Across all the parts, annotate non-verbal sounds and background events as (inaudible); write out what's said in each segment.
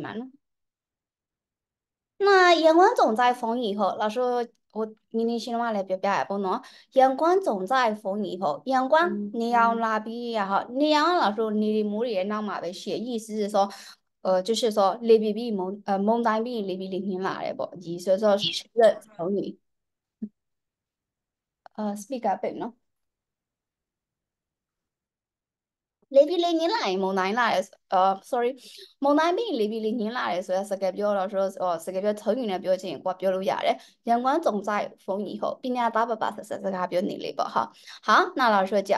嘛呢？那阳光总在风雨后，老师我明天先话来表表下不喏。阳光总在风雨后，阳光你要拉比也好，你要老师你的母语也那么的写，意思是说，呃，就是说雷比比蒙呃蒙丹比雷比零零哪来不？意思说是风雨。呃，speak up 喏。လေပြီလေငင်းလာရင်မုံတိုင်းလာရဲအော် sorry မုံတိုင်းပြီးလေပြီလေငင်းလာရဲဆိုတော့စကားပြောတော့သူတို့စကားပြောထုံးယူနေပြောချင်ကိုကပြောလို့ရတယ်ရန်ကွမ်းကြုံဆိုင်ဖုန်ကြီးဟုတ်ပညာသား爸爸ဆက်ဆက်စကားပြောနေလေပေါ့ဟာဟာနာလာရွှေကြ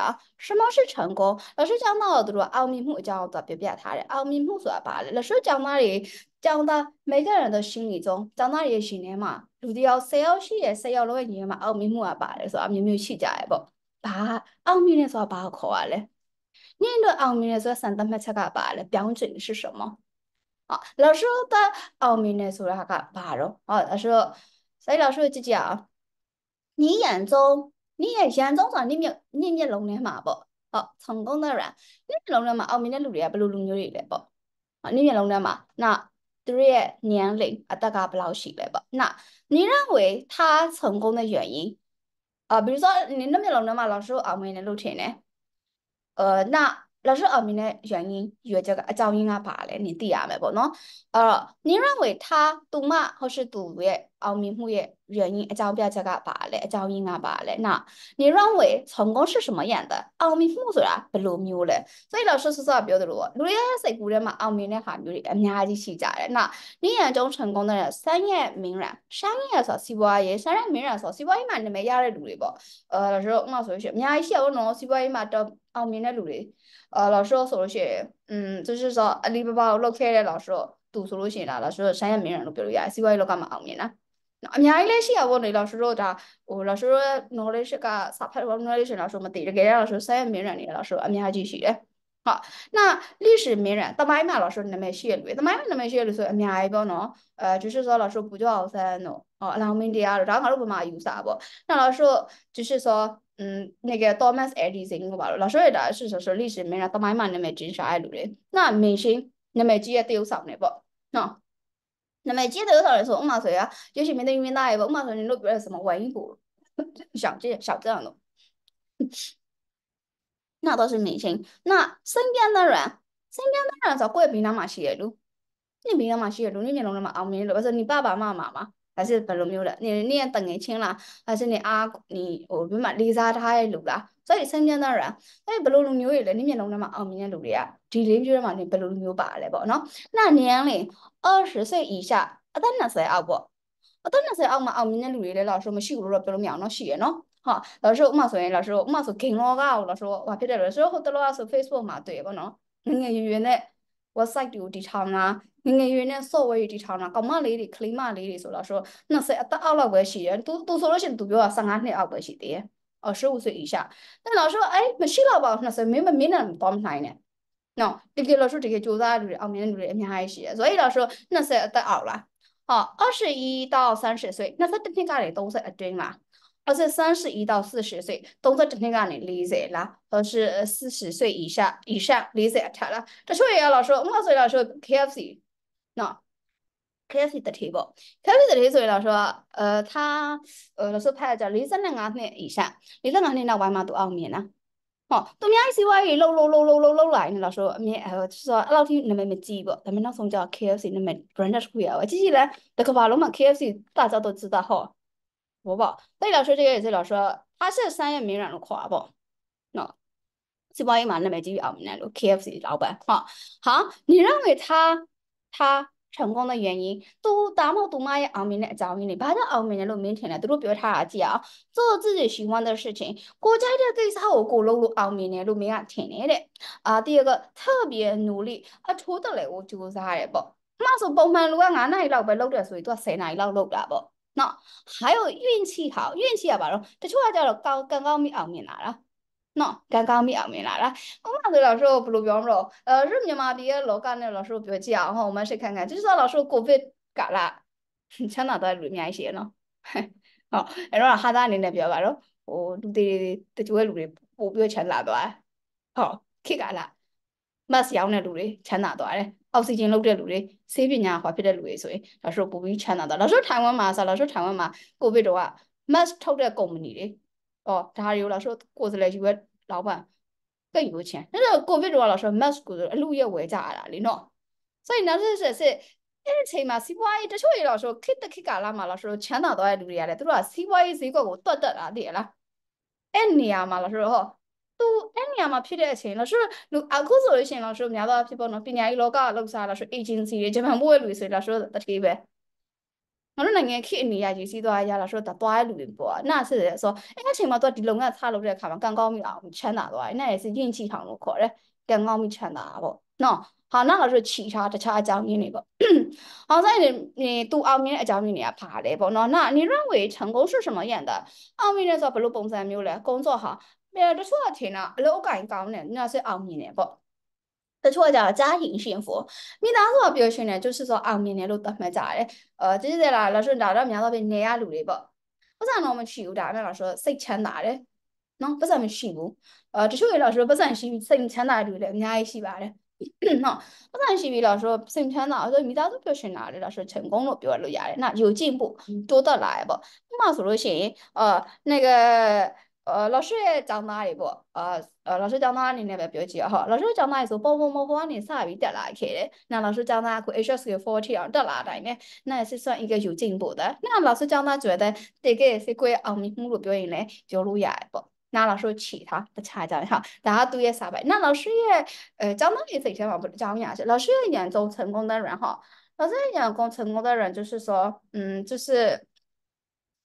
什么是成功老师讲到သူတို့အောင်မြင်မှုအကြောင်းတော့ပြောပြထားတယ်အောင်မြင်မှုဆိုတာဘာလဲ老师讲သားတွေ讲သား每个人的心里中讲သားတွေရှင်ထဲမှာလူတယောက်10ယောက်ရှိရ10ယောက်လုံးရဲ့ညီမှာအောင်မြင်မှုကပါတယ်ဆိုတာမျိုးမျိုးရှိကြရပေါ့ဘာအောင်မြင်နေဆိုတာဘာကိုခေါ်ရလဲ念着奥米的说三等没吃个吧了，标准是什么？啊，老师的奥米的说那个吧了，啊，他说，所以老师就讲，你眼中，你也眼中上你面你面容的嘛不？哦，成功的人，你面容的嘛，奥米的路里不路路牛里来不？啊，你面容的嘛，那。သူတို့ရဲ့ဉာဏ်လိမ်အသက်ကဘယ်လောက်ရှိလဲပေါ့။那你认为他成功的原因啊，比如说你那面容的嘛，老师奥米的路程呢？呃，那。老师耳鸣的原因与这个噪音啊吧嘞，你对啊没不喏？呃，你认为他读嘛或是读的耳鸣木的原因，噪音这个吧嘞，噪音啊吧嘞，那你认为成功是什么样的？耳鸣木ဆိုတာဘယ်လိုမျိုးလဲ？所以老师说说ပြောသလိုပေါ့လူတွေရဲ့စိတ်ကူးထဲမှာအောင်မြင်တဲ့ဟာမျိုးတွေအများကြီးရှိကြတယ်။那你眼中成功的商业名人，商业ဆိုစီးပွားရေး商业名人ဆိုစီးပွားရေးမှာနာမည်ရတဲ့လူတွေပေါ့။အဲ老师ဥမာဆိုလို့ရှိရင်အများကြီးရှိရပေါ့နော်စီးပွားရေးမှာတော့အောင်မြင်တဲ့လူတွေ呃，老师说了些，嗯，就是说阿里巴巴落开的老师读书了些啦，老师商业名人都比如呀，西瓜也落干嘛后面呢？အများကြီးလည်းရှိရပါတော့လောက်ရှိတော့ဒါဟိုလောက်ရှိတော့ knowledge ကစာဖတ် knowledge လောက်ရှိမသိတကယ်တော့လောက်ရှိဆိုင်မင်းရန်နေလောက်ရှိအများကြီးရှိတယ်ဟုတ်那历史名人တမိုင်းမှာလောက်ရှိနာမည်ရှိရလူတမိုင်းမှာနာမည်ရှိရလူဆိုအများကြီးပေါ့နော်အဲ就是说လောက်ရှိဘူကျော်အောင်ဆန်းတို့ဟောအလောင်းမင်းတရားတို့ဒါငါတို့ဗမာယူစာပေါ့နောက်လောက်ရှိ就是说嗯，那个 Thomas Edison ကိုပါလို့လာရှိုရတာ是说说历史名人သမိုင်းမှာနာမည်ကြီးရှာရလူတွေ那明星နာမည်ကြီးရဲ့တရုပ်ဆောင်တွေပေါ့နော်နာမည်ကြီးတဲ့ဥစ္စာတွေဆိုဥမာဆိုရရုပ်ရှင်မင်းသမီးမင်းသားတွေပေါ့ဥမာဆိုရင်တို့ပြောရ什么文艺部小这小这样的那都是明星那身边的人身边的人ဆိုကိုယ့်ရဲ့ဘေးနားမှာရှိရလူ你ဘေးနားမှာရှိရလူ你မျက်လုံးထဲမှာအောင်မြင်လို့ဆို你爸爸妈妈嘛ဒါစစ်ဘယ်လိုမျိုးလဲနင်နင်ရဲ့တငယ်ချင်းလားဒါစစ်နင်အားနင်ဟိုဘယ်မှာလေးစားထားရဲ့လူလားဆိုရင်စမ်းမြန်းသားရာအဲ့ဘယ်လိုလူမျိုးတွေလဲနင်မျက်နှာထဲမှာအောင်မြင်တဲ့လူတွေကဒီလေးမျိုးထဲမှာနင်ဘယ်လိုလူမျိုးပါလဲပေါ့နော်那年龄20岁以下အသက်20အောက်ပေါ့အသက်20အောက်မှာအောင်မြင်တဲ့လူတွေလည်းလောက်ဆိုမရှိဘူးလို့တော့ပြောလို့မရအောင်เนาะရှိရယ်เนาะဟုတ်老师ဥမာဆိုရင်老师ဥမာဆိုဂိမ်းလောကကို老师ဘာဖြစ်တယ်လဲဆိုတော့ဟိုတလောကဆို Facebook မှာတွေ့ရပေါ့နော်ငငယ်ရွယ်ရွယ်နဲ့ website တွေကိုတည်ထောင်တာငငယ်ရွယ်နဲ့ software တွေတည်ထောင်တာကောင်မလေးတွေ claim လေးတွေဆိုတော့ဆို20အသက်အောက်လောက်ပဲရှိတယ်သူသူဆိုလို့ရှိရင်သူပြောတာ15နှစ်အောက်ပဲရှိသေးတယ်အော်ရှို့ဆို一下但老师哎မရှိတော့ပါဘူး20မင်းမမင်းနဲ့တော့မနိုင်နဲ့နော်တကယ်လို့ဆိုတကယ်စူးစမ်းတဲ့လူတွေအောင်မြင်တဲ့လူတွေအများကြီးရှိတယ်所以老师20အသက်အောက်လား好21到30岁那是定定家里都是一定啦而是三十一到四十岁，都在整天干的理解啦，都是四十岁以下以上理解他啦。这说也老说，我所以老说 KFC，那 KFC 的 table，KFC 的 table 所以老说，呃，他呃老师拍叫理解那伢呢以上，理解伢呢那外卖都奥面啦。ဟောသူများစီးပွားရေးလှုပ်လှုပ်လှုပ်လှုပ်လှုပ်လှုပ်လာရင်လည်းဆိုအမြင်အဲဆိုတော့အဲ့လောက်ထိနာမည်မကြည့်ပေါ့ဒါပေမဲ့နောက်ဆုံးကျ KFC နာမည် brand တစ်ခုရပါအကြည့်ကြည့်လဲတစ်ကမ္ဘာလုံးမှာ KFC 大家都知道ဟော不不，对老师这个也是老师，他是商业名人的话不，喏，是不？嘛那边继续熬那路 KFC 老板哈，好，你认为他他成功的原因，都达摩都妈也熬明的早一点，把这熬明的路明天了，都不要他记啊，做自己喜欢的事情，国家的对啥我过路路熬明的路明啊天来的啊，第二个特别努力啊，出得来我就是啥也不，那时候不满路啊，俺那一老板老的，所以都谁那一老老的不。那还有运气好，运气好吧？咯，这句话叫做高刚刚没熬面来了。နော်ကံကောင်းမိအောင်မြင်လာတာဥမာဆိုတော့ဆိုဘယ်လိုပြောမလို့အဲရမြန်မာပြည်ရဲ့လောကနဲ့လောဆိုပြောကြည့်အောင်ဟောမရှိခန့်ခန့်ကျတော့လောဆိုကိုဗစ်ကာလချမ်းသာတဲ့လူအများကြီးရှိရနော်ဟောအဲ့တော့ဟာသားအနေနဲ့ပြောပါတော့ဟိုလူတွေတကြွယ်လူတွေပို့ပြီးချမ်းသာသွားဟောခေတ်ကာလမတ်ရောင်းတဲ့လူတွေချမ်းသာသွားတယ်အောက်ဆီဂျင်လုပ်တဲ့လူတွေဆေးပညာဟောဖြစ်တဲ့လူတွေဆိုရင်ဒါဆိုပိုပြီးချမ်းသာတာဒါဆိုထိုင်ဝမ်မှာဆာဒါဆိုထိုင်ဝမ်မှာကိုဗစ်တော့က mask ထုတ်တဲ့ company တွေဟောဒါတွေကိုလာဆိုကိုယ်စလဲယူရဲ့老板更有钱，但是国外的话，老说 mask 的路也外加了哩喏，所以呢，是是是，一切嘛，西瓜一只小老说，去得去干啦嘛，老说全拿到来路里来，都说西瓜一水果我得得啊的啦，哎你啊嘛，老说吼，သူအဲ့နေရာမှာဖြစ်တဲ့အချိန်လောက်ဆိုတော့အခုဆိုလို့ရှိရင်လောက်ဆိုများသောအားဖြင့်ပေါ့နော်ပညာရေးလောကလောက်စားလောက်ဆို agency တွေဂျပန်ပို့ရဲ့လူတွေဆိုလောက်ဆိုတတိပဲငါတို့နိုင်ငံခေတ်အနေရရည်စည်းသွားရလာဆိုတော့သွားရလူတွေပေါ့နားစစ်တယ်ဆိုတော့အဲ့အချိန်မှာသူဒီလုပ်ငန်းဆလုပ်တဲ့အခါမှာကံကောင်းမိအောင်ချမ်းသာသွားတယ်နားရည်စရင်ချီထောင်လို့ခေါ်တယ်ကံကောင်းမိချမ်းသာတာပေါ့နော်ဟာနာလာဆိုချီထားတခြားအကြောင်းရင်းတွေပေါ့။အောင်ဆိုင်နေသူအောင်မြင်တဲ့အကြောင်းရင်းတွေကပါလေပေါ့နော်။那你认为成功是什么样的？အောင်မြင်တဲ့ဆိုဘယ်လိုပုံစံမျိုးလဲ？工作哈ပြီးတော့တချို့အထင်တော့အလုပ်အကင်ကောင်းတယ်那是အောင်မြင်တယ်ပေါ့တချို့က家庭幸福，မိသားစုပျော်ရွှင်တယ်就是说အောင်မြင်တယ်လို့သတ်မှတ်ကြတယ်။အဲကြည့်ကြလားလာရှင်ဒါတော့များသောဖြင့်နေရလူတွေပေါ့။ပတ်စံတော့မရှိဘူးဒါမှမဟုတ်ဆိုစိတ်ချမ်းသာတယ်။နော်ပတ်စံမရှိဘူး။အဲတချို့ရလာဆိုပတ်စံရှိပြီးစိတ်ချမ်းသာတဲ့လူလည်းအများကြီးရှိပါတယ်။နော်ပတ်စံရှိပြီးလာဆိုစိတ်ချမ်းသာဆိုမိသားစုပျော်ရွှင်တာလည်းလာဆို成功လို့ပြောရလို့ရတယ်။那有进步多得来ပေါ့။ဥပမာဆိုလို့ရှိရင်အဲ那个呃，老师也讲哪里不？啊，呃，老师讲哪里那边比较记哈？老师讲哪里说，包某某方面啥比得来开的？那老师讲哪个 H S 有 forty 样得来的呢？那也是算一个有进步的。那老师讲哪觉得这个是归奥秘目录表演嘞，就录下来不？那老师其他不差讲哈，大家都也啥呗？那老师也呃讲哪里这些嘛不讲下去？老师也研究成功的人哈，老师研究成功的人就是说，嗯，就是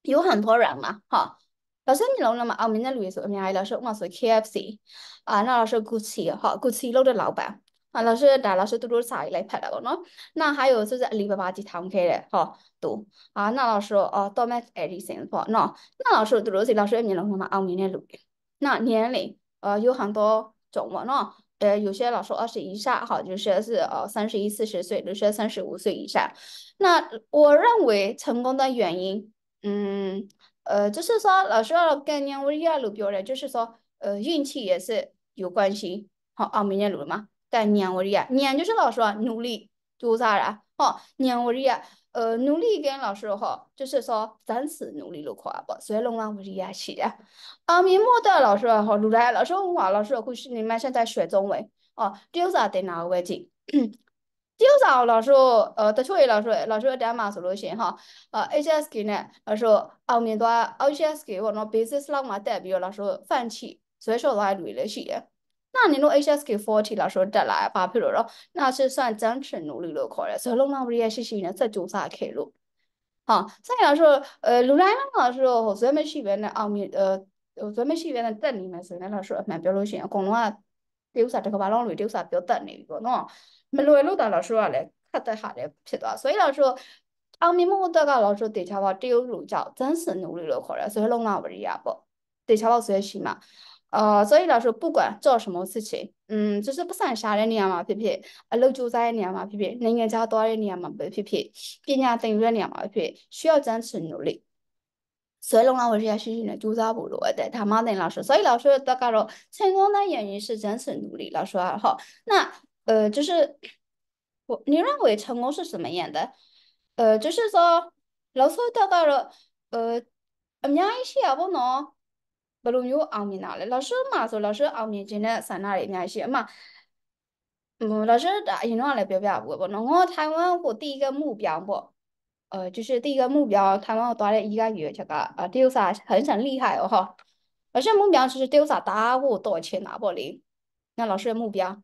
有很多人嘛哈。老师你老了嘛？澳门那路也是，我们还老师我说 KFC 啊，那老师 Gucci 哈，Gucci 楼的老板啊，老师带老师都都啥来拍的喏？那还有就是阿里巴巴集团开的哈，都啊，那老师哦，Thomas Edison 哈，那那老师都都是老师我们老了嘛？澳门那路的那年龄呃有很多种嘛喏。呃，有些老师二十以上，哈，有些是呃三十一、四十岁，有些三十五岁以上。那我认为成功的原因，嗯，呃，就是说老师要跟人维亚鲁标的，就是说呃运气也是有关系。好，啊，明年录了吗？但年维亚，年就是老师努力做啥啦？好，年维亚，呃，努力跟老师哈，就是说暂时努力录课不，所以龙王维亚是的。啊，明末的老师哈，录来老师问话，老师可是你们现在学中文哦，丢啥在哪个位置？这有啥？老师呃，他确实老师老师代码是路线哈，呃，HSK 呢，老师后面段 HSK 我那 basis 让我代表老师放弃，所以说我还累了些。那你弄 HSK forty 老师得来发票了，那是算真诚努力了，可了，所以弄那不也是些人在做啥去了？哈，再要说呃，路来那个时候专门去别人后面呃。ဆိုမရှိပဲနဲ့တက်နေမယ်ဆိုရင်လည်းဆိုအမှန်ပြောလို့ရှိရင်အကုန်လုံးကတေဥ္စာတစ်ကဘာလုံးတွေတေဥ္စာပြောတက်နေပြီပေါ့နော်မလွယ်လို့တာလောက်ရှိုးကလည်းခက်တဲ့ဟာလည်းဖြစ်သွား所以老师အောင်မြင်မှုအတွက်က老师တေချာပါတရုတ်လူကြောင့်ဇန်းစင်နူလီလို့ခေါ်တယ်ဇွဲလုံးလာပရိယာပေါ့တေချာပါဇွဲရှိမှာ呃，所以老师不管做什么事情，嗯，就是不散啥的你嘛，皮皮，呃，老就在你嘛，皮皮，人家家多的你嘛，皮皮，别人等着你嘛，皮皮，需要坚持努力。所以龙老师也是呢，就在部落的他妈的老师，所以老师大概说，成功的原因是坚持努力。老师好，那呃，就是我你认为成功是什么样的？呃，就是说，老师大概了，呃，အများကြီးရှိရပါတော့ဘယ်လိုမျိုးအောင်မြင်တာလဲ老师မှာဆို老师အောင်မြင်ခြင်းနဲ့ဆန္ဒတွေအများကြီးရှိအမှ老师အရင်တော့လည်းပြောပြဘူးပေါ့နော်ငေါထိုင်ဝမ်ကို第一个目标ပေါ့呃，就是第一个目标，台湾我带来一个月这个呃，丢啥很很厉害哦哈。老师目标就是丢啥打我多少钱拿不哩？那老师的目标，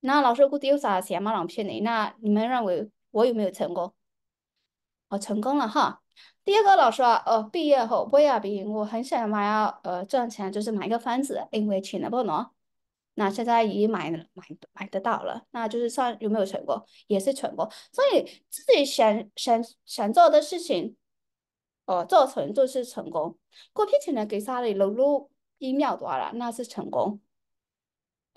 那老师，我丢啥钱吗？让骗你？那你们认为我有没有成功？哦，成功了哈。第二个老师啊，呃，毕业后我也比我很想买啊，呃赚钱，就是买个房子，因为钱能不能？那现在已经买买买得到了，那就是算有没有成功？也是成功。所以自己想想想做的事情，哦，做成就是成功。过骗钱的给啥的，流入一秒多了，那是成功。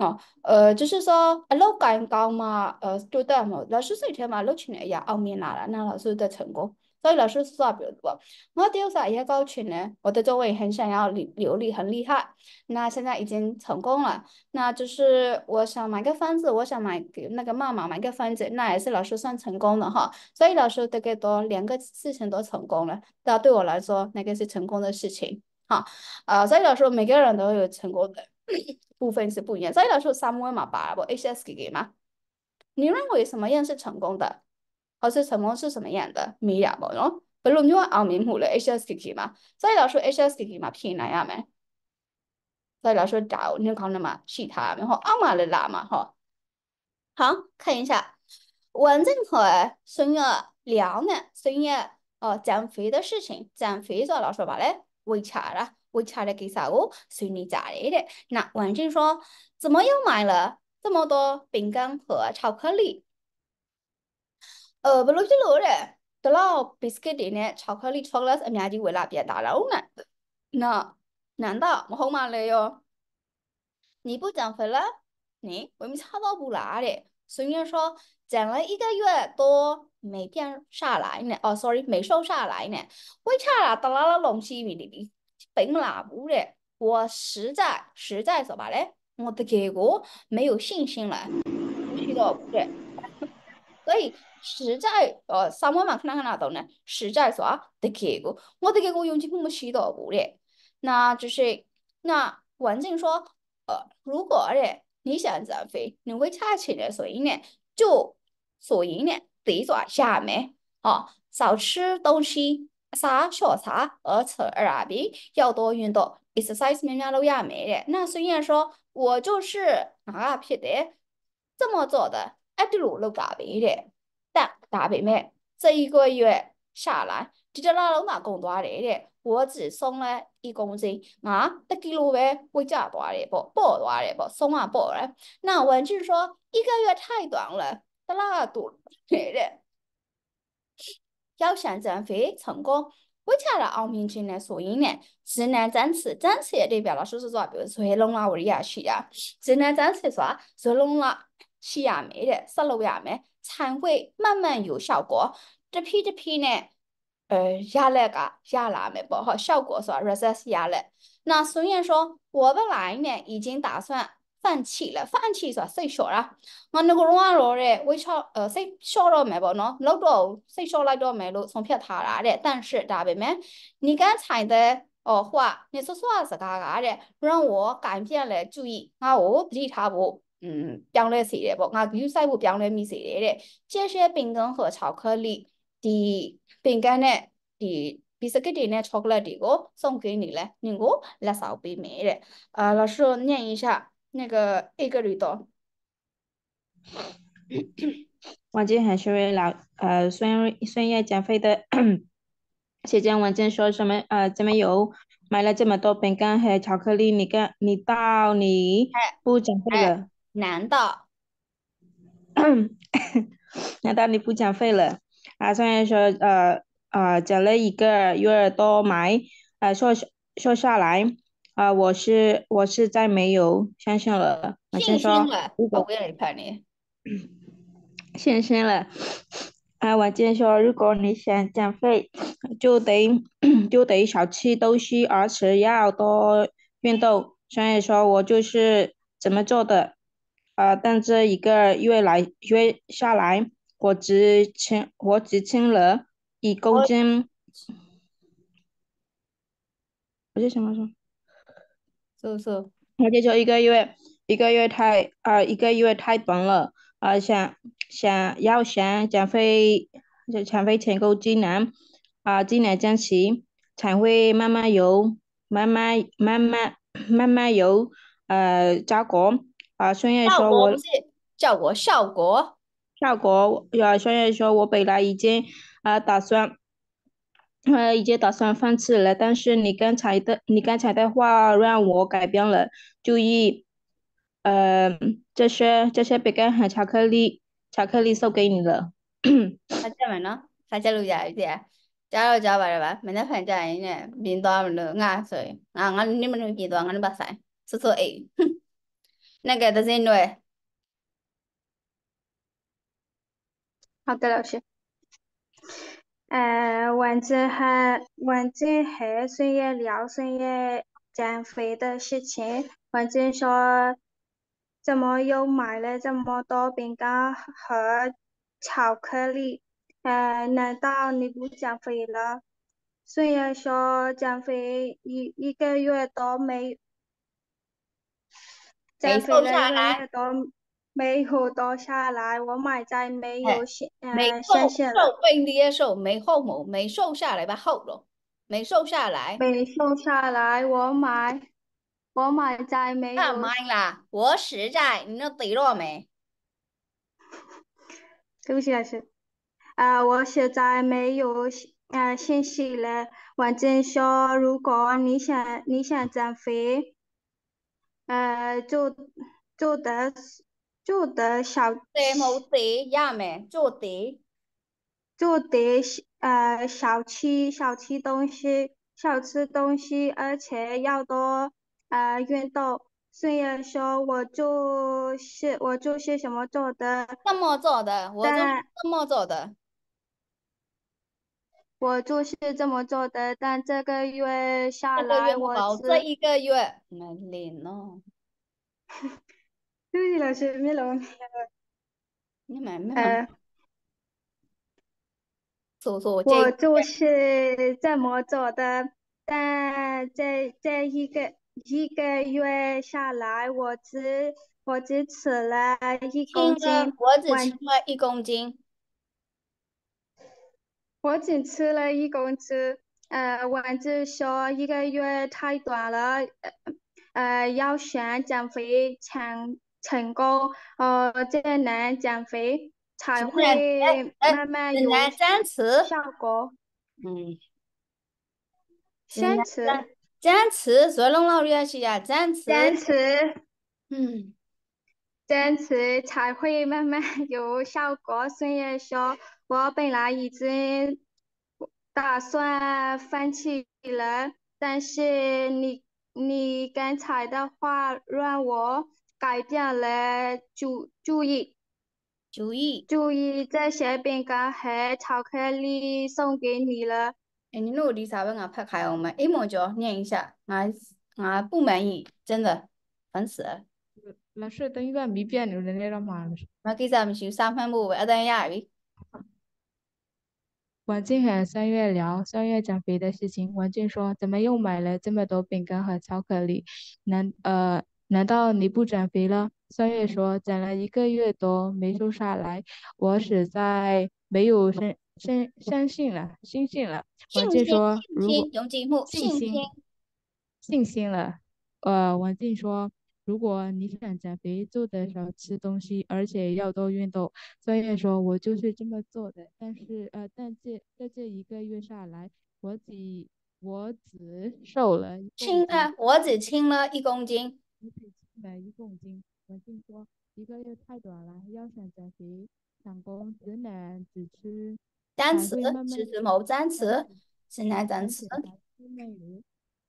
哦，呃，就是说，六千高吗？呃，对嘛。老师这一天嘛，六千的也奥秘拿了，那老师的成功。所以老师说比如说，我丢在一个月呢，我的中文很想要流流利，很厉害。那现在已经成功了。那就是我想买个房子，我想买给那个妈妈买个房子，那也是老师算成功了哈。所以老师这个多两个事情都成功了，那对我来说那个是成功的事情。哈，呃，所以老师每个人都有成功的。部分是不一样。再来说，s o m e 三 e 嘛吧，不 H S K 给嘛，你认为什么样是成功的？或是成功是什么样的？没了不咯？不论你话阿明姆了 H S K K 吗？再来说 H S K K 吗？偏哪样没？再来说找你看了嘛？其他没或阿妈的啦嘛哈？好看一下，文正和孙儿聊呢孙儿哦减肥的事情，减肥咋老说白嘞，胃卡了。ဝိတ်ချတဲ့ကိစ္စကိုဆွေးနွေးကြတယ်တဲ့။那婉静说，怎么又买了这么多饼干和巧克力？呃，不，罗皮罗的，得了 biscuit 的呢，巧克力 chocolate အများကြီးဝယ်လာပြတာလား။那那难道မဟုတ်မှလဲ哟？你不减肥了？你我们差到不啦的。孙悦说，减了一个月多。没变下来呢，哦，sorry，没瘦下来呢，会差啦，得啦啦，拢西米的。本拉不的，我实在实在说白嘞，我对这个没有信心了，许到不所以。实在呃三万万哪能哪到呢，实在说啊，对这个，我对这个佣金我没学到过嘞。那就是那文静说，呃，如果嘞你想减肥，你会吃起来所以呢，就所以呢，得如下面哦，少吃东西。အစာလျှော့စာအချအရာပြီးရောက်တော့ရင်တော့ exercise များများလုပ်ရမယ်တဲ့။那虽然说我就是哪个ဖြစ်တယ်这么做的အဲ့ဒီလိုလုပ်တာပဲတဲ့။但ဒါပေမဲ့这一个月下来ဒီတစ်လလုံးမှာကုန်သွားတယ်တဲ့။我只松了一公斤，啊，一公斤呗，会加多的不？爆多的不？松啊爆的。那文志说一个月太短了，得啦多的。要想增肥成功，不仅了奥明清的塑形呢，只能坚持，坚持也代表了说是说，比如说龙了胃也齿呀，只能坚持说，是龙了，吃亚没的，摄了亚没，才会慢慢有效果。这批这批呢，呃，亚那个亚了没不好，效果是吧？确实亚了。那虽然说我本来呢已经打算。放弃了，放弃ဆိုတာစိတ်လျှော့တာ။ငါငကတော့ကတော့တဲ့ဝိချော့စိတ်လျှော့တော့မယ်ပေါ့နော်။လောက်တော့စိတ်လျှော့လိုက်တော့မယ်လို့ဆုံးဖြတ်ထားတာတဲ့။但是ဒါပဲမယ်။你刚才的哦话，你所说的စကားကတဲ့让我改变了注意，ငါ့ကိုသတိထားဖို့嗯ပြောင်းလဲစေတယ်ပေါ့။ငါဂရုစိုက်ဖို့ပြောင်းလဲမိစေတယ်တဲ့။这些饼干和巧克力ဒီ饼干နဲ့ဒီဘီစကစ်တွေနဲ့ချောကလက်တွေကို送给你လဲနင်ကိုလက်ဆောင်ပေးမယ်တဲ့။啊，老师念一下。那个一个绿豆，(coughs) 王静还说要老呃孙孙要讲飞的。写张王静说什么呃怎么有买了这么多饼干和巧克力？你跟你到你不讲费了？难道？(coughs) 难道你不讲费了？啊！孙燕说呃呃讲了一个月多买，啊说说下来。啊，我是我是再没有相信了。我先说，信心 (clears throat) 了，如果我你拍你，信心了。啊，我先说，如果你想减肥，就得 (clears throat) 就得少吃东西，而且要多运动。所以说我就是怎么做的啊？但这一个月来月下来，我只轻我只轻了一公斤。我就想说。是是，而且说一个月，一个月太啊一个月太短了啊，想想要想减肥，就减肥前够艰难，啊艰难坚持，才会慢慢有，慢慢慢慢慢慢有，呃效果，啊所燕说我效果效果效果，啊所以说我本来已经啊打算。呃，也打算放弃了，但是你刚才的你刚才的话让我改变了注意，呃，这些这些饼干和巧克力，巧克力送给你了。发现没呢？发现了呀，姐。ကြားတော့ကြားပါရပါမနေ့ဖန်ကြရင်နဲ့မြင်သွားမလို့ငါဆိုရင်ငါငါနိမလို့ပြင်သွားငါလည်းပါဆိုင်စွစွအိတ်နက်ကသစင်းနွယ်ဟုတ်ကဲ့လို့ရှင်嗯，王俊海，王俊海，孙悦聊孙悦减肥的事情。王俊说：“怎么又买了这么多饼干和巧克力？嗯，难道你不减肥了？”孙悦说：“减肥一一个月都没减肥了，都。”没有多下来，我买在没有信，没瘦下来。瘦变瘦，没后没没瘦下来吧？后了，没瘦下来。没瘦下来，我买，我买在没有。看啦，我实在，你那底落没？(laughs) 对不起啊，是啊，我实在没有信啊信息了。王正说，如果你想你想减肥，呃，就就得。就得少，得冇得，要么做得就得呃少吃少吃东西，少吃东西，而且要多呃运动。虽然说我就是我就是什么做的，这么做的，我这么做的，我就是这么做的，但这个月下来我这一个月没领了。(laughs) 了，是老师没弄，没买，没买。做做，我就是这么做的。但这这一个一个月下来，我只我只吃了一公斤，我只吃了一公斤，我只吃了一公斤。呃，丸子说一个月太短了，呃呃，要想减肥，强。成功，呃，才能减肥，才会慢慢有效果。嗯，坚持，坚持说弄哪样去呀？坚持，坚持，嗯，坚持才会慢慢 (laughs) 有效果。虽然说，我本来已经打算放弃了，但是你，你刚才的话让我。改变了，注注意注意注意这些饼干和巧克力送给你了。哎，你那里啥玩我拍开我们？哎，我讲念一下，我我不满意，真的，烦死了。老师，等一下没变，你那个老师。那给咱们学三分母，我等一下。遍。王俊和三月聊三月减肥的事情。王俊说：“怎么又买了这么多饼干和巧克力？难呃。”难道你不减肥了？三月说，减了一个月多，没瘦下来，我实在没有相相相信了，相信了。文静说，如果信心，信心了。呃，王静说，如果你想减肥，就得少吃东西，而且要多运动。三月说我就是这么做的，但是呃，但这在这一个月下来，我只我只瘦了，轻了，我只轻了一公斤。你每次买一公斤，我听说一个月太短了，要想减肥成功，只能只吃。单词。只吃某单词，只能单词。单词没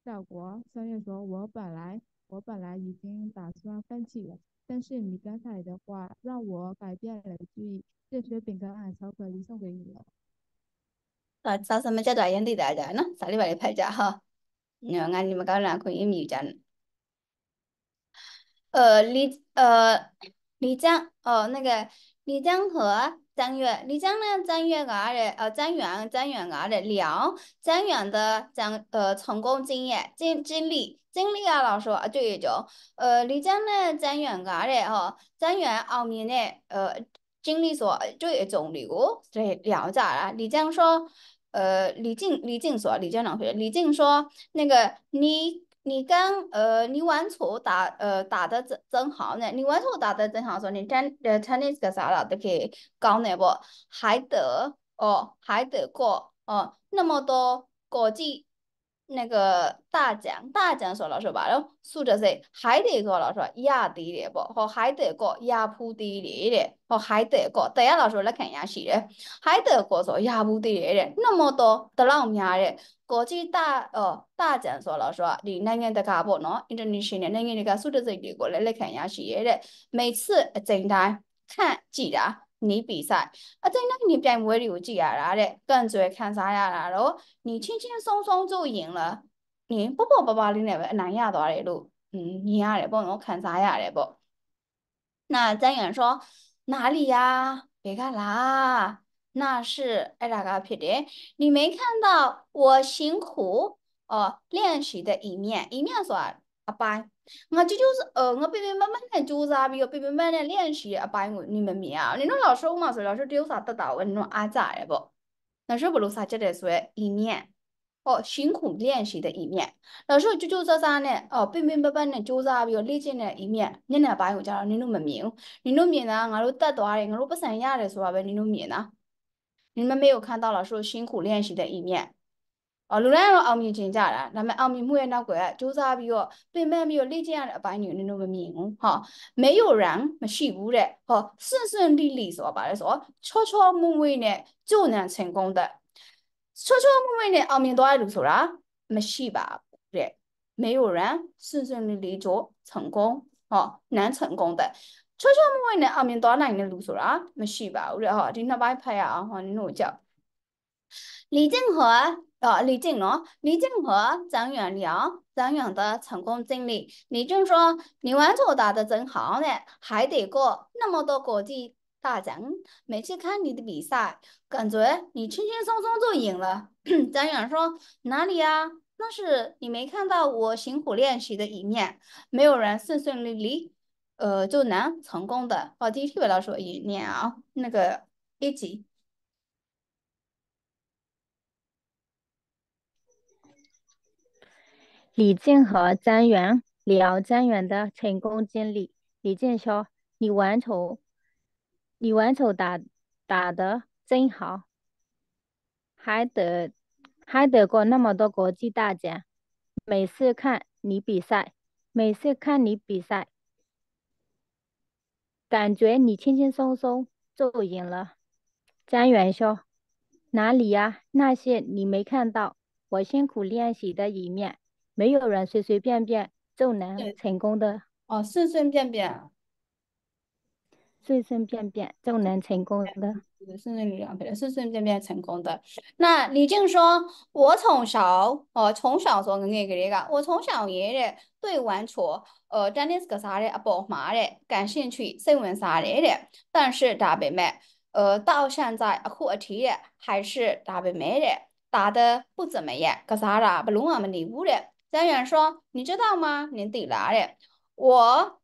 效果。三月说：“我本来我本来已经打算放弃了，但是你刚才的话让我改变了主意。”这些饼干啊，巧克力送给你了。啊，找什么叫代言的大家呢？啥地方的牌子哈？呃，俺你们搞两可以有奖？呃，李呃，李江哦，那个李江和张悦，李江呢，张悦噶的，呃，张远张远噶的聊，张远的张呃成功经验经经历经历啊，老师啊，就一种，呃，李江呢，张远噶的哦，张远后面呢呃经历所就一种理由，对聊咋啦？李江说，呃，李静李静说，李江老师，李静说那个你。你跟呃，你玩球打，呃，打的真真好呢。你玩球打的真好，说你讲，呃，他那是个啥了都可以搞呢不？还得哦，还得过哦，那么多国际。那个大奖，大奖说老师吧，然后数着是还得个老师压低的不，和还得个压不低的，和还得个，对呀老师来看也是的，还得个说压不低的，那么多的老面的，国际大哦大奖说老师，你那个的干部呢，international 那个的数着这里过来来看也是的，每次简单看记得。နီးပီဆိုင်အချိန်တိုင်း你ပြိုင်ပွဲတွေကိုကြည့်ရတာတဲ့ကန့်ကျွဲခံစားရတာတော့你ချင်းချင်း松松就赢了你ပေါ့ပေါ့ပါပါလေးနဲ့ပဲအနိုင်ရသွားတယ်လို့မြင်ရတယ်ပေါ့နော်ခံစားရတယ်ပေါ့那张远说哪里呀别看啦那是哎大家撇的你没看到我辛苦哦练习的一面一面说啊拜ငါကြည့်ကြငါပင်ပင်မမနဲ့စူးစမ်းပြီးတော့ပင်ပင်မနဲ့လျှက်ရှိတဲ့အပိုင်းကိုနင်မမြင်အောင်နင်တို့လောက်ရှုံးမှဆိုတော့တရုတ်စာတက်တာကိုနင်အားကြရတယ်ပေါ့老师不如啥接着说一面，哦，辛苦练习的一面。老师就就这啥呢？哦，平平白白呢，就啥比较理解的一面。你那把我讲，你都没明，你都明呢？俺都得多嘞，俺都不生伢的说呗，你都明呢？你们没有看到老师辛苦练习的一面。အော်လူတိုင်းကတော့အောင်မြင်ချင်ကြတာဒါပေမဲ့အောင်မြင်မှုရဲ့နောက်ကွယ်ကစူးစမ်းပြီးတော့ပင်ပန်းပြီးတော့လေ့ကျင့်ရတဲ့အပိုင်းတွေကိုနင်တို့မမြင်ဘူးဟောမေယိုရန်မရှိဘူးတဲ့ဟောစွန့်စွန့်လိလိဆိုတာပါလဲဆိုတော့ချောချောမွေ့မွေ့နဲ့ကြုံနံချင်းကုန်းတဲ့ချောချောမွေ့မွေ့နဲ့အောင်မြင်သွားရလို့ဆိုတာမရှိပါဘူးတဲ့မေယိုရန်စွန့်စွန့်လိလိကြ成功ဟောနန်း成功တဲ့ချောချောမွေ့မွေ့နဲ့အောင်မြင်သွားနိုင်တဲ့လူဆိုတာမရှိပါဘူးတဲ့ဟောဒီနှစ်ပိုင်းဖတ်ရအောင်ဟောနင်တို့ကြောက်李俊和哦，李俊龙，李俊和张远聊张远的成功经历。李俊说：“你王球打的真好呢，还得过那么多国际大奖。每次看你的比赛，感觉你轻轻松松就赢了。(coughs) ”张远说：“哪里啊，那是你没看到我辛苦练习的一面。没有人顺顺利利，呃，就能成功的。我继续老说一念啊，那个一级。”李静和张远聊张远的成功经历。李静说：“你玩球，你玩球打打的真好，还得还得过那么多国际大奖。每次看你比赛，每次看你比赛，感觉你轻轻松松就赢了。”张元说：“哪里呀？那些你没看到我辛苦练习的一面。”没有人随随便便就能成功的。哦，顺顺便便，顺顺便便就能成功的。是顺利便便，顺顺便便成功的。那李静说：“我从小，哦，从小说我个你个，我从小爷爷对玩球，呃，真的是个啥嘞？宝妈嘞，感兴趣，新闻啥嘞的。但是大伯妹，呃，到现在活体了，还是大伯妹的，打的不怎么样，个啥啦，不如我们礼物的。”江远说：“你知道吗？您抵达的我，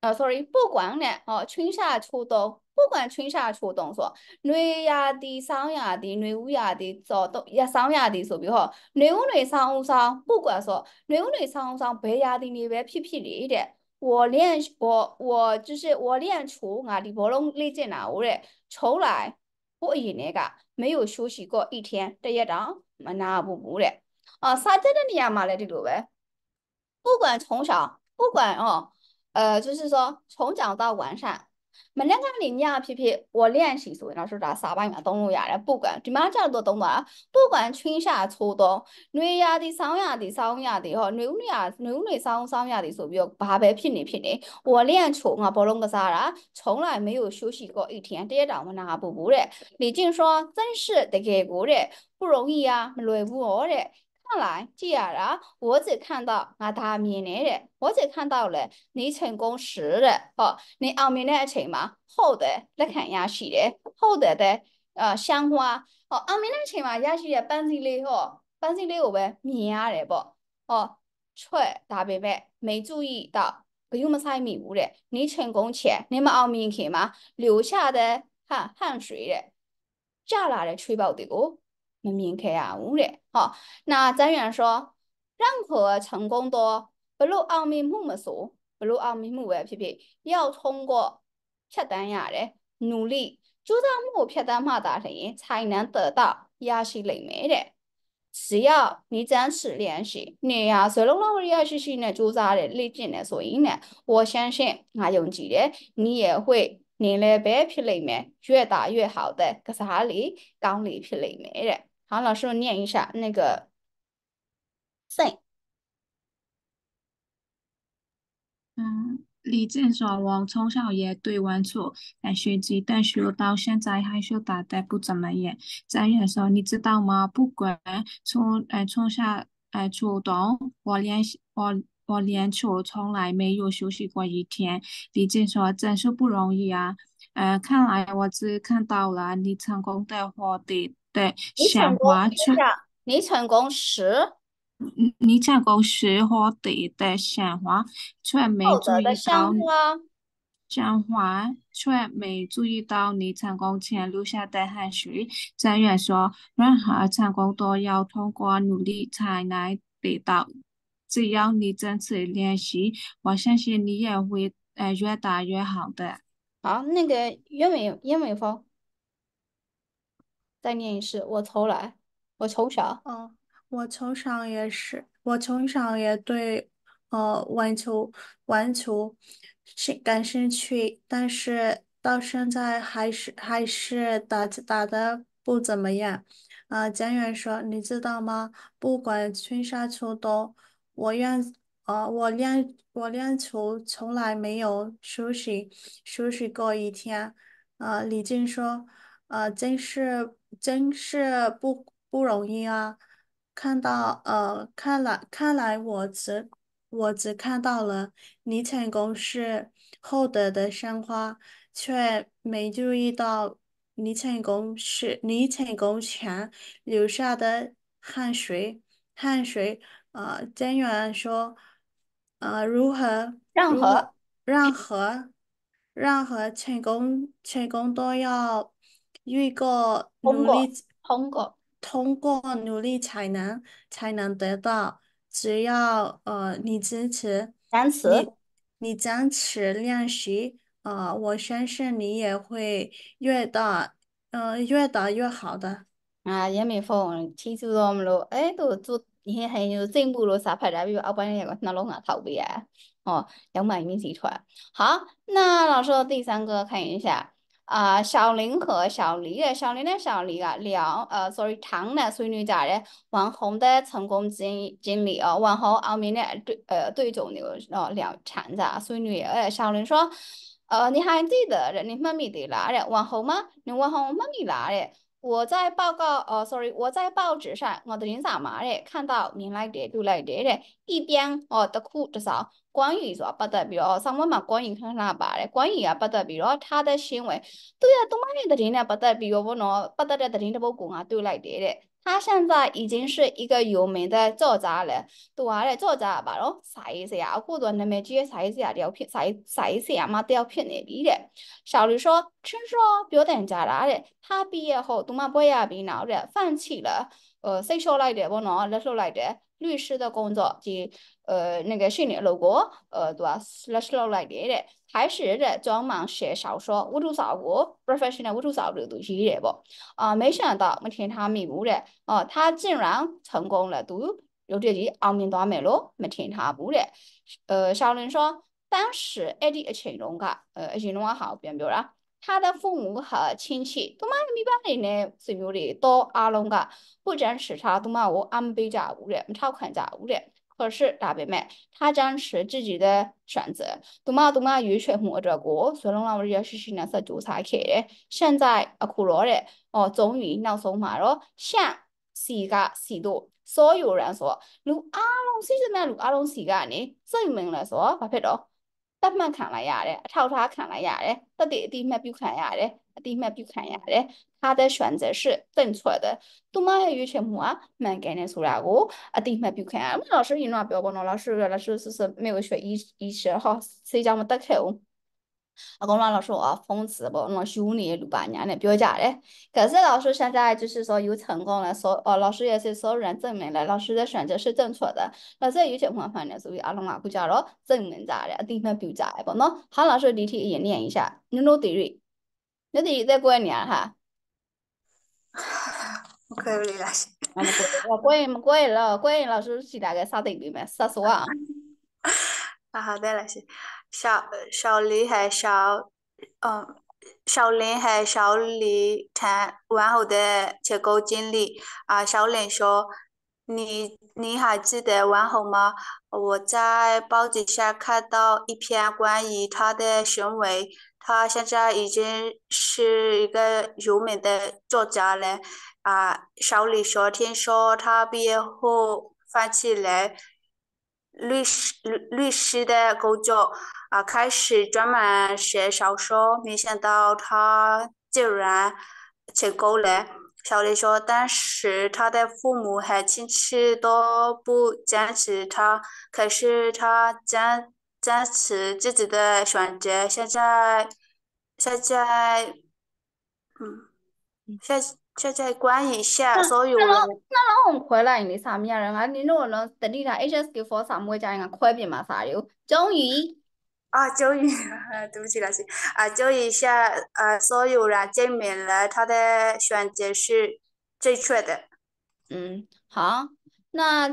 呃，sorry，不管呢，哦，春夏秋冬，不管春夏秋冬说，暖呀的，伤呀的，暖屋呀的，早冬也伤呀的，说比好，暖屋暖伤屋伤，不管说暖屋暖伤屋伤，白呀的你别屁屁咧的。”我练我我就是我练厨，俺的喉咙力在哪屋嘞？从来我以那个没有休息过一天，这一张没拿不补嘞。啊，啥这的你也买来的路呗。不管从小，不管哦，呃，就是说从小到完善。မနက်ကလေးညဖြစ်ဖြစ်ဝလျန့်ရှိဆိုရင်တော့ဆိုတာစာပိုင်းမှာသုံးလို့ရတယ်ပုတ်ကန်ဒီမှာကြတော့သုံးတာပုတ်ကန်ချင်းရှာချိုးတော့ຫນွေရာသီဆောင်းရာသီဆောင်းရာသီဟောຫນွေဥရာຫນွေဥတွေဆောင်းဆောင်းရာသီဆိုပြီးတော့ဘာပဲဖြစ်နေဖြစ်နေဝလျန့်ချိုးငါဘောလုံးကစားတာခြုံလိုက်မေးကိုရှိုးရှိကော一天တရက်တောင်မနာဘူးဘူးတဲ့李静说真是တကယ်ကိုတဲ့不容易啊မလွယ်ဘူးဟောတဲ့来这样啊，我只看到我大面的人，我只看到了你成功时的哦，你后面的情嘛，好的，来看也是的，好的的呃鲜花哦，后面的情嘛也是的，班级里哦，班级里有呗面呀的不哦，错大伯伯没注意到，不用么猜迷糊的，你成功前你们后面去嘛留下的汗汗水的，下来的吹包的哦。没明确啊，无的。好，那张远说，任何成功的不露奥秘木么说，不露奥秘木为 P P，要通过ဖြတ်တန်းရတဲ့努力ကြိုးစားမှုကိုဖြတ်တန်းမှသာလျှင်才能得到ရရှိနိုင်မယ်တဲ့只要你坚持练习，你呀，随龙龙要是是呢，就啥的，历尽的，所以呢，我相信啊，用记得你也会你的白皮里面越打越好的，可是哈里刚里皮里面的。好，老师，我念一下那个。赛，嗯，李静说：“我从小也对玩楚来学习，但学到现在还是打得不怎么样。”张远说：“你知道吗？不管从呃从小呃初中，我连我我连球从来没有休息过一天。”李静说：“真是不容易啊！呃，看来我只看到了你成功的花底。”对，善华却，你成功时，你成功时获得的鲜花，却没注意到鲜花，却没注意到你成功前留下的汗水。张远说：“任何成功都要通过努力才能得到，只要你坚持练习，我相信你也会呃越打越好的。”好，那个有没有有峰。再念一次，我从来，我从小，嗯，我从小也是，我从小也对，呃，网球，网球兴感兴趣，但是到现在还是还是打打的不怎么样。啊，姜远说，你知道吗？不管春夏秋冬，我愿，呃，我练我练球从来没有休息休息过一天。呃，李静说，呃，真是。真是不不容易啊！看到呃，看来看来我只我只看到了你成功是获得的鲜花，却没注意到你成功是你成功前留下的汗水汗水啊！怎源说？呃，如何？任何任何任何成功成功都要。遇过努力，通过通过努力才能才能得到。只要呃你坚持，坚持，你坚持练习呃，我相信你也会越打呃越打越好的。啊，杨没峰，其实我们了？哎，都做，你看还有进步了，啥牌子？比如欧班那个那老牙套杯啊，哦，两百米几穿。好，那老师第三个看一下。啊，小林和小李，小林的小李啊，梁呃，所以 y 呢，所以女的，网红的成功经经历哦，网红后面嘞，对，呃，对众牛哦梁长子所以女，呃，小林说，呃，你还记得人你妈咪在哪了，网红吗？你网红妈咪哪嘞？我在报告，呃，sorry，我在报纸上，我的领导嘛嘞，看到您来的，都来的嘞，一边哦，的哭的少，关于说不得比哦，上我嘛关于看啥吧嘞，关于啊不得比哦，他的行为，对呀，东马人的人呢不得比哦，我喏不得的的人的不管啊，都来的嘞。他现在已经是一个有名的作家了。သူကလည်း作家ပါတော့စာရေးဆရာအခုတော့နာမည်ကြီးရဲ့စာရေးဆရာတယောက်ဖြစ်စာရေးစာရေးဆရာမတယောက်ဖြစ်နေပြီတဲ့။小驴说：“听说ပြောတယ်ကြတာတဲ့။他毕业后သူမပွဲရပြီးနောက်တဲ့放弃了呃စိတ်လျှော့လိုက်တယ်ဗောနော်လက်လွှတ်လိုက်တယ်律师的工作及呃那个虚拟 logo 呃သူက slash လောက်လိုက်တယ်တဲ့။开始的专门写小说，我都少过 professional，我都少过读书的不？啊，没想到我听他迷糊的，哦，他竟然成功了，读有这集အောင်မြင်သွားမယ်လို့မထင်ထားဘူးတဲ့။呃，小林说，当时အဲ့ဒီအချိန်တုန်းက呃အရင်တုန်းကဟာကိုပြန်ပြောတာ။他的父母和亲戚，သူမမိဘတွေနဲ့ဆွေမျိုးတွေတော့အားလုံးက不支持他，သူမကိုအမပေးကြဘူးတဲ့，မထောက်ခံကြဘူးတဲ့။可是打北妹，她坚持自己的选择。多么多么有学摸着过，所以侬让我要是去那是纠缠开的。现在啊，苦了嘞，哦，终于闹松嘛了，想是个是多。所有人说，如阿龙是什么？如阿龙是个呢？证明了说，不ဖြစ်တော့တတ်မှတ်ခံလိုက်ရတယ်အထောက်ထားခံလိုက်ရတယ်တတိအတိမှတ်ပြုခံရတယ်အတိမှတ်ပြုခံရတယ်她的选择是正确的，သူမရဲ့ရွေးချယ်မှုကမှန်ကန်တယ်ဆိုတာကိုအတိအမှတ်ပြုခံရမယ်။老师ရင်တော့ပြောပါတော့，老师老师是是没有学医医学哈，谁叫我们得口？အကောင်老师啊，讽刺不，那修你六八年的表家嘞。可是老师现在就是说有成功了，所呃老师也是所有人证明了老师的选择是正确的。老师有些方法呢，所以阿龙阿姑家了证明在的，对面表家不喏。好，老师例题也念一下，你老对瑞，你对在过年哈。(laughs) 我可以 (laughs) 了，是。我滚，我以了，滚了。老师是哪个杀定的吗？杀死我啊！啊 (laughs) 好，的，老师，小小李还小，嗯，小林还小李谈完后的结构经理。啊，小林说：“你你还记得完后吗？我在报纸上看到一篇关于他的行为，他现在已经是一个有名的作家了。啊，小李说，听说他毕业后放弃了律师、律律师的工作，啊，开始专门写小说。没想到他竟然成功了。小李说，当时他的父母和亲戚都不支持他，可是他坚。坚持自己的选择。现在，现在，嗯，现现在，关一下所有人。那那那我回来你什么人啊？你如果能等你来 H S Q 放啥么奖啊？快点嘛，啥哟？终于啊，终于，(laughs) 对不起老师啊，终于下啊，所有人证明了他的选择是正确的。嗯，好，那。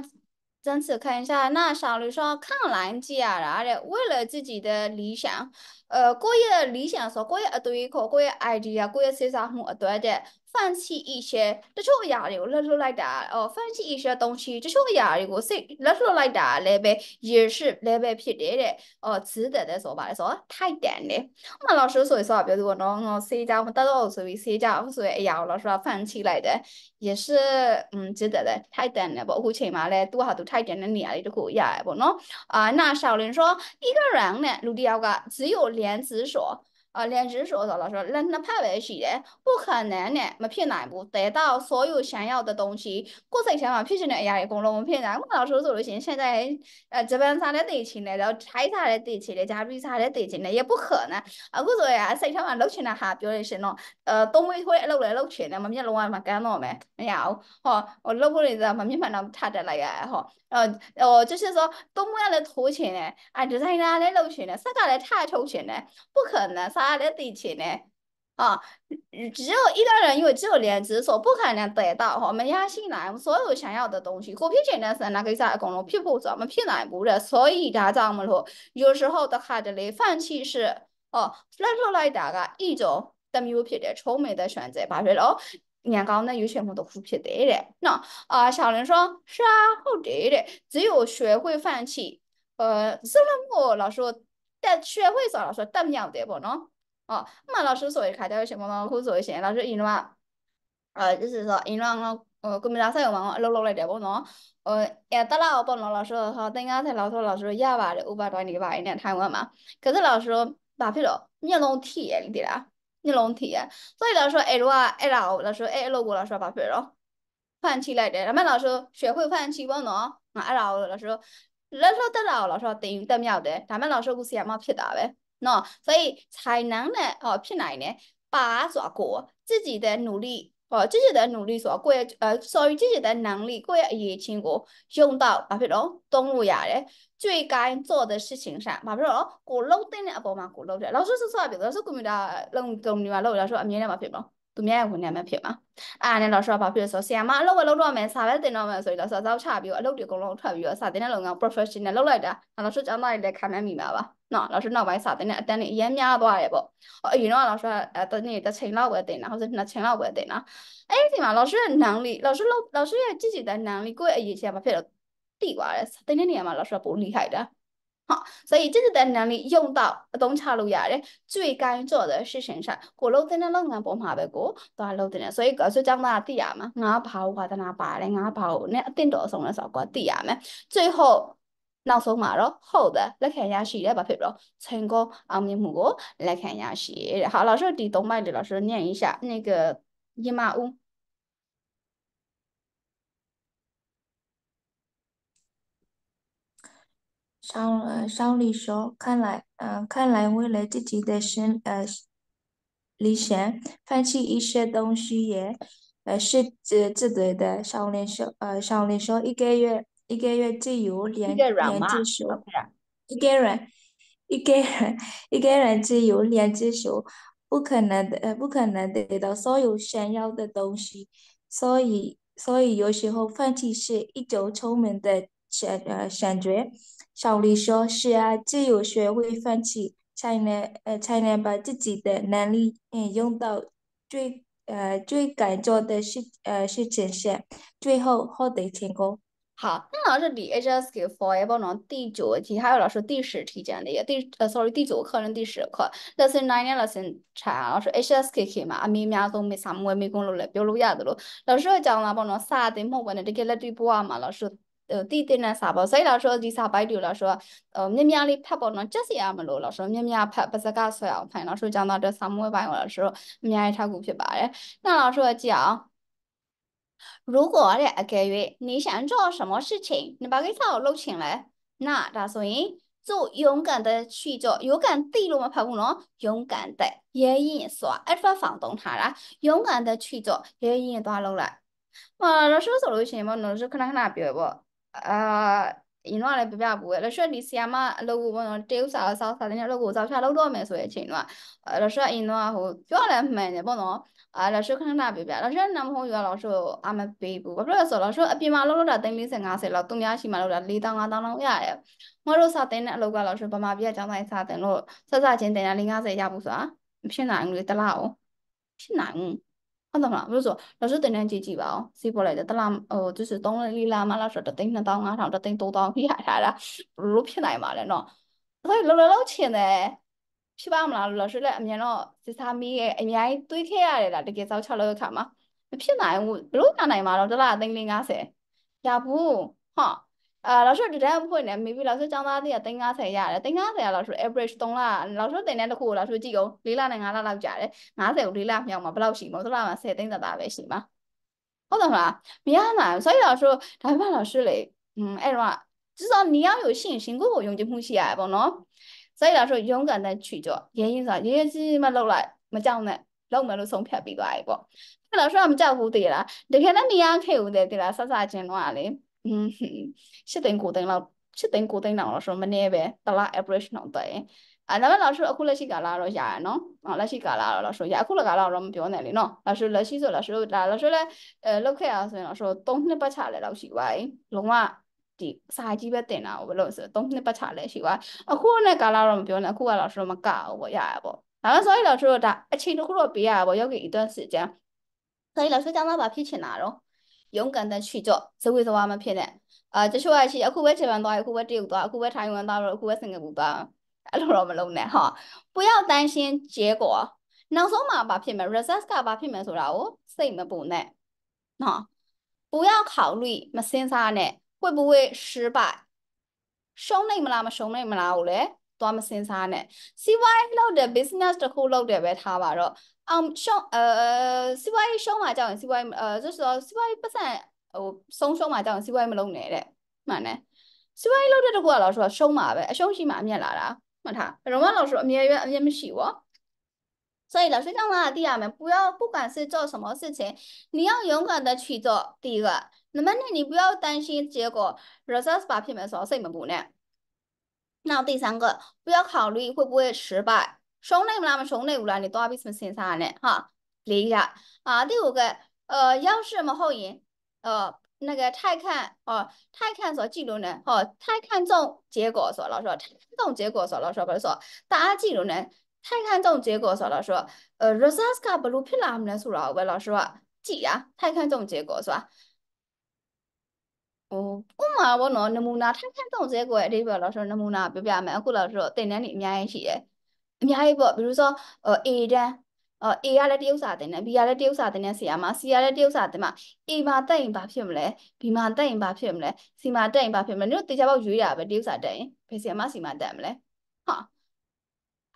争取看一下，那小说，看抗难啊，然后呢，为了自己的理想，呃，过越理想说过越对口，过越 idea，过越时尚很多的。fancy 一些တချို့အရာတွေကိုလက်လွတ်လိုက်တာအော် fancy 一些东西တချို့အရာတွေကိုစိတ်လက်လွတ်လိုက်တာလည်းပဲ也是လည်းပဲဖြစ်တယ်တဲ့အော်值得的ဆိုပါတယ်ဆိုတော့ထိုက်တန်တယ်ဥမာ老师ဆိုရင်ဆိုပြောသူကနော်ငေါစေးကြောင်မတတ်တော့ဘူးဆိုပြီးစေးကြောင်ဆိုရဲ့အရာကို老师က fancy လိုက်တယ်也是嗯值得的ထိုက်တန်တယ်ပေါ့အခုချိန်မှာလည်းသူဟာသူထိုက်တန်တဲ့နေရာလေးတခုရရပေါ့နော်အာ那小林说一个人呢လူတစ်ယောက်က只有良知所啊，两只说错了，说人呐怕危的？不可能的，没骗一幕，得到所有想要的东西，过成想万，骗起来呀，也光荣，骗人。我老说说嘞，行，现在，呃，这边啥的得钱嘞，然后拆啥的得钱嘞，加币啥的得钱嘞，也不可能。啊，我说呀，谁想万老去那哈，表要行了，呃，都没会漏钱，漏钱了，没人家老板干，弄咩？没有，呵，我漏钱了，没人家能查得那个，呵，呃，哦，就是说，都没来偷钱嘞，啊，就他那嘞漏钱嘞，啥叫来偷钱嘞？不可能，啥？的地钱呢？啊，只有一个人，因为只有两只手，不可能得到我们想进来，我们所有想要的东西。虎皮简单是那个啥公路，屁股怎么屁皮不一了？所以他怎么说？有时候的还得来放弃是？哦，说出来大家一种等有皮的聪明的选择。八十六，年糕呢，有些我都不撇得了。那啊，小林说是啊，好对的，只有学会放弃。呃，什么木老师？但学会啥老师？等要得不呢？哦，嘛老师所以开头什么嘛，我所以先老师因为，呃，就是说因为我。呃，国民大赛有嘛，老老来的不喏，呃，也得了，不喏，老师哈，等下才老师老师也把的，我把专业把一点谈完嘛，可是老师把皮了，你弄体验你的啦，你弄体验，所以老师哎罗啊，哎啦，老师哎罗过老师把皮了，放弃来的，咱们老师学会放弃不喏，俺哎啦，老师，老师得了，老师等得秒的，咱们老师不是也没皮的呗。那所以才能呢，哦、呃，去哪呢？把做过自己的努力，哦、呃，自己的努力所过，呃，所以自己的能力过也经过用到，把譬如动物呀嘞，最该做的事情上，把譬如过路灯的阿婆嘛过路的，老师是说，比如说过面的，弄公牛啊路，老师阿面的嘛譬如。သူများရဲ့ဝန်ထမ်းပဲဖြစ်မှာအဲ့ဒါနဲ့တော့ဆိုတော့ဘာဖြစ်လဲဆိုတော့ဆရာမအလုပ်ပဲလုပ်တော့မယ်စာပဲသင်တော့မယ်ဆိုပြီးတော့စာစောက်ချပြီးတော့အလုပ်တွေအကုန်လုံးထွက်ပြီးတော့စာသင်တဲ့လုပ်ငန်း professional လုပ်လိုက်တာအဲ့တော့ဆိုကျောင်းသားတွေလည်းခံနိုင်မိမှာပါနော်လောက်ဆိုနောက်ပိုင်းစာသင်တဲ့အတန်းတွေအများများသွားတယ်ပေါ့အရင်တော့လောက်ဆိုတော့တနေ့တစ်ချိန်လောက်ပဲသင်တာဟုတ်စေနှစ်ချိန်လောက်ပဲသင်တာအဲ့ဒီအချိန်မှာလောက်ဆိုရဲ့နန်းလေးလောက်ဆိုလောက်ဆိုရဲ့ကြည်ကြည်တဲ့နန်းလေးကိုယ့်ရဲ့အရေးချက်ကဘာဖြစ်လဲတိသွားတယ်သင်တဲ့နေရာမှာလောက်ဆိုပိုနီးခိုက်တာ好，所以这就在能力用到东岔路呀的最该做的事情上，过路真的老难不怕被过，都还路真的，所以告诉讲那地呀嘛，俺跑我的那把嘞，俺跑那顶多送了少个地呀嘛，最后。နောက်ဆုံးမှာတော့ဟုတ်တယ်လက်ခံရရှိတယ်ဘာဖြစ်တော့成功အောင်မြင်မှုကိုလက်ခံရရှိတယ်好老师ဒီ၃မိုက်လေ老师念一下那个姨妈屋上呃，上林说，看来，呃，看来为了自己的生呃理想，放弃一些东西也，呃是呃值得的。少林说，呃，少林说，一个月一个月只有两两百十一个人一个人一个人只有两百十，不可能的，呃，不可能得到所有想要的东西，所以，所以有时候放弃是一种聪明的。选呃选角。小李说：“是啊，只有学会放弃，才能呃才能把自己的能力嗯用到最呃最该做的事呃事情上，最后获得成功。”好，那老师你 H s k four 也包括第九题，还有老师第十题讲的呀。第呃 sorry 第九课跟第十课，老师哪样老师查老师 HSKK 嘛，咪咪啊都没三也没攻落来，表露下子咯。老师会讲了帮忙三对毛管的这个来对不啊嘛，老师。တည်တဲ့စာပေါ့စိတ်လားဆိုဒီစာပိုက်တွေလားဆိုတော့မြင်များလေးဖတ်ပေါ့နော်ကြက်စီရမလို့လားဆိုတော့မြင်များဖတ်ပါစကဆွဲအောင်ဖတ်နော်ဆိုကြောင့်တော့စာမွေးပိုင်းလားဆိုတော့အများကြီးထောက်ကူဖြစ်ပါတယ်နောက်လားဆိုတော့ကြည့်အောင်如果的阿个月你想做什么事情，你把给找录进来，那他说因做勇敢的去做，勇敢地路嘛跑不咯，勇敢的也应说，哎，不放动他啦，勇敢的去做，也应多路了。啊，老师说录进来嘛，老师看哪看哪表不？အာရင်တော့လည်းပြပြပူပဲလွှတ်ဒီဆီယာမအလုပ်ကိုပေါ့နော်တေးဥစာဆောက်စာတင်တဲ့အလုပ်ကိုစောက်ချလုပ်တော့မယ်ဆိုတဲ့အချိန်တော့လွှတ်အရင်တော့ဟိုပြောလည်းမှန်တယ်ပေါ့နော်အာလွှတ်ခဏခဏပြပြလွှတ်နမဟုတ်ရတော့လွှတ်အမပေးဘူးဘာဖြစ်လို့ဆိုတော့လွှတ်အပြင်မှာလုပ်လို့တာ350 50လောက်သူများရှိမှလုပ်တာ4000 5000လောက်ရတယ်မတို့စာတင်တဲ့အလုပ်ကတော့လွှတ်ဗမာပြည်ကကျောင်းသားစာတင်လို့ဆက်စချင်းတင်တာ450ရဘူးဆိုတာမဖြစ်နိုင်ဘူးလေတလားအောင်ဖြစ်နိုင်ဘူးဟုတ်တယ်မလားဘယ်လိုဆိုလောရှုတင်တန်းကြည့်ကြည့်ပါအောင်စီးပေါ်လိုက်တယ်တလားဟို就是3လေးလာမလားဆိုတော့32500 33000ပြရထားတာဘလို့ဖြစ်နိုင်ပါလဲเนาะအဲ့ဒါလောလောလောချင်တယ်ဖြစ်ပါမလားလို့လောရှုလည်းအမြန်တော့စစ်စားမီးရဲ့အများကြီးတွေးခဲ့ရတယ်လားတကယ်စောက်ချလောက်ခါမှာမဖြစ်နိုင်ဘူးဘလို့ရနိုင်မှာတော့တလား350ရဘူးဟော့အာလောက်ရှော့တဒန်းဖွင့်နေ maybe လောက်ရှော့ចောင်းသားတွေက350ရတယ်350ရလောက်ရှော့ average 3လလောက်ရှော့တင်တဲ့တစ်ခုကိုလောက်ရှော့ကြည့်ကုန်4လနဲ့5လလောက်ကြာတယ်50ကို4လမြောက်မှာဘယ်လောက်ရှိမလဲ3လမှာ10သိန်းသက်သာပဲရှိမှာဟုတ်တယ်မလားမရနိုင်ဆိုတော့ဆိုဒါပေမဲ့လောက်ရှော့လေအဲ့တော့至少你要有信心，我用这东西来不喏。所以来说，勇敢的去做，原因啥？原因是嘛，落来没讲呢，落没落从偏比过来不？那老师我们讲蝴蝶啦，你看那你也看蝴蝶的啦，啥啥情况嘞？၈သိန်း၉သိန်းလောက်၈သိန်း၉သိန်းလောက်တော့ဆိုမနည်းပဲတစ်လ average နှုန်းတက်ရင်အဲ့ဒါမဲ့လောက်ဆိုအခုလက်ရှိကာလတော့ရရနော်။လက်ရှိကာလတော့လောက်ဆိုရအခုလက်ကာလတော့မပြောနဲ့လေနော်။လောက်ဆိုလက်ရှိဆိုလောက်ဆိုဒါလောက်ဆိုလဲအဲလောက်ခဲ့အောင်ဆိုရင်တော့ဆို၃နှစ်ပတ်ချလဲလောက်ရှိပါ යි ။လုံးဝဒီစာကြီးပဲတင်တာဘယ်လို့ဆိုတော့၃နှစ်ပတ်ချလဲရှိပါ။အခုနဲ့ကာလတော့မပြောနဲ့အခုကလောက်ဆိုမကဘူးပေါ့ရရပေါ့။ဒါမှဆိုရင်လောက်ဆိုတော့ဒါအချိန်တစ်ခုတော့ပေးရပါပေါ့။ရောက်ကြည့်အသွန်းစစ်ကြမ်း။ဆိုရင်လောက်ဆိုကြမ်းမှာဘာဖြစ်ချင်တာတော့။勇敢的去做，社会是我们骗的。အာတချို့ကရှိအခုပဲဂျပန်သွားအခုပဲတရုတ်သွားအခုပဲထိုင်ဝမ်သွားတော့အခုပဲစင်ကာပူသွားအဲ့လိုတော့မလုပ်နဲ့ဟာပူရောက်တန်းရှင်းကျဲကောနောက်ဆုံးမှာဘာဖြစ်မလဲ result ကဘာဖြစ်မလဲဆိုတာကိုစိတ်မပူနဲ့နော်ပူရောက်考虑မစင်စားနဲ့会不会失败ရှုံးနိုင်မလားမရှုံးနိုင်မလားကိုလည်းသွားမစင်စားနဲ့စီးပွားရေးလုပ်တဲ့ business တစ်ခုလုပ်တယ်ပဲထားပါတော့嗯，冲呃，是因为冲嘛叫，是 CY，呃，就是说是 y 不善哦，冲冲嘛叫是 CY 没能力嘞，嘛呢？是因为老爹就怪老师说冲嘛呗，冲起么？面来啦，没他，那么老师说，你越你没希望。所以，老师讲了，第二，不要，不管是做什么事情，你要勇敢的去做。第一个，那么呢，你不要担心结果。比如说，十八匹马说什么不呢？那第三个，不要考虑会不会失败。ရှုံးနိုင်မလားမရှုံးနိုင်ဘူးလားနေသွားပြီးစမစင်စားရနဲ့ဟာလေးရအာတိကိုက呃，要是么后人，呃，那个太看哦，太看所记录呢，哦，太看重结果所了说，太看重结果所了说，不是说大家记录呢，太看重结果所了说，呃，results 卡不如皮拉姆来说了，为了说记呀，太看重结果是吧？哦，我嘛，我拿那木拿太看重结果的，比如说那木拿，比如说我们古老说对那里面一些。အများကြီးပေါ့ဘယ်လိုဆို A တန်းအော် A ကလည်းတရုပ်စာသင်တယ် B ကလည်းတရုပ်စာသင်တဲ့ဆရာမ C ကလည်းတရုပ်စာသင်မ A မှာတက်ရင်ဘာဖြစ်မလဲ B မှာတက်ရင်ဘာဖြစ်မလဲ C မှာတက်ရင်ဘာဖြစ်မလဲတို့တေချာပေါက်ရွေးတာပဲတရုပ်စာတက်ရင်ဘယ်ဆရာမ C မှာတက်မလဲဟာ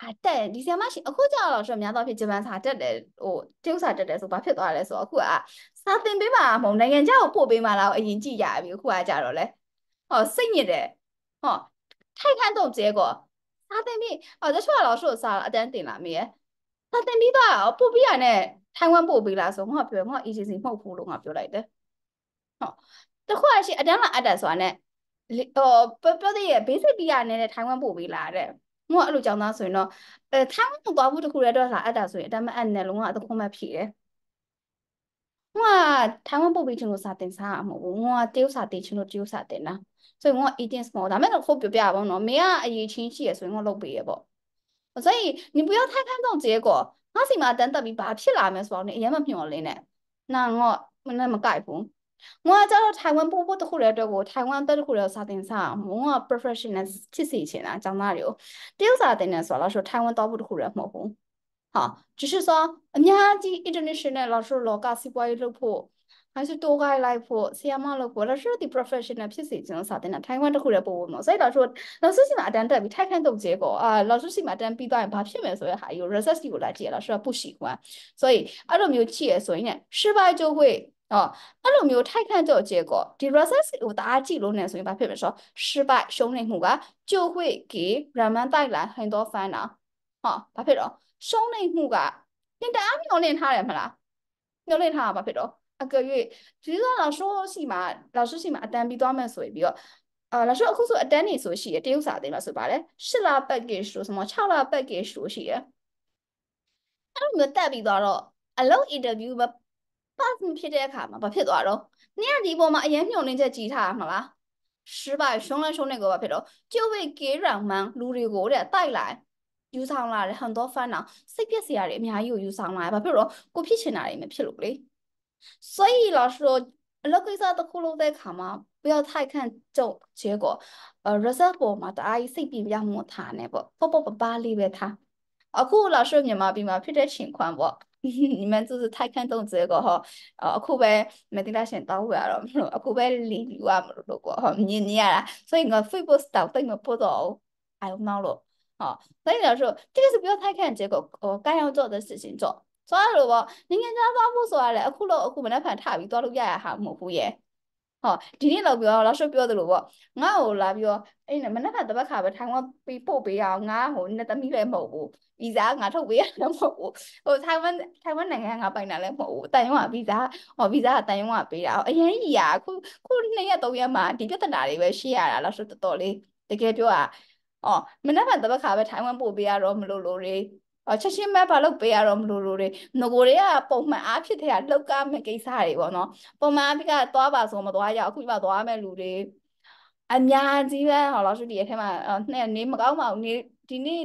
အတက်ဒီဆရာမရှိအခုကြတော့ဆိုများတော့ဖြစ်ဂျပန်စာတက်တယ်ဟိုတရုပ်စာတက်တယ်ဆိုဘာဖြစ်သွားလဲဆိုတော့အခုကစာသင်ပေးမှာမဟုတ်နိုင်ငံခြားကိုပို့ပေးမှာလားအရင်ကြည့်ရပြီအခုကကြတော့လဲဟောစိတ်ညစ်တယ်ဟောထိုက်ခန့်တော့ကျဲကော他对面哦，这说老师啥了？等等啦，没？他对面的不必然呢，台湾不必啦，说我ပြော我以前是冇铺路，我ပြော来的。好，这话是阿等啦阿等说呢，哦，不不对，别是必然呢，台湾不必啦的。我အဲ့လိုကြောင်းသားဆိုရင်တော့အဲထိုင်းဝင်သွားဖို့တခုတည်းတော့လာအပ်တာဆိုရင်အတမအပ်နဲ့လုံးဝအတခုမှဖြစ်တယ်။ငါထိုင်းဝင်ပို့ပေးခြင်းကိုစာတင်စားရမှာဘူး။ငါတရုတ်စာတင်ခြင်းလို့တရုတ်စာတင်တာ။所以我一定是没的。没得好表表吧，喏，没啊，一清晰，所以我老背不。所以你不要太看重结果，我起码等到你把屁拉面说你也没妙嘞呢。那我那么改不？我找到台湾波波的后来这个台湾的后来啥点啥，我 professional 去事情啊，讲哪里？第二啥点呢？说了说台湾到不的后来没红，好，只是说人家这 international 老师老搞西瓜一路破。还是多该来佛，是呀嘛了过，那是的 professional 皮是真啥的呢？台湾这块的不嘛，所以他说老师起码单单比太看懂结果啊，老师起码单比多人把片面所以还有 research 有来接了是不喜欢，所以啊都没有接，所以呢失败就会哦，啊都没有太看重结果，这 research 有大家记录呢，所以把片面说失败凶内我啊就会给人们带来很多烦恼，哦，把片说凶内我啊，你大家没有练他了没啦？没有练他把片说。个月，就是让老师是嘛，老师是嘛，单比多门所以比较。啊，老师，我说单年所写，这有啥的嘛？是吧嘞？十拉八给数什么？超拉八给数写。那没单比多少？အလုပ် interview မှာ pass မဖြစ်တဲ့အခါမှာဘာဖြစ်သွားတော့နင်ကဒီပေါ်မှာအရင်ညှို့နှင်းချက်ကြီးထားရမှာလား失败凶了凶那个吧，譬如就会给人们努力过的带来ယူဆောင်လာတဲ့很多烦恼စိတ်ပြည့်စရာတွေအများကြီးကိုယူဆောင်လာတယ်။ဘာဖြစ်လို့ကိုဖြစ်ချင်တာတွေမဖြစ်လို့လေ။所以老师说，老鬼啥都苦路在看嘛，不要太看重结果。呃，result ပေါ်မှာတအားကြီးစိတ်ပြင်းပြမှုထားနေပေါ့ပေါ့ပေါ့ပပလေးပဲထားအခု老师မြန်မာပြည်မှာဖြစ်တဲ့情况ပေါ့你们就是太看重结果哈，呃，အခုပဲမတင်လာရှင်တောက်ရတော့မလို့အခုပဲလင်းယူရမလို့လို့ပေါ့ဟောမြင်နေရတာ所以我 Facebook တောက်တိတ်မပို့တော့အောင်အောင်လို့好，所以来说，这个是不要太看结果，哦，该要做的事情做。သွားလို့ပေါ့နိုင်ငံခြားသွားဖို့ဆိုတာလည်းအခုလို့အခုမနက်ဖြန်ထပြီးသွားလို့ရရဟာမဟုတ်ဘူးရဲ့ဟောဒီနေ့လောက်ပြောလောက်ရှုပ်ပြောသလိုပေါ့ငါ့ကိုလာပြီးတော့အဲ့နမနက်ဖြန်တပတ်ခါပဲထိုင်ဝမ်ပြီးပို့ပေးရအောင်ငါဟိုနှစ်သမီးလည်းမဟုတ်ဘူးဗီဇာငါထုတ်ပေးရလည်းမဟုတ်ဘူးဟိုထိုင်ဝမ်ထိုင်ဝမ်နိုင်ငံငါပိုင်တာလည်းမဟုတ်ဘူးတန်ယုံကဗီဇာဟောဗီဇာကတန်ယုံကပေးတာအရင်ကြီးอ่ะခုခုနှစ်ရက်သုံးရက်မှဒီပြဿနာတွေပဲရှိရတာလောက်ရှုပ်တော်တော်လေးတကယ်ပြောอ่ะအော်မနက်ဖြန်တပတ်ခါပဲထိုင်ဝမ်ပို့ပေးရတော့မလို့လို့အချက်ချင်းမဲ့ဘာလို့ပေးရတော့မလို့လို့တွေငကိုတွေကပုံမှန်အားဖြစ်တဲ့ကလောက်ကမဲ့ကိစ္စတွေပေါ့နော်ပုံမှန်အားဖြင့်ကသွားပါဆိုမသွားရအခုဒီမှာသွားမဲ့လူတွေအများကြီးပဲဟောလို့ရှိဒီအထက်မှာနေ့နေမကောင်းပါဘူးနေဒီနေ့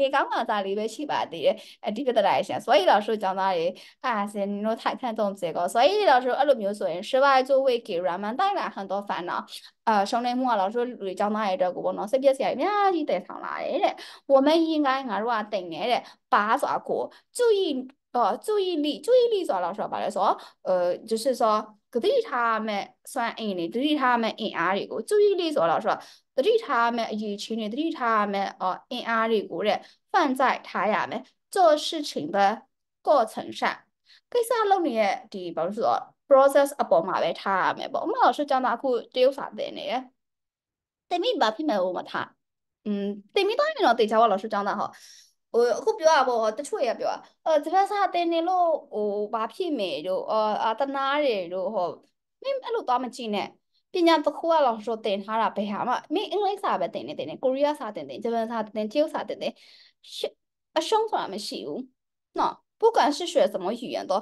နေကောင်းလာစားလေးပဲရှိပါသေးတယ်အတိပတ္တရရှင်所以老师讲到的啊是你若太看重这个所以老师二路没有说失败就会给人们带来很多烦恼呃兄弟们老师လူတွေကြောင်းသားရဲ့အတွက်ကိုပေါ့နော်စိတ်ပြည့်စရာအများကြီးတည်ဆောင်လာတယ်တဲ့我们应该ငါတို့ကတင်နေတဲ့ပါဆိုတာကို注意呃注意力，注意力说老师把来说，呃，就是说，搿对他们算硬的，对他们硬啊的个注意力说老师，对他们以前的，对他们哦硬啊的个人放在他呀们做事情的过程上。ကိစ္စလုပ်နေတဲ့ဒီဘာလို့ဆိုတော့ process အပေါ်မှာပဲထားရမယ်ပေါ့ဥမာတော့ကျွန်တော်အခုတရုတ်စာသင်နေရယ်တင်မိဘာဖြစ်မယ်ဟိုမှာထားอืมတင်မိတိုင်းတော့တေချာပါလို့ဆိုကျွန်တော်ဟောဟိုအခုပြောတာပေါ့တချို့ရပြောတာအော်ဒီဘက်စားတင်နေလို့ဟိုဘာဖြစ်မယ်တို့အော်အာတနာတယ်တို့ဟောမင်းအဲ့လိုသွားမကြည့်နဲ့ပညာတစ်ခုကတော့ဆိုတင်ထားတာဘယ်ဟာမှမင်းအင်္ဂလိပ်စာပဲတင်နေတင်နေကိုရီးယားစာတင်တင်ဂျပန်စာတင်တင်တရုတ်စာတင်တင်အရှုံးဆိုတာမရှိဘူးနော်不管是学什么语言都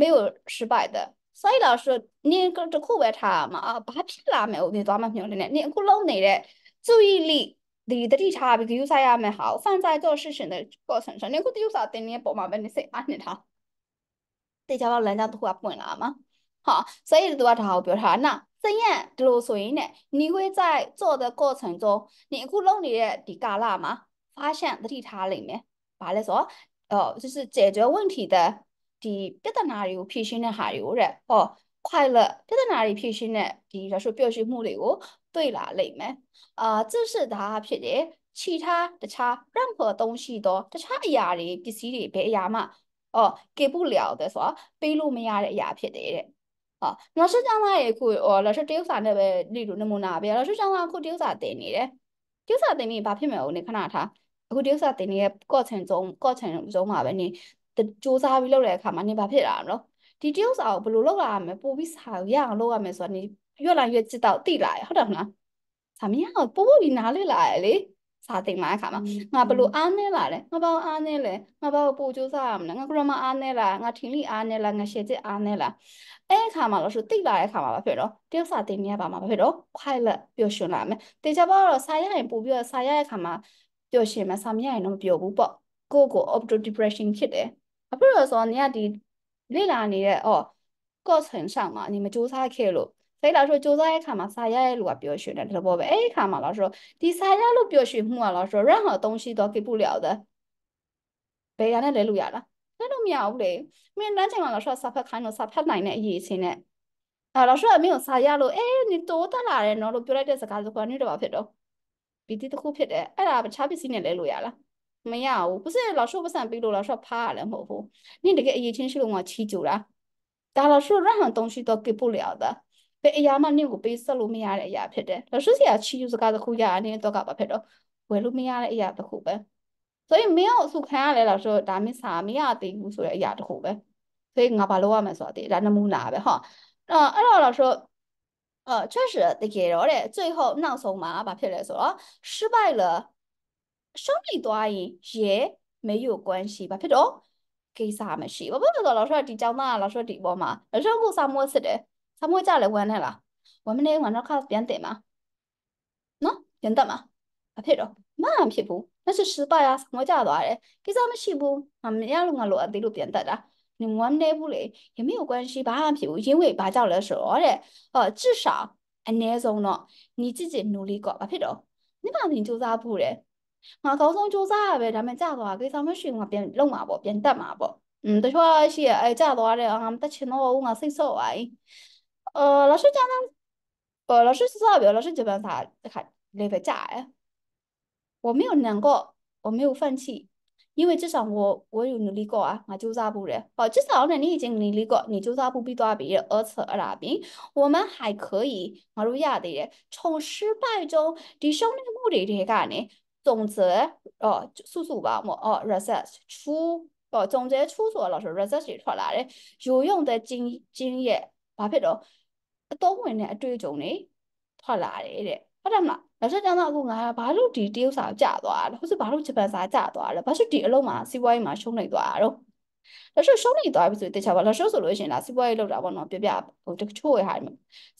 没有失败的。所以老师，你个这课外他嘛啊，把屁拉没有，你多么牛的呢？你可弄你的注意力你的地差比个有啥也蛮好，放在做事情的过程中，你个有啥点你不麻烦你谁安你他？这家伙人家都会不拿嘛，好，所以都要好表达那。这样的路属于呢，你会在做的过程中，你会弄你的底嘎啦嘛，发现的地它里面，把来说，哦，就是解决问题的第别的哪里有偏心的还有人哦，快乐别的哪里偏心的，第就是表现目的哦，对啦，你们啊，这是他撇的，其他的差任何东西都这差一样的，必须得别样嘛。哦，给不了的说，比如没样的也撇的。啊，老师讲了一个哦，老师调查那边例如那么那边，老师讲了个调查对你的，调查对你把撇没有？你看哪他？အခုတရုတ်စာတင်နေတဲ့ကော့ချန်ဇုံကော့ချန်ဇုံမှာပဲနေစူးစမ်းပြီးလုပ်တဲ့အခါမှာနေဘာဖြစ်လာမလို့ဒီတရုတ်စာကိုဘယ်လိုလုပ်ရမလဲပို့ပြီးစာရအောင်လုပ်ရမလဲဆိုတော့နေ越来越知道地来，好的呢，怎么样？波波你哪里来嘞？စာသင်လာတဲ့အခါမှာငါဘလို့အားနေလာလဲငါဘာအားနေလဲငါဘာပို့ကြိုးစားရမလဲငါ grammar အားနေလားငါ thin လိအားနေလားငါ share ချက်အားနေလားအဲ့အခါမှာလို့ဆိုတိလာတဲ့အခါမှာဘာဖြစ်တော့တယောက်စာသင်နေရပါမှာဘာဖြစ်တော့ pilot ပျော်ရွှင်လာမယ်တေချာဘောကတော့စာရရင်ပို့ပြီးတော့စာရတဲ့အခါမှာပျော်ရွှင်မယ်စာမရရင်တော့မပျော်ဘူးပေါ့ကိုကို auto depression ဖြစ်တယ်ဘာဖြစ်လို့ဆိုတော့နေကဒီလေ့လာနေတဲ့ဟော course ဟန်ဆောင်မှာနေမကြိုးစားခဲ့လို့所以老师就在看嘛，啥也路啊不要学的，知道不？哎，看嘛，老师，第三呀路不要学木啊，老师，任何东西都给不了的，别人的来路呀了，那都没有嘞。没人家嘛，老师啥拍看了啥拍来呢？以前呢，啊，老师没有啥呀路，哎，你多大啦人，老不要来这是干什么？你这把拍着，别的都苦拍的，哎呀，不差别是你来路呀了。မရဘူးပစက်လောက်ရှုပ်ပစံပြီးလို့လောက်ရှုပ်ဖားရလည်းမဟုတ်ဘူးနင့်တကယ်အရေးချင်းရှိလို့ငါချီးကျူတာဒါလောက်ရှုပ်ရဟန်တုံးရှိတော့ကိပုလေအောင်တာဘယ်အရာမှနင့်ကိုပေးဆက်လို့မရတဲ့အရာဖြစ်တယ်။လက်ရှိဆရာချီယူစကားတစ်ခုရတာနင့်တော့ကဘာဖြစ်တော့ဝယ်လို့မရတဲ့အရာတစ်ခုပဲ။ဆိုရင်မင်းကိုအဆုခံရလဲလို့ဆိုတော့ဒါမင်းစာမရသေးဘူးဆိုတဲ့အရာတစ်ခုပဲ။所以ငါဘာလုပ်ရမလဲဆိုတာသိတယ်။ဒါနမူနာပဲဟော။အဲ့တော့လို့ဆို呃，确实的，给了的，最后闹松嘛，把别人说失败了，胜利多赢也没有关系，把别人给啥没事，我不知道老师你讲哪，老师你我嘛，人生路啥么事的，စာမွေးကြလဲဝမ်းနဲ့လားဝမ်းမနေဝမ်းနောက်ခါပြန်တင်မှာနော်ပြန်တက်မှာအဖြစ်တော့မအဖြစ်ဘူး那是失败啊，什么叫做嘞？给咱们西部，俺们亚龙啊，罗地路变得的，你我们内部嘞也没有关系，把俺屁股因为把叫了说嘞，呃，至少俺那种呢，你自己努力搞吧，屁着，你把你就咋不嘞？俺高中就咋呗，咱们咋做啊？给咱们西部变弄嘛不，变得嘛不？嗯，对说是哎，咋做嘞？俺们得去弄，我俺谁说哎？呃，老师讲的，呃，老师是代表，老师基本上还那个假哎，我没有难过，我没有放弃，因为至少我我有努力过啊，我就进步了。哦，至少呢，你已经努力过，你就进步比多别人，而且那边我们还可以，我都亚的从失败中的胜利目的这个呢，总之哦，速速吧，我哦，research 出哦，总结出所老师 research 出来的有用的经经验，把别种。အသုံးဝင်တဲ့အတွေ့အကြုံတွေထွက်လာတယ်တဲ့ဟုတ်တယ်မလားနောက်ထပ်ကျတော့အခုငါကဘာလို့ဒီတရုတ်စာကြာသွားလဲဟုတ်စဘာလို့ဂျပန်စာကြာသွားလဲဘာလို့ဒီအလုံးမှာစီးပွားရေးမှာရှုံးနေသွားတာတော့လက်ရှိရှုံးနေသွားပြီဆိုရင်တခြားပါလက်ရှိဆိုလို့ရှိရင်ဒါစီးပွားရေးလောက်တာပေါ့နော်ပြပြဟိုတချို့ရဟာ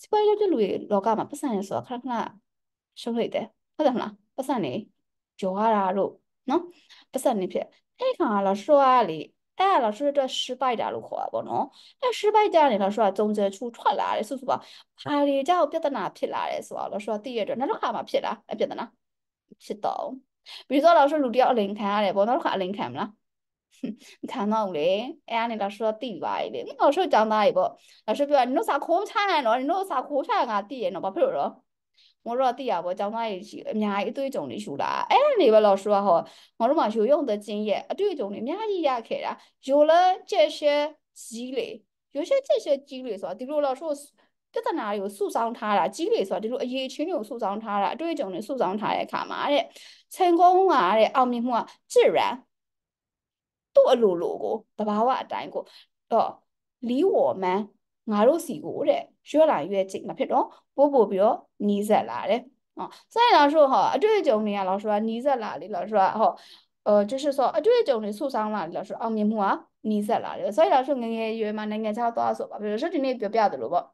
စီးပွားရေးလောက်တဲ့လူတွေလောကမှာပတ်စံရဆိုတာခဏခဏရှုံးနေတယ်ဟုတ်တယ်မလားပတ်စံနေကြော်ရတာလို့နော်ပတ်စံနေဖြစ်အဲ့ခါကတော့ရှော့ရလေ哎呀，老师这失败的路口啊，不喏，那失败的呢，老师啊，中间出错啦，是不是吧？啊，你家有别的哪撇啦，是吧？老师啊，第一个那是干嘛撇啦？哎，别的呢？知道。比如说老师路掉零看嘞，不，那是看零看不啦？看到嘞，哎呀，你老师地歪的，你老师讲哪一不？老师不要，你弄啥苦差呢？你弄啥苦差啊？地呢？不，比如说。ငါတို့ကသိရပါဘောကျောင်းသားတွေအများကြီးအတွေ့အကြုံတွေယူလာအဲ့ဒါနေပဲလို့ဆိုတော့ဟောငါတို့မှာယူရုံတခြင်းရဲ့အတွေ့အကြုံတွေအများကြီးရခဲ့တာယူလဲချက်ရှဲကြီးလေယူရှဲချက်ရှဲကြီးလေဆိုတာဒီလိုလို့ဆိုပြဿနာတွေကိုစုဆောင်းထားတာကြီးလေဆိုတာဒီလိုအရေးချင်းတွေကိုစုဆောင်းထားတာအတွေ့အကြုံတွေစုဆောင်းထားတဲ့အခါမှာတဲ့ချိန်ကုန်းကတဲ့အောင်မြင်မှုကကြည်ရန်သူ့အလိုလိုကိုတဘာဝအတိုင်းကိုတော့လီဝော်မန်ငါတို့စီကိုတဲ့ရွှေ့လာရွှေ့ချိန်မှာဖြစ်တော့ပို့ပို့ပြီးတော့နီးစက်လာတယ်哦，所以老师哈，啊，对种呢，老师啊，你在哪里？老师啊，哈，呃，就是说，啊，对种的受伤了，老师啊，面目啊，你在哪里？所以老师ငယ်ရွယ်မှာနိုင်ငံခြားသွားဆိုပါဘယ်လိုဆိုဒီနေ့ပြောပြတယ်လို့ပေါ့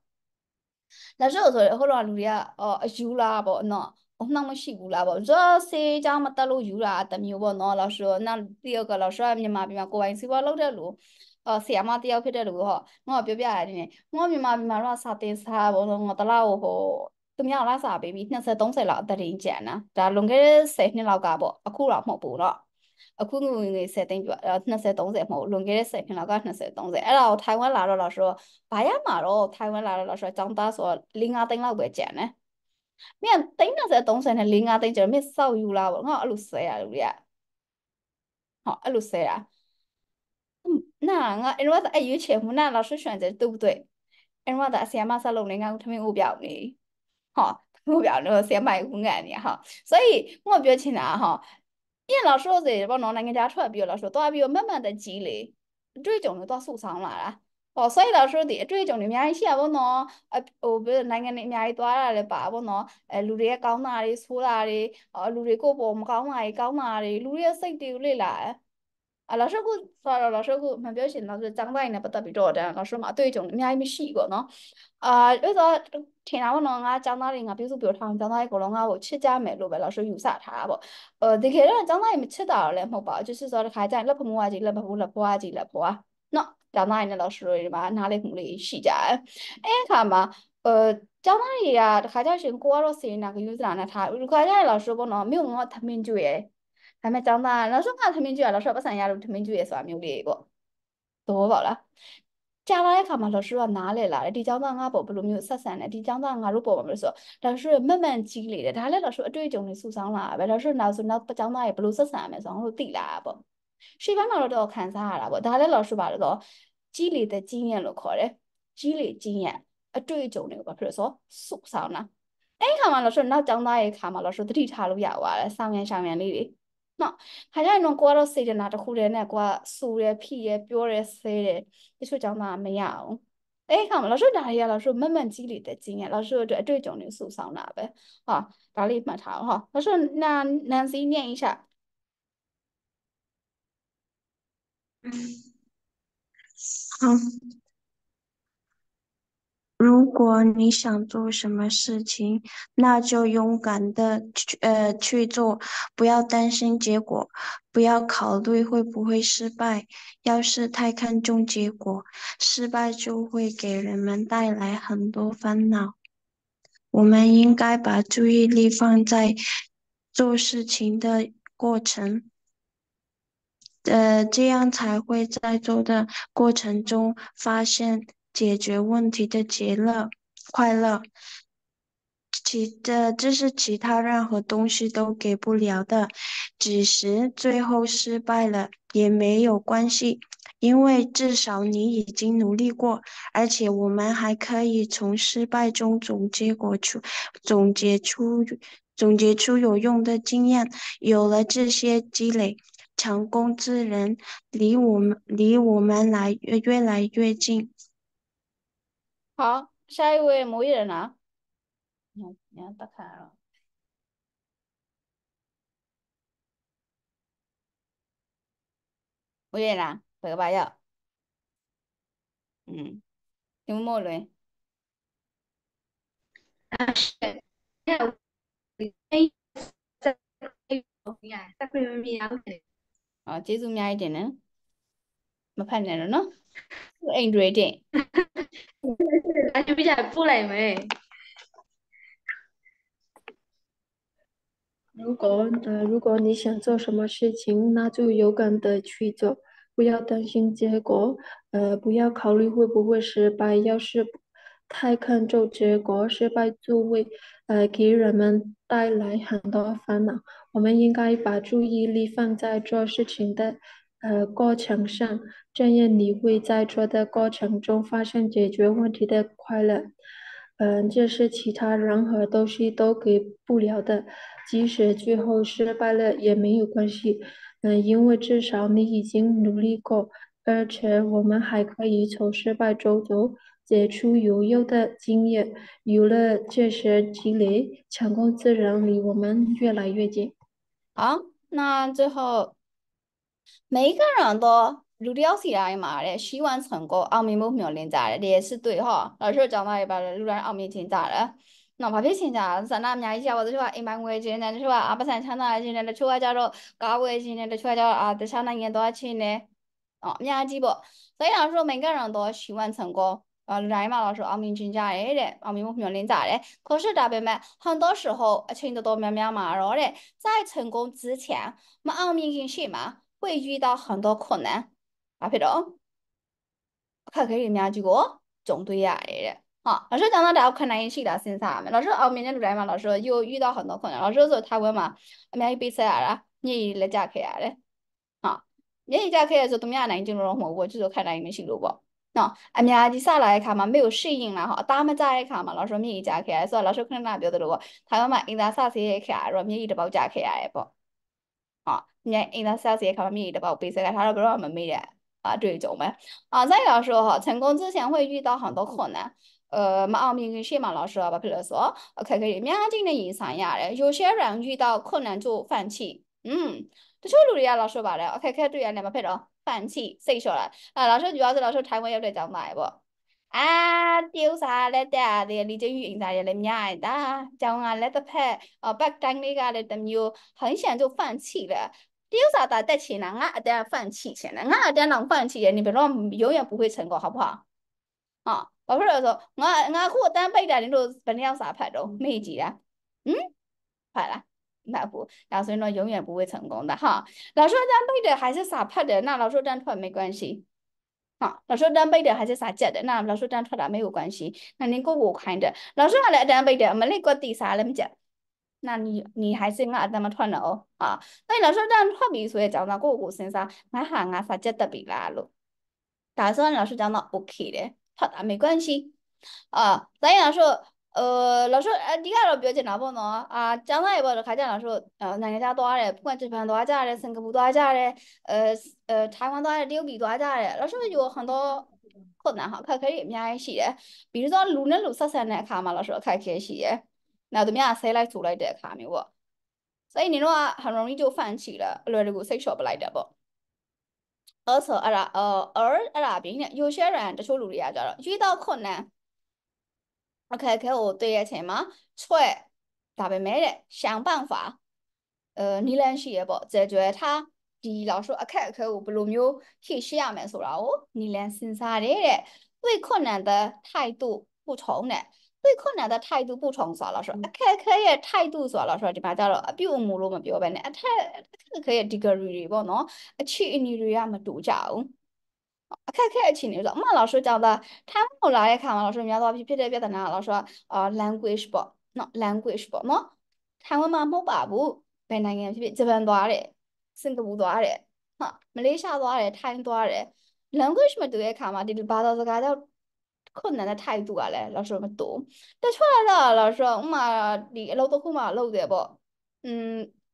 老师ဆိုဟိုတော့လူတွေကအော်အယူလားပေါ့နော်အနှောင့်မရှိဘူးလားပေါ့ဆိုတော့စေးကြောင်းမတက်လို့ယူတာတမျိုးပေါ့နော်老师那第二个老师啊မြန်မာပြည်မှာကိုယ်ပိုင်စီးပွားလုပ်တဲ့လူအော်ဆီယာမတယောက်ဖြစ်တဲ့လူဟောငါ့ကိုပြောပြရတယ်နည်းငါ့မြန်မာပြည်မှာတော့စာသင်စာဘောလုံးငါတလားဟိုသူများလားစာပေးပြီး20 30လောက်အတရင်ကြံတာဒါလွန်ခဲ့တဲ့10နှစ်လောက်ကပေါ့အခုတော့မဟုတ်ဘူးတော့အခုငွေငွေ10သိန်းပြ20 30မဟုတ်လွန်ခဲ့တဲ့10နှစ်လောက်က20 30အဲ့ဒါကိုထိုင်ဝမ်လာတော့လို့ဆိုတော့ဘာရမှာတော့ထိုင်ဝမ်လာတော့လို့ဆိုတော့ចောင်းသားဆိုတော့၄5သိန်းလောက်ပဲကြံတယ်မြန်သိန်း30 30နဲ့၄5သိန်းကျတော့မြန်စောက်ယူလာပေါ့ငါအဲ့လိုဆဲရလူတွေကဟောအဲ့လိုဆဲတာ那我，因为哎，有钱不那老师选择对不对？因为的先马上弄人家他们目标呢，哈，目标呢先买骨干的哈，所以我表情啊哈，因为老师在帮侬那个家出来，比如老师都比较慢慢的积累，最终呢都受伤了啦。哦，所以老师的最终的များရှိရပါတော့အဟိုနိုင်ငံနေအများကြီးသွားရတယ်ပါပေါ့နော်အဲလူတွေရဲ့ကောင်းတာတွေဆိုးတာတွေအော်လူတွေကိုပေါ်မကောင်းတာတွေကောင်းတာတွေလူတွေရဲ့စိတ်တွေကိုလေ့လာတယ်အလာရှုပ်ကဆိုတော့လာရှုပ်ကမှပြောရှင်တော့ကျောင်းသားရင်းနဲ့ပတ်သက်ပြီးတော့ဒါလာရှုပ်မှာအတွေ့အကြုံအများကြီးမရှိဘူးပေါ့နော်အာအဲ့တော့ထင်တာပေါ့နော်ငါကျောင်းသားတွေငါပြုစုပြောထားအောင်ကျောင်းသားတွေအကုန်လုံးငါ့ကိုချစ်ကြမယ်လို့ပဲလာရှုပ်ယူဆထားတာပေါ့ဟိုတကယ်တော့ကျောင်းသားတွေမချစ်တာတော့လည်းမဟုတ်ပါဘူးကျစစ်စောတခါကျရင်လက်ဖမိုးကကြီးလက်ဖမိုးလက်ဖွားကြီးလက်ဖွားနော်ကျောင်းသားတွေနဲ့လာရှုပ်တွေမှာနားလည်မှုလေးရှိကြတယ်အဲ့အခါမှာဟိုကျောင်းသားတွေကတခါကျရှင်ကိုကတော့စေနာကယူစရာနဲ့ထားဒီခါကျရင်လာရှုပ်ပေါ့နော်မြို့ငေါသမင်းကျွေးဒါပေမဲ့ចောင်းသားလောက်ရှော့ကထမင်းကျွေးရလောက်ရှော့ပတ်စံရလို့ထမင်းကျွေးရဆိုတာမျိုးလေးပေါ့သဘောပေါက်လားကြာလာတဲ့ခါမှာလော်ရှူကနားလဲလာတယ်ဒီចောင်းသားငါပေါ့ဘယ်လိုမျိုးဆက်ဆံတယ်ဒီចောင်းသားငါတို့ပေါ့ပါမလို့ဆိုတော့လော်ရှူကမမှန်ကြီးလေတယ်ဒါလည်းလော်ရှူအတွေ့အကြုံတွေစုဆောင်းလာတာပဲလော်ရှူနောက်ဆိုနောက်ចောင်းသားရဲ့ဘယ်လိုဆက်ဆံရမယ်ဆိုတော့တို့သိလာတာပေါ့ရှေ့ဘက်မှာတော့တော့ခံစားရတာပေါ့ဒါလည်းလော်ရှူပါလို့တော့ကြီးလေတဲ့ကြီးညံ့လို့ခေါ်တယ်ကြီးလေကြီးညံ့အတွေ့အကြုံတွေကိုဘာဖြစ်လို့ဆိုစုဆောင်းတာအဲ့ခါမှာလော်ရှူနောက်ចောင်းသားရဲ့ခါမှာလော်ရှူသတိထားလို့ရသွားတယ်ဆောင်းရံရှောင်းရံလေးတွေနော်ခါကြရင်တော့ကိုကတော့စေတနာတစ်ခုတည်းနဲ့ကိုကစူရယ်ဖိရယ်ပြောရယ်ဆဲတယ်တချို့ကြောင့်သာမရအောင်အဲ့ခါမှာလောရှို့ဒါတွေကလောရှို့မမှန်ကြီးလေတဲ့ကြီးငယ်လောရှို့အတွက်အတွေ့အကြုံတွေစုဆောင်တာပဲဟာဒါလေးမှတ်ထားအောင်ဟာလောရှို့နာနန်စီ念一下好如果你想做什么事情，那就勇敢的去呃去做，不要担心结果，不要考虑会不会失败。要是太看重结果，失败就会给人们带来很多烦恼。我们应该把注意力放在做事情的过程，呃，这样才会在做的过程中发现。解决问题的结乐、快乐，其的这是其他任何东西都给不了的。即使最后失败了，也没有关系，因为至少你已经努力过。而且我们还可以从失败中总结果出，总结出总结出有用的经验。有了这些积累，成功之人离我们离我们来越来越近。好，下一位某一人啊，你要你要打卡了。mỗi người là phải các bạn ạ ừ tiếng một rồi ờ chế dùng nhai thế nữa 麻烦你了呢，我爱追剧。那就比较不累呗。如果呃，如果你想做什么事情，那就勇敢的去做，不要担心结果，呃，不要考虑会不会失败。要是太看重结果，失败就会呃给人们带来很多烦恼。我们应该把注意力放在做事情的。呃，过程上，这样你会在做的过程中发现解决问题的快乐，嗯，这是其他任何东西都给不了的。即使最后失败了也没有关系，嗯，因为至少你已经努力过，而且我们还可以从失败中走。结出有用的经验。有了这些积累，成功自然离我们越来越近。好，那最后。每个人都လူတယောက်စီတိုင်းမှာတဲ့ရှိဝန်ဆောင်ကိုအောင်မြင်မှုမျှော်လင့်ကြတယ်တကယ်စစ်တွေ့ဟောတော့တို့ကြောင့်မရပါဘူးလူတိုင်းအောင်မြင်ခြင်းကြတယ်နော်ဘာဖြစ်ချင်ကြဆန္ဒအများကြီးရပါတချို့ကအိမ်ပိုင်းဝယ်ခြင်းနဲ့တချို့ကအပစံချမ်းသာခြင်းနဲ့တချို့ကကြတော့ကားဝယ်ခြင်းနဲ့တချို့ကကြတော့အာတခြားနိုင်ငံသွားခြင်းနဲ့အော်အများကြီးပေါ့ဆိုရင်တော့မိန်ကရံတော့ရှိဝန်ဆောင်ကို啊，来嘛，老师，我们增加一点，我们目标能加的。可是这边嘛，很多时候，钱都多苗苗嘛，然后嘞，在成功之前，嘛，我们经济嘛，会遇到很多困难，啊，譬如，အခက်အခဲတွေအများကြီးကိုကြုံတွေ့ရတယ်တဲ့။ဟာ老师讲到的，我看哪一期的先上面，老师后面的路来嘛，老师又遇到很多困难，老师说台湾嘛，အများကြီးပေးဆက်ရတာညည်လက်ကြခဲ့ရတယ်။ဟာညည်ကြခဲ့ရဆိုသူများနိုင်ကျလို့တော့မဟုတ်ဘူးကျဆိုခံနိုင်မရှိလို့ပေါ့။နော်အများကြီးစလာတဲ့ခါမှာမိကိုရှိရင်လားဟောအသားမကျတဲ့ခါမှာလောဆိုမြည်ကြီးကြခဲ့ရတယ်ဆိုတော့လောဆိုခဏခဏပြောသလိုပေါ့။台湾မှာအင်သာစဆေးရခဲ့ရတော့မြည်ကြီးတစ်ပေါက်ကြခဲ့ရတယ်ပေါ့။ဟာညအိမ်သားစားစီ的咖啡米的宝贝，谁来他都不知道没没的啊，这种呗。啊，再要说哈，成功之前会遇到很多困难。呃，မအောင်မြင်ခင်ရှေ့မှာလောက်ဆိုတော့ဘာဖြစ်လို့ဆိုတော့အခက်အခဲတွေအများကြီးနဲ့ရင်ဆိုင်ရတယ်။有些人遇到困难就放弃，嗯，တချို့လူတွေကလောက်ဆိုပါတယ်အခက်အခဲတွေ့ရတယ်မဖြစ်တော့放弃，谁说了？啊，老师主要是老师台湾有点讲买不？အာတရုတ်စာလည်းတက်ရသေးတယ်လီကျင်းယူအင်စာရလည်းများရတာကျောင်းကလည်းတစ်ဖက်ဘက်တိုင်းလေးကလည်းတစ်မျိုးဟန်ရှန်就放弃了တရုတ်စာသာတက်ချင်တာငါအတန်း放弃ချင်တယ်ငါအတန်းတော့放弃ရ你ဘယ်တော့永远不会成功好不好ဟောဘာဖြစ်လို့ဆိုငါငါခုအတန်းပိတ်တာနေလို့ဘယ်နှစ်ယောက်စာဖတ်တော့မေ့ကြည့်တာဟမ်ဖတ်လား那不，老师说永远不会成功的哈。老师这样对的还是傻怕的，那老师这样错没关系。哈，老师单背的还是啥接的？那老师单出来没有关系。那你给我看的，老师还来单背的，没那个第三了么接？那你你还是俺咱们穿的哦啊。那老师单穿比所以讲到过过身上，俺喊俺啥接的比啦咯。打算老师讲到 OK 的，好的没关系啊。咱要说呃，老师，呃，你看老表姐哪帮侬啊？将来吧，看见老师，呃，哪个家多嘞？不管日本多家嘞，新加坡多家嘞，呃呃，台湾多家嘞，纽比多家嘞，老师有很多困难哈，可可以面一些。比如说路呢，路十三呢，看嘛，老师开开些，那对面谁来出来的看没有？所以你话很容易就放弃了，来这个谁学不来的不？而且啊啦，呃，而啊啦，别呢，有些人这些路里啊，叫遇到困难。အခက်အခဲကိုတွေ့ရတဲ့အချိန်မှာချွဲ့ဒါပဲမဲ့တဲ့想办法呃နီလန်ရှိရပေါ့解决它ဒီလောက်ဆိုအခက်အခဲကိုဘယ်လိုမျိုးဖြေရှင်းရမယ်ဆိုတာကိုနီလန်စဉ်းစားတယ်တဲ့对困难的态度不同တဲ့对困难的态度不同ဆိုတော့ဆိုအခက်အခဲရဲ့态度ဆိုတော့ဆိုတော့ဒီမှာကျတော့အပြုတ်အမူလို့မပြောဘဲနဲ့အထက်အခက်အခဲရဲ့ degree တွေပေါ့နော်အခြေအနေတွေကမတူကြဘူးအခက်ခဲအခြေအနေဆိုအမှလောက်ဆိုကြောင့်ဒါထိုင်းကိုလာတဲ့အခါမှာလောက်ဆိုများသောအားဖြင့်ဖြစ်တဲ့ပြဿနာကလောက်ဆိုတော့ language ပေါ့နော် language ပေါ့နော်ထိုင်းဝမှာမဟုတ်ပါဘူးဘယ်နိုင်ငံဖြစ်ဖြစ်ဂျပန်သွားတယ်စင်ကာပူသွားတယ်ဟုတ်မလေးရှားသွားတယ်ထိုင်းသွားတယ် language မတူတဲ့အခါမှာဒီဘာသာစကားကြောင့်ခုနကထိုက်သူကလည်းလောက်ဆိုမတူတချို့ကတော့လောက်ဆိုဥမာဒီအလုပ်တစ်ခုမှလုပ်တယ်ပေါ့อืม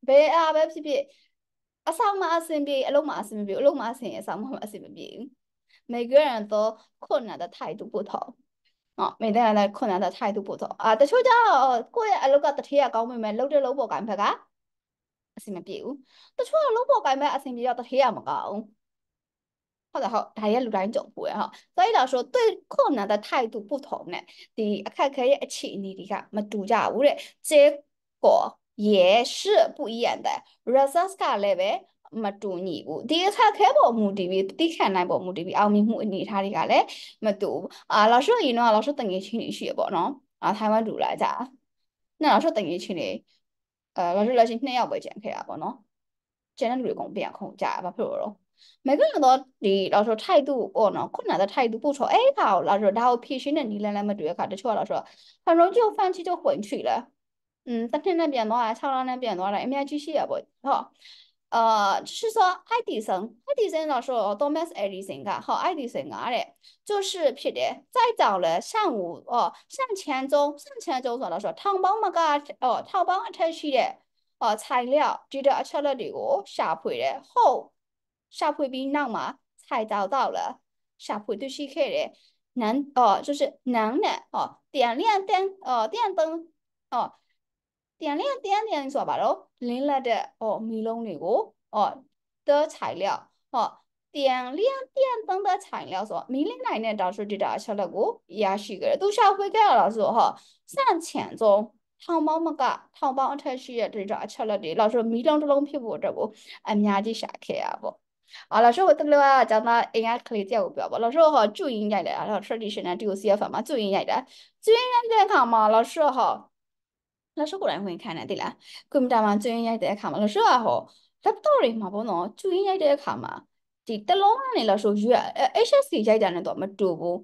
ဘယ်အားပဲဖြစ်ဖြစ်အဆောင်မှာအဆင်ပြေအလုပ်မှာအဆင်မပြေအလုပ်မှာအဆင်အဆောင်မှာအဆင်မပြေဘူး每个人都困难的态度不同。哦，每个人的困难的态度不同啊。တချို့ကျတော့ကိုယ့်ရဲ့အလုပ်ကတထည့်ရကောင်းပေမဲ့လုပ်တဲ့လုပ်ပေါ်ကိုင်ဘက်ကအဆင်မပြေဘူး။တချို့ကလုပ်ပေါ်ကိုင်ဘက်အဆင်ပြေတော့တထည့်ရမကောင်း။ဟုတ်တယ်ဟုတ်ဒါရဲ့လူတိုင်းကြုံဘူးရဲ့ဟုတ်။所以老说对困难的态度不同နဲ့ဒီအခက်ခဲရဲ့အခြေအနေတွေကမတူကြဘူးတဲ့။结果也是不一样的。results ကလည်းပဲမတူညီဘူးဒီအခက်ခဲပေါ်မူတည်ပြီးတိခန့်နိုင်ပေါ်မူတည်ပြီးအောင်မြင်မှုအနေအထားတွေကလည်းမတူဘူးအာလောက်ရှိရင်တော့လောက်ရှိတငယ်ချင်းတွေရှိရပေါ့နော်အာထိုင်ဝမ်တူလာကြနော်လောက်ရှိတငယ်ချင်းတွေအဲလောက်ရှိလောက်ရှိနှစ်ယောက်ပဲကျန်ခဲ့တာပေါ့နော်ကျန်တဲ့လူတွေကုန်ပြန်ခုန်ကြဘာဖြစ်လို့တော့မကကတော့ဒီတော့ဆိုထိုက်သူပေါ့နော်ခုနကထိုက်သူပို့ချောအဲ့ခါကိုလာဆိုဒါကိုဖြည့်ရှင်းတဲ့နီလန်းလည်းမတွေ့တဲ့ခါတချို့ကတော့ဆိုဟန်ရုံးကြီးကိုဖန်ချီတော့ဝင်ချီလာอืมတစ်နှစ်နဲ့ပြန်သွားတာ6လနဲ့ပြန်သွားတာအများကြီးရှိရပေါ့ဟော呃，就是说爱迪生，爱迪生老师哦，Thomas Edison 噶，好，爱迪生啊嘞，就是撇的，再早了上午哦，上千周，上千周说了说，汤包嘛个哦，汤包特区的哦材料，值得吃了这个下配的后，下配比那嘛才找到了，下配都是开的，能哦，就是能的哦，点亮灯哦，电灯哦，点亮点点说吧喽。လင်းလက်တဲ့ဟောမီလုံးတွေကိုဟောတဲ့材料ဟော点亮电灯的材料所明令来年导致这道小乐谷也是个都消费掉了说哈，上前中汤包么个汤包它是这道小乐的，老师迷龙这龙屁股这不，俺们家的啥开呀不？啊，老师我等了啊，讲到人家可以教我表不？老师哈注意人家的，老师的是呢只有些方嘛注意人家的，注意人家看嘛，老师哈。လက်ရှိကိုယ်တိုင်ဝင်ခံတယ်သိလားကွန်ပျူတာမှာကျွင်းရိုက်တဲ့အခါမှာလက်ရှိကဟော laptop တွေမှာပေါ့နော်ကျွင်းရိုက်တဲ့အခါမှာဒီတလုံးကနေလက်ရှိယူရ HSC ရိုက်တာနဲ့တော့မတူဘူး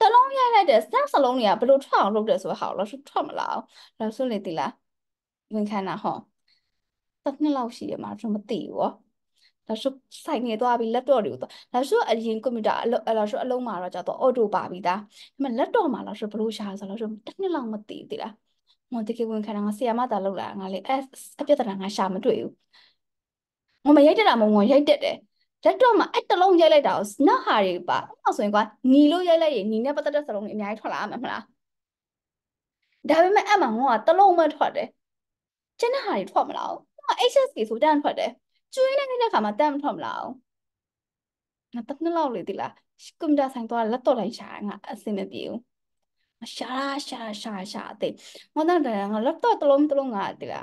တလုံးရိုက်လိုက်တဲ့ snap စလုံးတွေကဘလို့ထွက်အောင်လုပ်တယ်ဆိုတော့ဟာလက်ရှိထွက်မလာအောင်လက်ရှိလေသိလားဝင်ခံတာဟောတစ်နှစ်လောက်ရှိတယ်မှာတော့မသိဘူးပေါ့နောက်ဆိုဆိုင်နေသွားပြီ laptop တွေကိုသွားနောက်ဆိုအရင်ကွန်ပျူတာအလုပ်နောက်ဆိုအလုံးမှာတော့ကြာတော့ auto ပါပြီသားဒါပေမဲ့ laptop မှာနောက်ဆိုဘလို့ရှာဆိုတော့နောက်ဆိုတစ်နှစ်လောက်မသိသေးလားငါတကယ်ဝင်ခံတာငါဆီယာမသာလောက်လာငါလေအပြဿနာငါရှာမတွေ့ဘူးငါမရိုက်တက်တာမဟုတ်ငါရိုက်တက်တယ်လက်တော့မှအဲ့တလုံးရိုက်လိုက်တာကိုနောက်ဟာတွေပါနောက်ဆိုရင်ကွာညီလို့ရိုက်လိုက်ရင်ညီနဲ့ပတ်သက်တဲ့စလုံးတွေအများကြီးထွက်လာမှာမလားဒါပေမဲ့အဲ့မှာငါကတလုံးမထွက်တယ်ကျန်တဲ့ဟာတွေထွက်မလာဘူးငါ HSK ဆိုတန်ထွက်တယ်ကျွေးနေတဲ့ခါမှာတန်မထွက်မလာဘူးငါတစ်နှစ်လောက်လေတိလားကွန်ပျူတာဆိုင်သွားလက်တော့တိုင်းရှာငါအဆင်မပြေဘူးရှာရှာရှာရှာတဲ့ငေါတော့တယ်ငါ laptop တလုံးတလုံးကတည်းက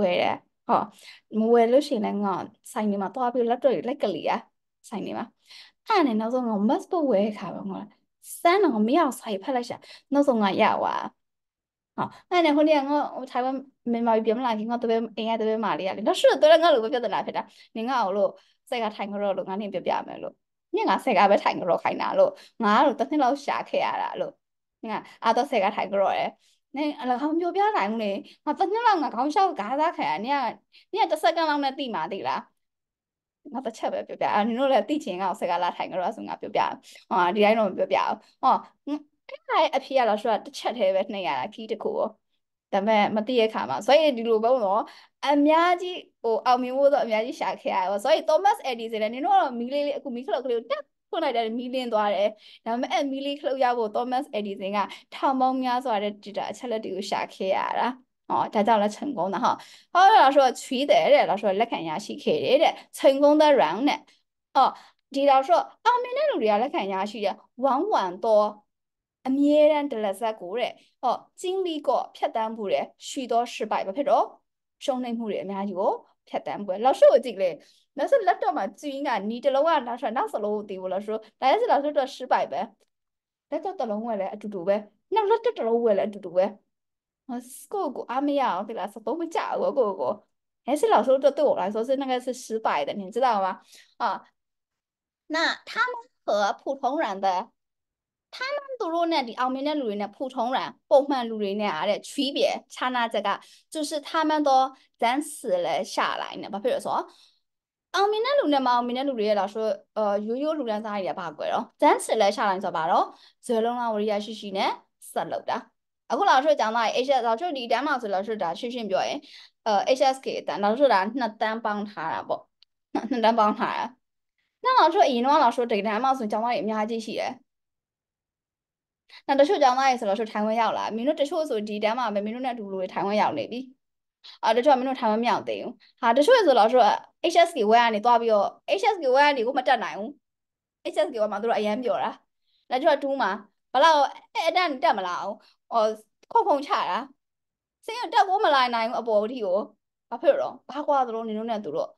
ဝယ်တယ်ဟောမဝယ်လို့ရှိရင်လည်းငါဆိုင်နေမှာသွားပြီး laptop လိုက်ကလေးอ่ะဆိုင်နေမှာအဲ့နဲ့နောက်ဆုံးငါ MacBook ဝယ်ခါပဲငါစမ်းတော့မရအောင်ဆိုင်ဖက်လိုက်ရှာနောက်ဆုံးငါရပါဟောအဲ့နဲ့ဟိုနေ့ငါထိုင်ဝမ်မြန်မာပြည်ပြန်မလာခင်ငါတပည့်အိမ်ကတပည့်မလေးကလေနောက်ရှိတော့တော့ငါလိုပဲပြဿနာဖြစ်တာနင်ကအောင်လို့စိတ်ကထိုင်ကြတော့လို့ငါနင်ပြပြမယ်လို့ညင်ကစိတ်ကပဲထိုင်ကြတော့ခိုင်းတာလို့ငါကတော့တစ်နှစ်လောက်ရှာခဲ့ရတာလို့နင်ကအာတော့ဆယ်ကထိုင်ကြတော့တယ်နင်အလကောင်ပြောပြနိုင်ဘူးလေငါတစ်နှစ်လောက်ငါခေါင်းလျှောက်ကားစားခံရနင်ကနင်ကတစ်စက္ကန့်လောက်နဲ့တိမာတိလားငါတစ်ချက်ပဲပြောပြအဲနင်တို့လည်းသိချင်ကဆက်ကလာထိုင်ကြတော့ဆိုငါပြောပြဟောဒီတိုင်းတော့မပြောပြဘူးဟောအဲ့ဒါအဖေကတော့ဆိုတော့တစ်ချက်သေးပဲနှိပ်ရတာခီးတစ်ခုရောဒါပေမဲ့မသိရခါမှာဆိုရင်ဒီလိုပုံတော့အများကြီးဟိုအောင်မြင်ဖို့တော့အများကြီးရှာခဲ့ရတယ်ပေါ့ဆိုရင် Thomas Edison လည်းနင်တို့ကတော့မီးလေးလေးအခုမီးခလုတ်ကလေးကိုတက်ဖွင့်လိုက်တယ်မီးလင်းသွားတယ်ဒါပေမဲ့အဲ့မီးလေးခလုတ်ရဖို့ Thomas Edison ကထောင်ပေါင်းများစွာတဲ့ data အချက်လက်တွေကိုရှာခဲ့ရတာ哦，大家来成功了哈。好，老师说取得的，老师说来看一下是开的的，成功的人呢，哦，第老师说后面的路要来看一下是往往多。အမြဲတမ်းဒလက်ဆက်ကိုတဲ့ဟောကျင်းလီကဖြတ်တန်းမှုတဲ့ရှိသော失败ဘာဖြစ်တော့ရှုံးနိမ့်မှုတွေအများကြီးကိုဖြတ်တန်းပွဲလောက်ရှို့ကြည့်လေ那是 laptop 嘛，最应该你这楼啊，那是那是楼对不啦？说那也是那是这失败呗，那个这楼我来住住呗，那那这这楼我来住住呗。啊，哥哥阿妹呀，对啦，是多么家伙哥哥，还是老师这对我来说是那个是失败的，你知道吗？啊，那他们和普通人的。他们都说呢，你澳门的路人呢，普通人、部分路人呢，啊的区别差哪这个，就是他们都暂时了下来呢。比如说，အောင်မြင်တဲ့လူနဲ့မအောင်မြင်တဲ့လူတွေရဲ့လားဆိုတော့ရိုးရိုးလူတန်းစားတွေကပါကွယ်တော့ဒန်းစစ်လဲရှာတိုင်းဆိုပါတော့ဇွဲလုံးလာဝရိယရှိရှိနဲ့ဆက်လုပ်တာအခုလာဆိုကြောင်းလိုက် HS လာဆိုဒီတန်းမှာဆိုလာဆိုဒါရှင်းရှင်းပြောရင်အဲ HSK အတန်းလာဆိုဒါနှစ်တန်းပေါင်းထားတာပေါ့နှစ်တန်းပေါင်းထားတာနောက်လာဆိုအရင်တော့လာဆိုဒီတန်းမှာဆိုကြောင်းလိုက်အများကြီးရှိတယ်နောက်တချို့ကြောင်းလိုက်ဆိုလာဆိုထိုင်ဝမ်ရောက်လာမင်းတို့တချို့ဆိုဒီတန်းမှာမင်းတို့နဲ့အတူလူတွေထိုင်ဝမ်ရောက်နေပြီအာတချို့ကမင်းတို့ထိုင်မမြောက်သေးဘူးဟာတချို့ဆိုတော့တို့ HSK ဝက်ကနေသွားပြီးတော့ HSK ဝက်ကနေကိုမတက်နိုင်ဘူး HSK ဝက်မှာတို့အရန်ပြောတာနောက်ကျတော့2မှာဘလောက်အဲ့အတန်းတက်မလာအောင်ဟောခုတ်ခုန်ချတာစင်းရတက်ကိုမလာနိုင်ဘူးအပေါ်အထိကိုဘာဖြစ်တော့ဘာကွာသလိုနင်တို့နဲ့သူတို့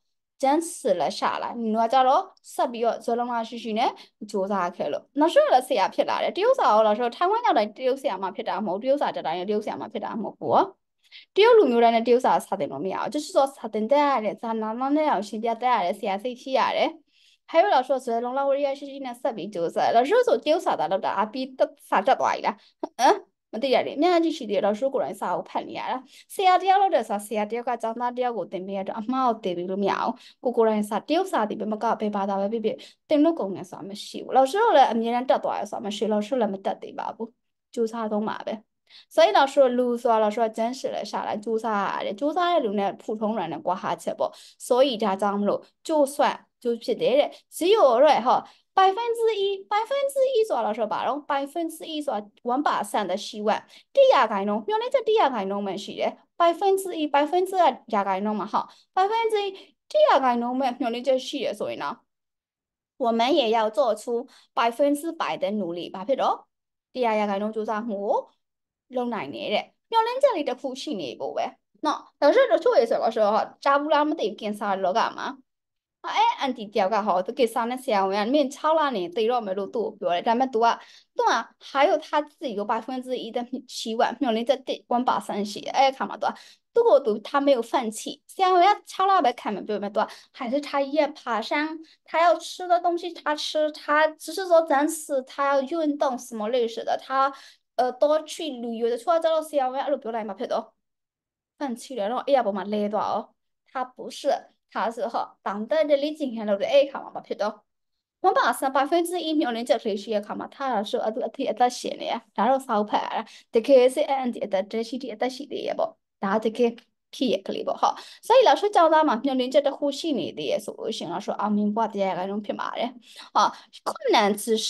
chance လည်းရှာလာနင်တို့ကကြတော့ဆက်ပြီးတော့ဇောလုံးလာရှိရှိနဲ့စူးစမ်းခဲ့လို့နောက်ဆုံးလည်းဆရာဖြစ်လာတယ်တရုတ်စာရောလားဆိုတော့ထိုင်ဝမ်ရောက်တိုင်းတရုတ်ဆရာမှဖြစ်တာမဟုတ်တရုတ်စာတက်တိုင်းတရုတ်ဆရာမှဖြစ်တာမဟုတ်ဘူးဟောတရုတ်လူမျိုးတိုင်းနဲ့တရုတ်စာစာသင်လို့မရအောင်就是说စာသင်တတ်ရတယ်စာနာနာနဲ့အောင်ရှင်းပြတတ်ရတယ်ဆရာစိတ်ရှိရတယ်还有老师说龙老师也是那设备就是，老师说教啥的，老师阿比得啥子多啦，嗯，မသိရတယ်အများကြီးရှိတယ်老师ကိုယ်တိုင်စာအုပ်ဖတ်နေရတာဆရာတယောက်လောက်တဲ့စာဆရာတယောက်ကကျောင်းသားတယောက်ကိုသင်ပေးရတော့အမှားကိုသင်ပေးလို့မရအောင်ကိုကိုယ်တိုင်စာတယောက်စာဒီဘယ်မှာကဘယ်ဘာသာပဲဖြစ်ဖြစ်သင်လို့ကုန်တယ်ဆိုတာမရှိဘူး老师တို့လည်းအမြဲတမ်းတက်သွားရဆိုတာမရှိ老师လည်းမတက်သေးပါဘူးစူးစမ်းသုံးပါပဲ所以老师路说老师真实的下来纠察的，纠察的路呢，普通人的过下去不，所以他咱们喽，就算就撇得的，只有嘞哈。百分之一，百分之一ဆိုတာလောက်ဆိုပါတော့百分之一ဆိုတာ1%的希望တရာခိုင်နှုန်းမျှော်လင့်ချက်တရာခိုင်နှုန်းမှရှိတယ်百分之一百分之二ရာခိုင်နှုန်းမှာဟုတ်百分之一တရာခိုင်နှုန်းမှမျှော်လင့်ချက်ရှိရဆိုရင်တော့我们也要做出百分之百的努力ဘာဖြစ်တော့တရာရာခိုင်နှုန်းစ조사မှုကိုလုံနိုင်နေတဲ့မျောလင်းချက်လေးတစ်ခုရှိနေဖို့ပဲနော်ဒါဆိုတချို့ရေဆိုတော့ဆိုတော့ကြားဘူးလားမသိကင်ဆာလောကမှာအဲအန်တီတယောက်ကဟောသူကစားနဲ့ဆရာဝန်ကမင်း6လနေတေတော့မယ်လို့သူ့ကိုပြောတယ်ဒါပေမဲ့ तू ကသူက还有他自己有百分之一的希望မျှော်လင့်ချက်1%ရှိတယ်အဲ့အခါမှာ तू သူ့ကို तू 他没有放弃ဆရာဝန်က6လပဲခံမယ်ပြောမယ် तू 还是他要爬山他要吃的东西他吃他只是说暂时他要运动什么类似的他တော့ချီလူရောတချို့ကကြတော့ဆရာဝန်အဲ့လိုပြောလိုက်မှဖြစ်တော့ဖန်ချီတယ်တော့အဲ့ရပေါ်မှာလဲသွား哦他不是他是哈当代的李景贤လို့တဲ့အဲ့ခါမှာမဖြစ်တော့မပါစပါဖင်းစီမျောလင်းချက်ကလေးရှိရခါမှာထားတာဆိုအတူအထိအသက်ရှင်နေရဒါတော့စောက်ဖက်ရတာတကယ်စစ်အန်တီအသက်တရှိတီအသက်ရှိသေးရပေါ့ဒါတကယ်ဖြစ်ရကလေးပေါ့ဟုတ်စိတ်လာဆွကြောင်းသားမှာမျောလင်းချက်တစ်ခုရှိနေသေးရဆိုလို့ရှင်တော့ဆိုအောင်မြင်ဘွားတရားရခိုင်လုံးဖြစ်ပါတယ်ဟာ困难只是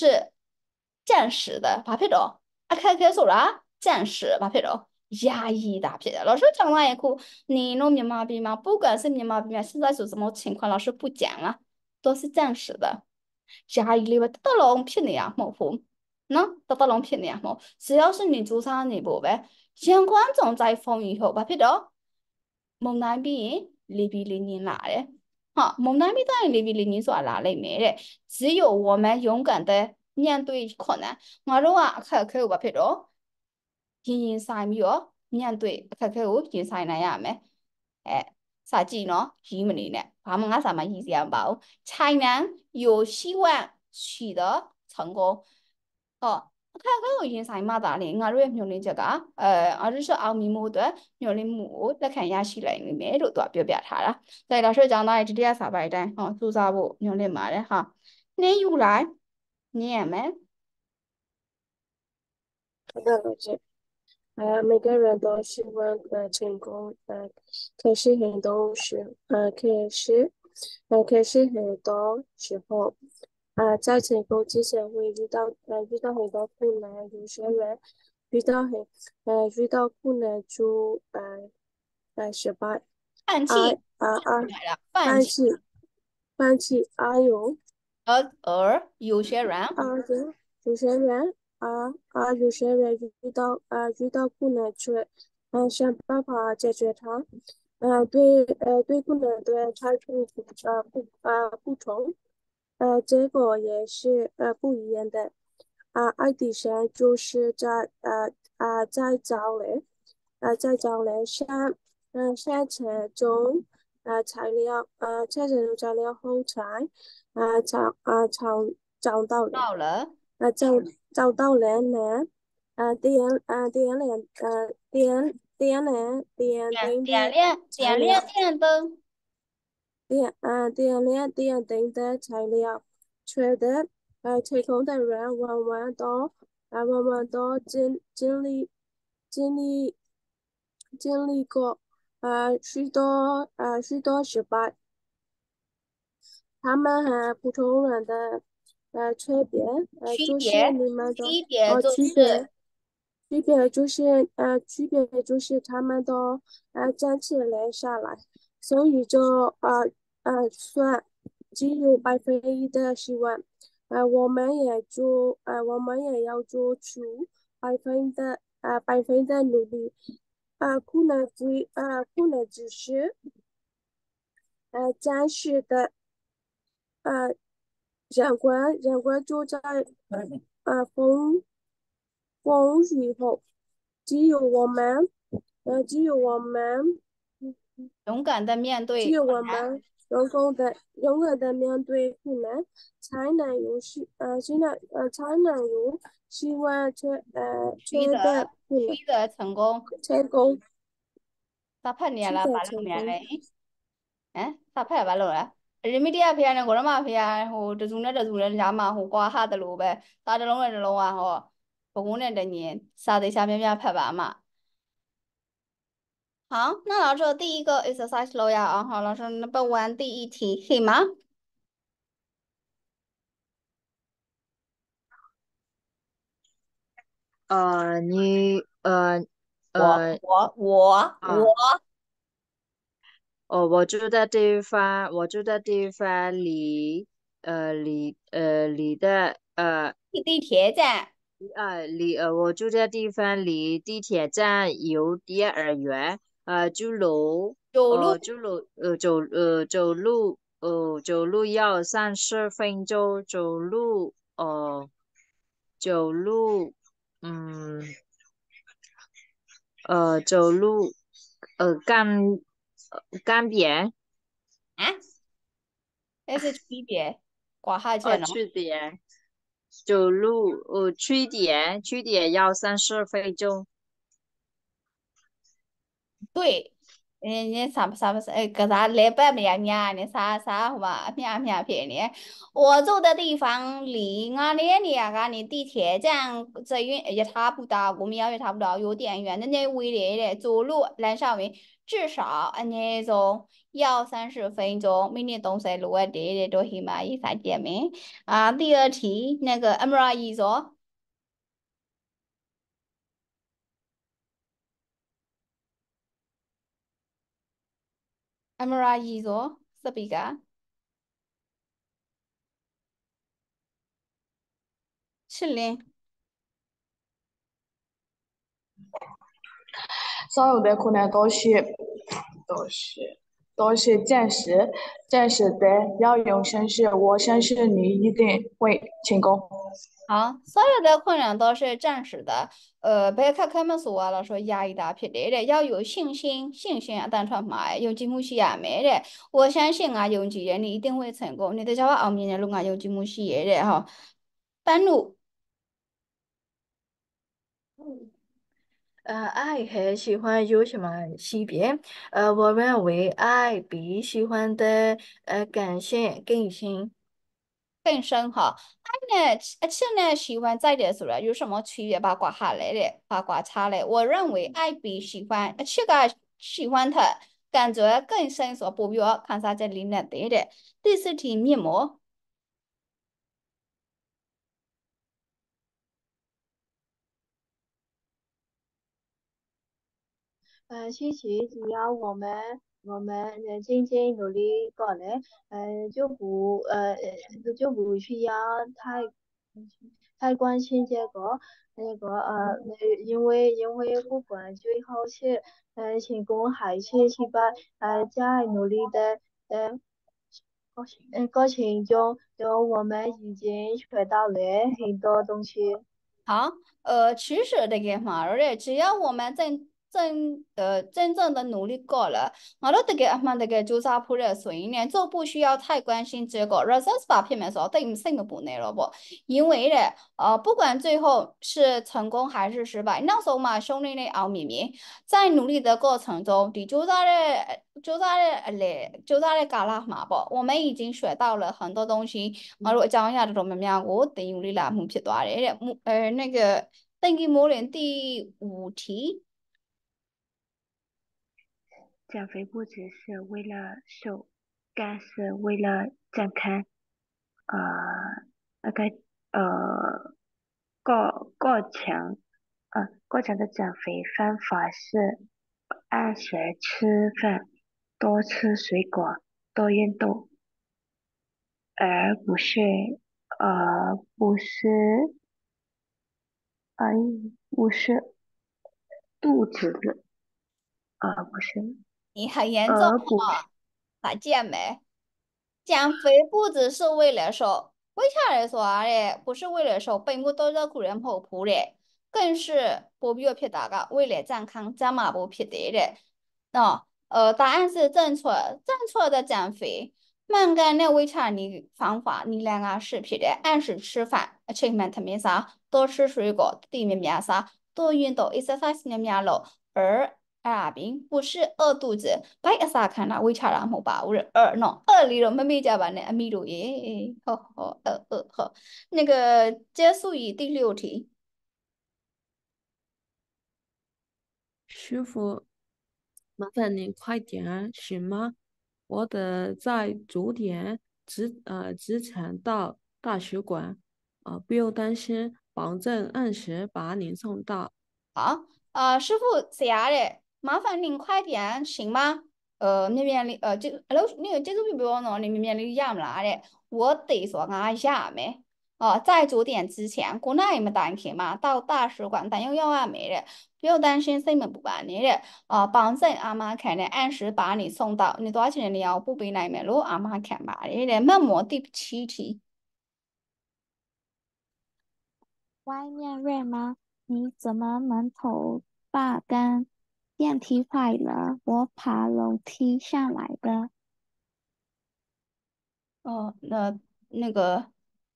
暂时的ဘာဖြစ်တော့开开锁了，暂时吧，别多压抑大别多。老师讲那一课，你弄你妈逼吗？不管是你妈逼吗？现在是什么情况？老师不讲了，都是暂时的，压抑你吧？大刀龙骗你啊，莫胡！那大刀龙骗你啊，莫！只要是你做啥你不呗，相关总在风雨后吧，别多。蒙南边，离别离你哪嘞？好，蒙南边当然离别离你在哪里没嘞？只有我们勇敢的。ညံ့သွေးခွန်တယ်ငါတို့ကအခက်အခဲကိုဘာဖြစ်တော့ရင်ရင်ဆိုင်ပြီးတော့ညံ့သွေးအခက်အခဲကိုရင်ဆိုင်နိုင်ရမယ်အဲစာကြည့်နော်ရီးမနေနဲ့ဘာမှငါစာမှရီးစရာမပါဘူး China 有希望取得成功ဟောအခက်အခဲကိုရင်ဆိုင်မှသာလေငါတို့ရဲ့မျှော်လင့်ချက်ကအဲအာရရှအောင်မြင်မှုအတွက်မျှော်လင့်မှုကိုလက်ခံရရှိနိုင်လိမ့်မယ်လို့သူကပြောပြထားတာ။ဒါကြောင့်ဒါဆိုကျောင်းသားရဲ့ဒုတိယစာပိုင်းအတိုင်းဟောစူးစမ်းဖို့မျှော်လင့်ပါတယ်ဟာ။နှင်းယူလိုက်你也没？啊，对，啊，每个人都希望呃成功，呃，可是很多时，呃，可是，呃，可是很多时候，啊，在成功之前会遇到，呃，遇到很多困难，有些人遇到很，呃，遇到困难就，呃，呃，失败。放弃，放弃，啊哟！呃而有些人啊，有有些人啊啊，有些人遇到啊遇到困难，就啊，想办法解决它，呃对呃对困难对态度不啊不啊不同，呃结果也是呃不一样的，啊爱迪生就是在呃啊在找人，啊在找人，像嗯上千种。啊材料啊車上材料好彩啊就啊就就到到了啊就就到兩年啊點啊點兩啊點點兩點點點兩點兩點燈點啊點兩點燈的材料缺的啊提供的人往往都啊往往都經經歷經歷經歷過。呃，许多呃，许多失败，他们和普通人的呃区别呃就是你们的，区别，区别就是呃，区别就是他们都呃站起来下来，所以就呃呃算只有百分之一的希望，呃，我们也就呃，我们也要做出百分的呃百分的努力。啊，困难就啊，困难就是，啊，暂时的，啊，尽管尽管就在啊风风雨后，只有我们，啊，只有我们，勇敢的面对，只有我们，勇敢的，勇敢的面对困难，才能有希，啊，新的，啊，才能有希望去，呃，去的。推的成功，成功。咋拍你了？把路面嘞？哎，咋拍把路了？人民币片呢？国人嘛片，吼，这种呢，这种人家嘛，吼，刮哈的路呗，打这龙的这龙啊，吼，不过呢，这你啥的下面面拍完嘛。好，那老师第一个 exercise 录呀，啊，好，老师 number one 第一题，可以吗？呃，你呃，我我我我，哦，我住的地方，我住的地方离呃离呃离的呃地铁站，呃离呃我住的地方离地铁站有点儿远，呃，走路走路走路呃走呃走路呃走路要三十分钟，走路哦走路。嗯。呃，走路，呃，干，干煸。啊。那是区别。刮哈架区别。走路，呃，区别，区别要三十二分钟。对。အင်းညစာစာကစားလဲပတ်မရညာနေစားစားဟိုမှာအမြအမြဖြစ်နေ။我住的地方离ငါနေတဲ့နေရာကနေ地铁站这运也差不多，我们要也差不多有点远，那那微点的走路蓝上面至少အနည်းဆုံး要三十分钟，每年东西路的的都起码一三点没。啊，第二题那个 MRI 说。俺们家彝族，是不是？是嘞。所以，咱可能东西，东西。都是暂时，暂时的，要有信心，我相信你一定会成功。好，所有的困难都是暂时的，呃，不要看他们说了说压力大，片的的要有信心，信心啊，单纯买，有吉木溪也没的。我相信啊，有几源你一定会成功，你的晓得后面那路啊，有吉木溪也的哈，半路，半路。呃，爱和喜欢有什么区别？呃，我认为爱比喜欢的呃感性更深、更深哈。爱呢，而且呢，喜欢在点上有什么区别？八卦下来的，八卦差的。我认为爱比喜欢，而且喜欢他感觉更深，说不表，看啥在里呢？对的，第四题，面膜。嗯，其实只要我们，我们呃，真正努力过来，呃，就不呃，就不需要太，太关心这个那个呃，因为因为不管最后去，成功还是失败，还在努力的呃，过嗯过程中，有我们已经学到了很多东西。好，呃，取舍的个嘛且只要我们在真呃真正的努力过了，我都这个阿曼这个就是普热所以呢，就不需要太关心结果。results 把片面说，对你性格不内了不？因为呢，呃，不管最后是成功还是失败，那时候嘛，兄弟呢熬秘密，在努力的过程中，你就在的就在的嘞，就在的嘎啦嘛不？我们已经学到了很多东西。我若讲一下这种么样，我等于你啦，木皮多嘞，木呃那个。Thank you，莫连第五题。减肥不只是为了瘦，更是为了健康。呃，那个呃过过程，呃过程的减肥方法是按时吃饭，多吃水果，多运动，而不是呃不是，哎不是肚子，啊不是。你很严重嘛？答对没？减肥 (laughs) 不只是为了瘦，为啥来说嘞？不是为了瘦，背负都少个人跑步嘞？更是必要骗大家，为了健康，咱么不骗得嘞？哦、呃，答案是正确，正确的减肥，慢干的为啥你方法？你两个视频的，按时吃饭，吃嘛特别啥，多吃水果，对面面啥，多运动，一发三下面喽。而。阿边不是饿肚子，把阿啥看啦？为啥阿姆饱了饿呢？饿里了没米加班呢，阿米路耶，好好饿饿好。那个结束语第六题，师傅，麻烦您快点行吗？我得在九点直呃直程到大使馆，啊，不用担心，保证按时把您送到。好，呃，师傅，谁阿嘞？麻烦您快点，行吗？呃，那边的呃，接老，那个接住不帮我你那边的也冇的，我得说按一下没？哦，在九点之前，国内也没单去嘛，到大使馆但又要按没的，不用担心什么不办的。哦，保证阿妈肯定按时把你送到。你多少钱你要不被来买路阿妈肯吧？你的慢么对不起。外面热吗？你怎么满头发干？电梯坏了，我爬楼梯下来的。哦，那那个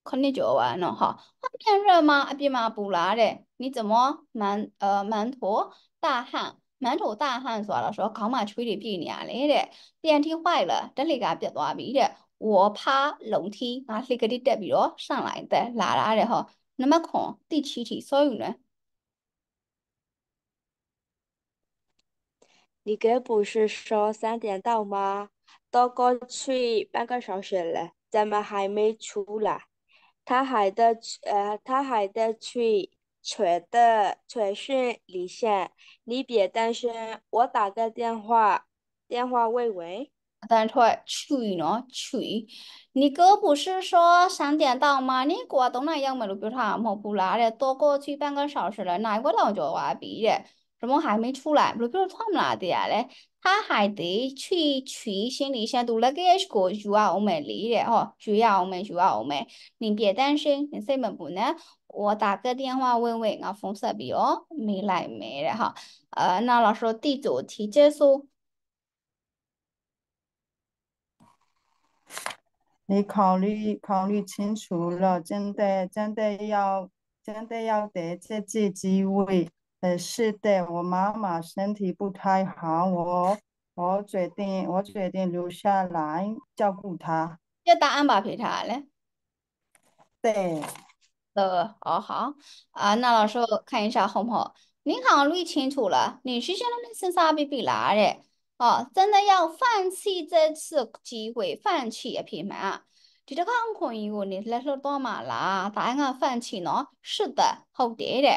肯定就完了哈。外面热吗？啊，别嘛不啦的。你怎么馒呃馒头大汉馒头大汉说了说刚嘛吹的鼻凉来的，电梯坏了，这里个别多逼的。我爬楼梯，俺是给你带比罗上来的，拉拉的哈。那么看第七题，所以呢？你哥不是说三点到吗？都过去半个小时了，怎么还没出来？他还在呃，他还在去催的催是离线。你别担心，我打个电话。电话喂喂。在会催呢催。你哥不是说三点到吗？你过东南亚没？路他磨不来了？都过去半个小时了，哪个老叫我歪逼了？怎么还没出来？不是他们的呀嘞？他还得去取行李箱，都那个是国语啊，我们离的哈，主要我们是要我们。你别担心，你先么不呢，我打个电话问问啊，冯社比哦，没来，没来哈。呃，那老师，第九题结束。你考虑考虑清楚了，真的真的要真的要得这次机会。呃，是的，我妈妈身体不太好，我我决定我决定留下来照顾她。要答案吧，陪她嘞。对，呃，好好，啊，那老师看一下好不好？你看我捋清楚了，你事先的那声啥比比拉了？哦，真的要放弃这次机会，放弃一品牌啊？觉得可不可以？你那时候多嘛啦？答案放弃了？是的，好对的。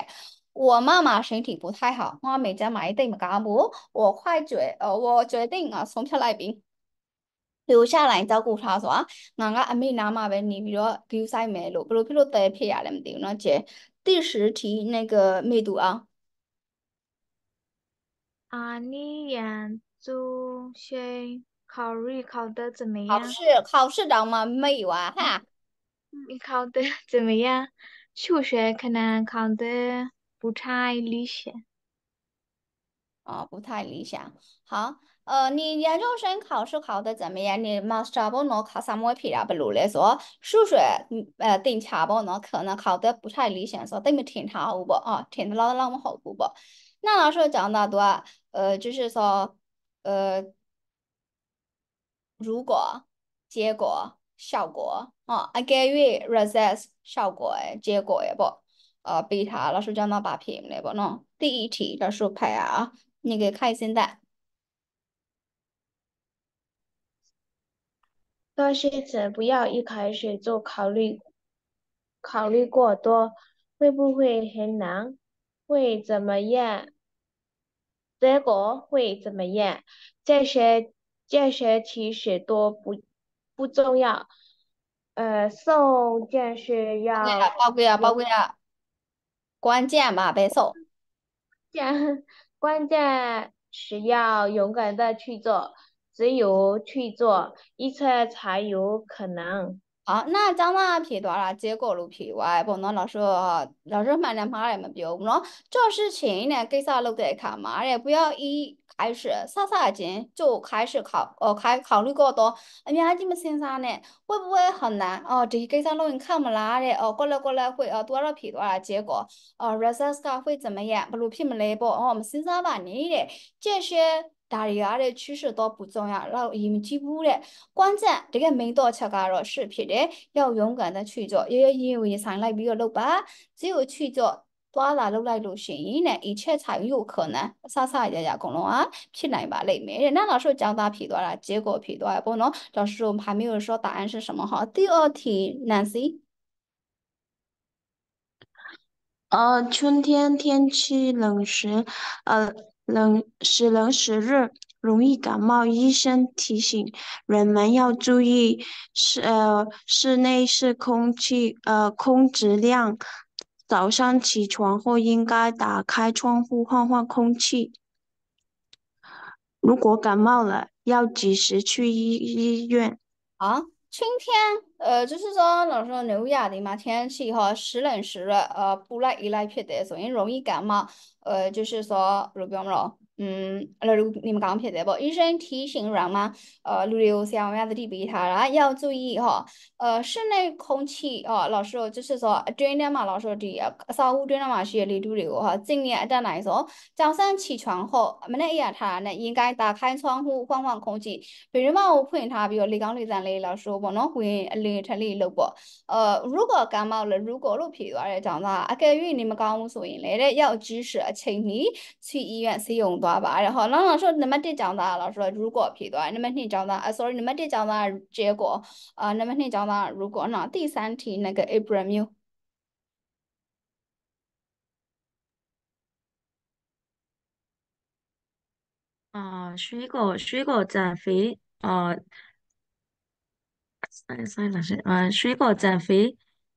我妈妈身体不太好，我每天买点干补，我快决呃，我决定啊，从小来病。留下来照顾ထားဆိုတာငါကအမေနားမှာပဲနေပြီးတော့ view ဆိုင်မယ်လို့ဘယ်လိုဖြစ်လို့တဲဖြစ်ရလဲမသိဘူးเนาะကျေတိရှိတီ那个မေသူအောင်အာနီယန်သူရှိ考虑考得怎么样考试考试တောင်မှမိတ်ွာဟာ你考得怎么样数学可能考得不太理想，哦，不太理想。好，呃，你研究生考试考得怎么样？你差不多考什么偏上不？如来说数学，呃，顶差不？那可能考得不太理想，说都没听差好不？哦，听得老那么好不？那老师讲到多，呃，就是说，呃，如果结果效果，哦，you results 效果诶，结果诶，不？呃，贝塔老师讲他八篇嘞不弄？第一题老师拍啊，那个开心在。但是，这不要一开始就考虑考虑过多，会不会很难？会怎么样？结果会怎么样？这些这些其实都不不重要。呃，送就是要。对啊，宝贵啊，宝啊。关键嘛，白送关关键是要勇敢的去做，只有去做，一切才有可能。啊，那咱们批多少结果路批完，不能老是老是满脸骂人么标，喏，做事情呢，给啥路得看嘛嘞，不要一开始啥啥劲就开始考，哦，开考虑过多，哎呀，你们身上呢会不会很难？哦，这给啥路你看不啦嘞？哦，过来过来会哦多少批多少结果，哦，results 会怎么样？不如批么来不？哦，我们身上吧你嘞这些。他伢的趋势都不重要，老已经进步了。关键这个门多吃开了，是别的，要勇敢的去做，也要因为上来比较老板。只有去做，多大路来路行，呢一切才有可能。啥啥呀呀，讲了啊，出来吧，李梅。那老师讲他批多了，结果批多了，不能。老师我们还没有说答案是什么哈？第二题，Nancy，呃，春天天气冷时，呃。冷时冷时热，容易感冒。医生提醒人们要注意室呃室内室空气呃空气质量。早上起床后应该打开窗户换换空气。如果感冒了，要及时去医医院？啊，春天呃就是说老说牛亚的嘛天气哈，时冷时热，呃不来一来撇的，所以容易感冒。呃，就是说，比如讲了。嗯，例如你们刚撇的不，医生提醒人嘛，呃，如有像我样子的鼻他啦，要注意哈、哦，呃，室内空气哦，老师就是说，对的嘛，老师的，稍微对的嘛是力度的哈，今年的来说，早上起床后，我们那也他呢，应该打开窗户换换空气，比如嘛，我碰他，比如你讲你咱来老师，我那会来他来了不，呃，如果感冒了，如果落皮了的，讲啥，啊，给予你们讲无所谓来的，要及时请你去医院使用的。爸爸，然后老师说你们这讲的，老师说如果片段，你们听讲的，啊，sorry，你们这讲的结果，啊，你们听讲的如果那第三题那个 a b r a m you。啊，水果水果减肥，哦，哎，所以老师，嗯、水果减肥，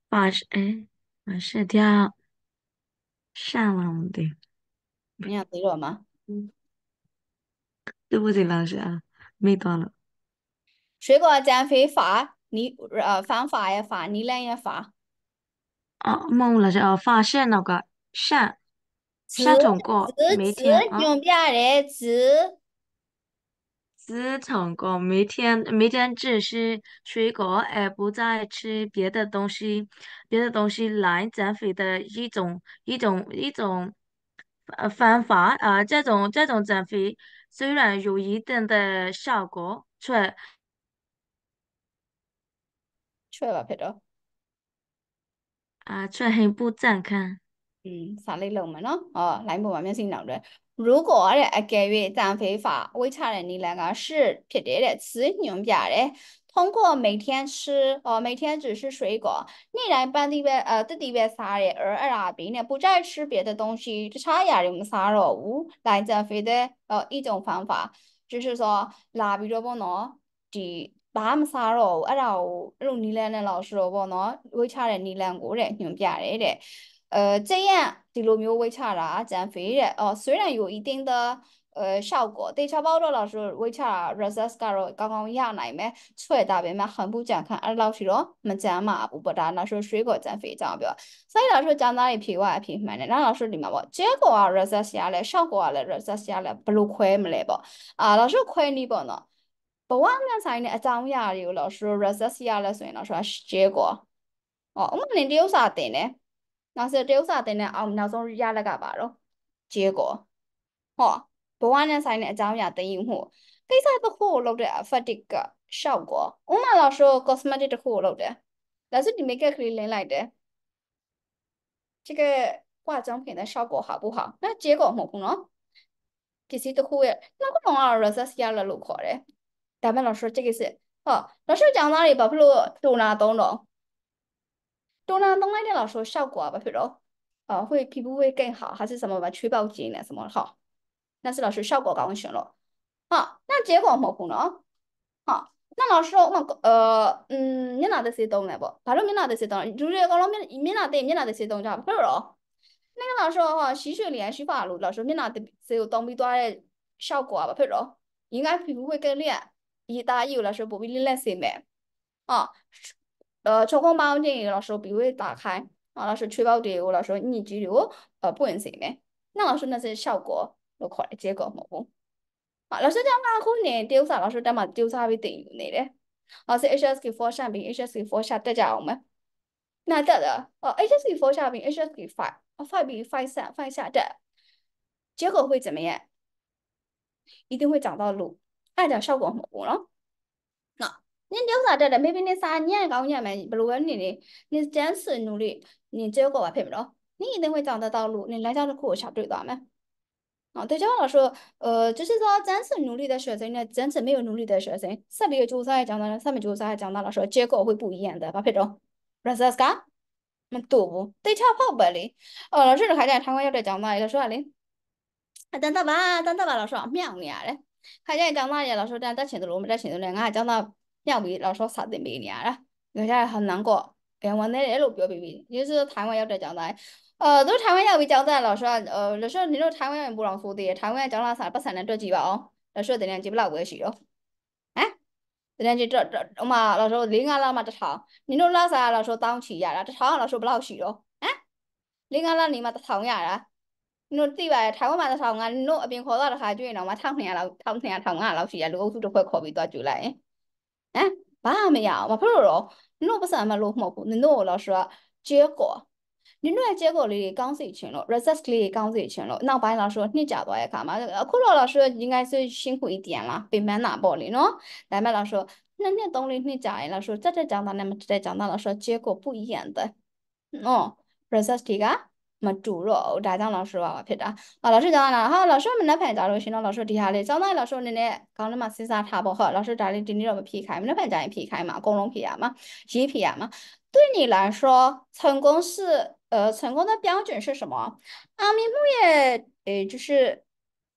把是哎，把是掉上了的，你想对了吗？都不对，老师啊，没多了。水果减肥法，你呃方法也法，你俩也发。啊，梦了是啊，发现那个善吃水果，每天啊。用别的吃。吃水过每天每天只吃水果，而不再吃别的东西，别的东西来减肥的一种一种一种。方法啊，这种这种减肥虽然有一定的效果，却ช่วยแบบเผ็ดเหรอ啊却很不健康。อืมสารเล็กลงมาเนาะอ๋อไลน์หมดมาမျက်စိနောက်တယ်如果တဲ့အကယ်၍တန်ဖေးဖာအဝိချတဲ့နည်းလမ်းက是ဖြစ်တယ်တဲ့词ညွန်ပြတယ်通过每天吃哦、呃，每天只吃水果，你来搬地边呃，地地边啥的，而阿拉比呢不再吃别的东西，只差亚用啥肉物来减肥的呃一种方法，就是说拉比罗波诺的。ဘာမစားတော့ဘူးအဲ့ဒါကိုအဲ့လိုနီလန်းနဲ့လောက်ရှိတော့ဗောနော်ဝိတ်ချတဲ့နီလန်းကိုတဲ့ညွှန်ပြတယ်တဲ့အဲကျင့်ရဒီလိုမျိုးဝိတ်ချတာအကျန်ဖေးတဲ့အော်ဆွေးနွေးယူဤတင်းသာ呃效果。对超包的老师为啥 results 噶罗刚刚亚来没？出来大白嘛，很不健康。而老师咯，没讲嘛，不不打那时候水果减肥讲不要。所以老师讲哪里皮外皮买的，那老师里面不，结果啊 results 下来，效果啊来 results 下来不如亏没来不？啊，老师亏你不呢？ဘဝနဲ့ဆိုင်တဲ့အကြောင်းအရာတွေကိုတော့ဆို research ရလဲဆိုရင်တော့ဆိုတာကျေကော။အော်ဥမာနေတရုပ်စာတင်တယ်။နောက်ဆိုတရုပ်စာတင်တဲ့အောင်နောက်ဆုံးရလက်ကပါတော့ကျေကော။ဟောဘဝနဲ့ဆိုင်တဲ့အကြောင်းအရာသိယူမှုကိစ္စတစ်ခုကိုလုပ်တဲ့ affective ကရှောက်ကောဥမာလောက်ရှို cosmetic တစ်ခုကိုလုပ်တယ်ဒါဆိုဒီ makeup ကလေးလင်းလိုက်တယ်这个化妆品的效果好不好？那结果冇咯。其实都会，那个侬啊，research 也了路考嘞。咱们老师这个是，哦，老师讲哪里把不如多拿东咯，多拿东来的老师效果啊，不如，呃，会皮肤会更好，还是什么吧，去保健呢什么好。那是老师效果高温选了。好，那结果冇可能。好，那老师我们呃嗯，你拿的谁懂来不？反正你拿的谁懂，就是讲老你你拿的你拿的谁懂就不了。那个老师哈，吸血连续法路，老师你拿的只有当比多的效果吧，不了，应该皮肤会更亮，一打有老师不比你亮些没？啊，呃，抽空包的老师不会打开，啊，老师吹包的我老师你只有呃不能些没？那老师那是效果。လို့ခေါ်တယ်ကျေကောမဟုတ်ဘူး။ဟာလောက်စကြောင်းကခုနေတရုတ်စာလောက်စတက်မှာတရုတ်စာပဲတင်ယူနေတယ်။ဟောစစ် HSK 4 shot ပြီး HSK 4 shot တက်ကြအောင်မယ်။နာတက်တာ။ဟော HSK 4 shot ပြီး HSK 5 5ပြီး5 shot 5 shot တက်။结果会怎么样？一定会找到路，按照效果模糊了。那你留啥的了？没被你啥年搞年没？不如你的，你真是努力，你结果吧，偏不着，你一定会找得到路，你来到的苦少对到没？啊，对家老师，呃，就是说，真正努力的学生呢，真正没有努力的学生，上面有九十三讲到的，上面月九十讲到老师，结果会不一样的。把别种，认识一下，看，我们读，对家跑不儿哦，老师，还看见他们要得讲嘛，一个说的，啊，等到吧，等到吧，老师，明儿明儿嘞，看见你讲嘛，你老师，你在到前头，我们在前头嘞，俺还讲到，明儿老师，啥子明年了，人家很难过，连我那奶，老表妹妹，就是台湾要得讲哒。呃，都是台湾要比较赞。老师啊，呃，老师，你说台湾人不让说的，台湾讲了啥？不三能这几吧哦。老师，这两句不老关系哦。啊，这两句这这嘛，老师零啊了嘛这长，你说那啥？老师当起呀啦，这长老师不老许哦。啊，零啊了你嘛这长呀啦，你说对吧？台湾嘛这长啊，你说那边考到的还就那嘛长年了，长年长啊老许呀，如果是这块考比多久来？啊，爸没有，我不知道，你说不是俺们落幕，你说老师结果。နင်တို့ရဲ့ကျဲကော်လေးတွေကောင်းစေချင်လို့ research ကလေးတွေကောင်းစေချင်လို့နောက်ပိုင်းလာဆိုနှစ်ကြသွားတဲ့အခါမှာအခုတော့လာဆို应该是辛苦一点啦ပင်ပန်းတာပေါ့လေနော်ဒါပေမဲ့လာဆိုနှစ်နှစ်သုံးလေးနှစ်ကြာရင်လာဆိုတက်တက်ကြောင်သားနဲ့မတက်တက်ကြောင်သားလာဆိုကျဲကော်不一样的နော် research တွေကမတူတော့ဘူးဒါကြောင့်လောက်ရှိတော့ဖြစ်တာဟာလောက်ရှိကြောင်းလားဟာလောက်ရှိမနှက်ဖန်ကြလို့ရှင်တော့လောက်ရှိဒီဟာလေးကျောင်းသားလောက်ရှိနည်းနည်းခေါင်းထဲမှာစဉ်းစားထားပေါ့ဟုတ်လောက်ရှိဒါလေးဒီနေ့တော့မဖြေခိုင်းမနှက်ဖန်ကြရင်ဖြေခိုင်းမှာအကုန်လုံးဖြေရမှာရေးဖြေရမှာ对你来说，成功是呃成功的标准是什么？阿米木业，诶，就是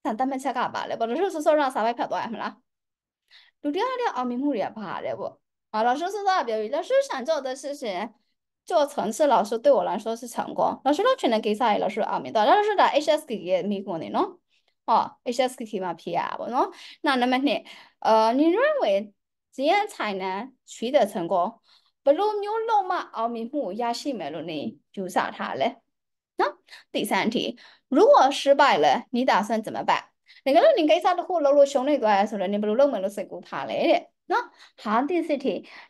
想单门采访吧，来，老师说说让三位表多什么啦？读第二条，阿米木业不好了不？啊，老师说说表意，老师想做的事情做成是老师对我来说是成功。老师录全能给上，老师阿米的，老师打 H S K 也没过呢？哦，H S K 起码 P R 不呢？那那么你，呃，你认为怎样才能取得成功？ဘလို့မျိုးလုံးမအောင်မြင်မှုကိုရရှိမယ်လို့နေယူဆထားလဲနော်第三题如果失败了你打算怎么办你ကလည်းဒီကိစ္စတစ်ခုလုံးလို့ရှုံးနေသွားရဆိုတော့你ဘလို့လုပ်မယ်လို့စိတ်ကူးထားလဲတဲ့နော်好第四题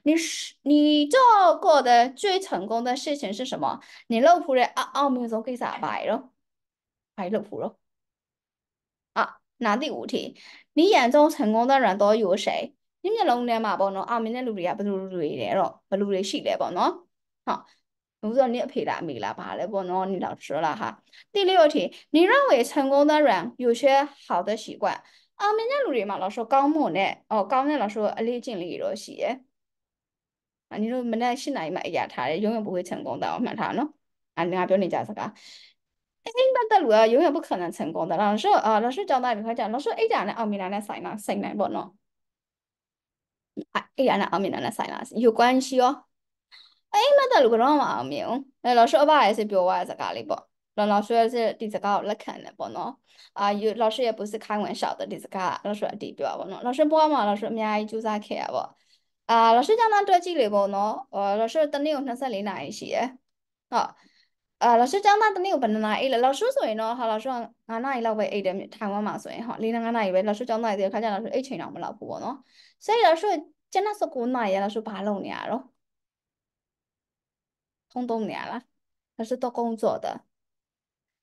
你是你做过的最成功的事情是什么你လုပ်ဖို့တဲ့အောင်မြင်ဆုံးကိစ္စဘာရောဘာလုပ်ဖို့ရော啊那第五题你眼中成功的人都有谁မျက်မျက်လုံးထဲမှာပေါ့နော်အာမင်တဲ့လူတွေကဘယ်လိုလူတွေလဲအဲ့တော့ဘယ်လူတွေရှိလဲပေါ့နော်ဟုတ်ဘူးဆိုနင့်အဖေလားအမေလားဗာလဲပေါ့နော်你老知了哈第六题你认为成功的人有些好的习惯အောင်မြင်တဲ့လူတွေမှာ老师ကောင်းမွန်တဲ့အော်ကောင်းတဲ့老师အလေးကျင့်လေးတော့ရှိရဲ့အနီတို့မနက်၈နာရီမှအရာထားတယ်ရုံးရဘဝ成功的အောင်မှတ်ထားနော်အငါပြောနေကြစကားအိမ်ပတ်သက်လူက永远不可能成功的。老师啊，老师教那里会讲，老师 A 讲的奥米兰的塞纳塞南不喏，အဲ့ဒါနဲ့အောင်မြင်တာနဲ့ဆိုင်လာယူကွမ်းရှိရောအဲ့မှတက်လို့ကတော့မအောင်မြင်ဘူးအဲ့တော့ရှော့ပါရဲ့စပြောရတဲ့စကားလေးပေါ့လော်လော်ရှော့ရဲ့ဒီစကားကိုလက်ခံတယ်ပေါ့နော်အာယူလော်ရှေ့ရဲ့ပုစစ်ခိုင်းဝင်ရှောက်တဲ့ဒီစကားလော်ရှော့အတီးပြောပါပေါ့နော်လော်ရှေ့ဘွားမှာလော်ရှေ့အများကြီးစူးစမ်းခဲ့ရပေါ့အာလော်ရှေ့ကြောင့်တော့တွက်ကြည့်လေပေါ့နော်လော်ရှေ့တနေ့ကို24နာရီရှိရယ်ဟုတ်အာလော်ရှေ့ကြောင့်တနေ့ကိုဘယ်နှနာရီလဲလော်ရှေ့ဆိုရင်တော့ဟာလော်ရှေ့က9နာရီလောက်ပဲအိတ်တယ်ထိုင်ဝမ်မှာဆိုရင်ဟုတ်4-5နာရီပဲလော်ရှေ့ကြောင့်တနေ့ခါကျတော့အဲ့ချိန်တော့မလောက်ဘူးပေါ့နော်所以老师真那是姑奶呀，老师八六年咯，通多年了，老师都工作的。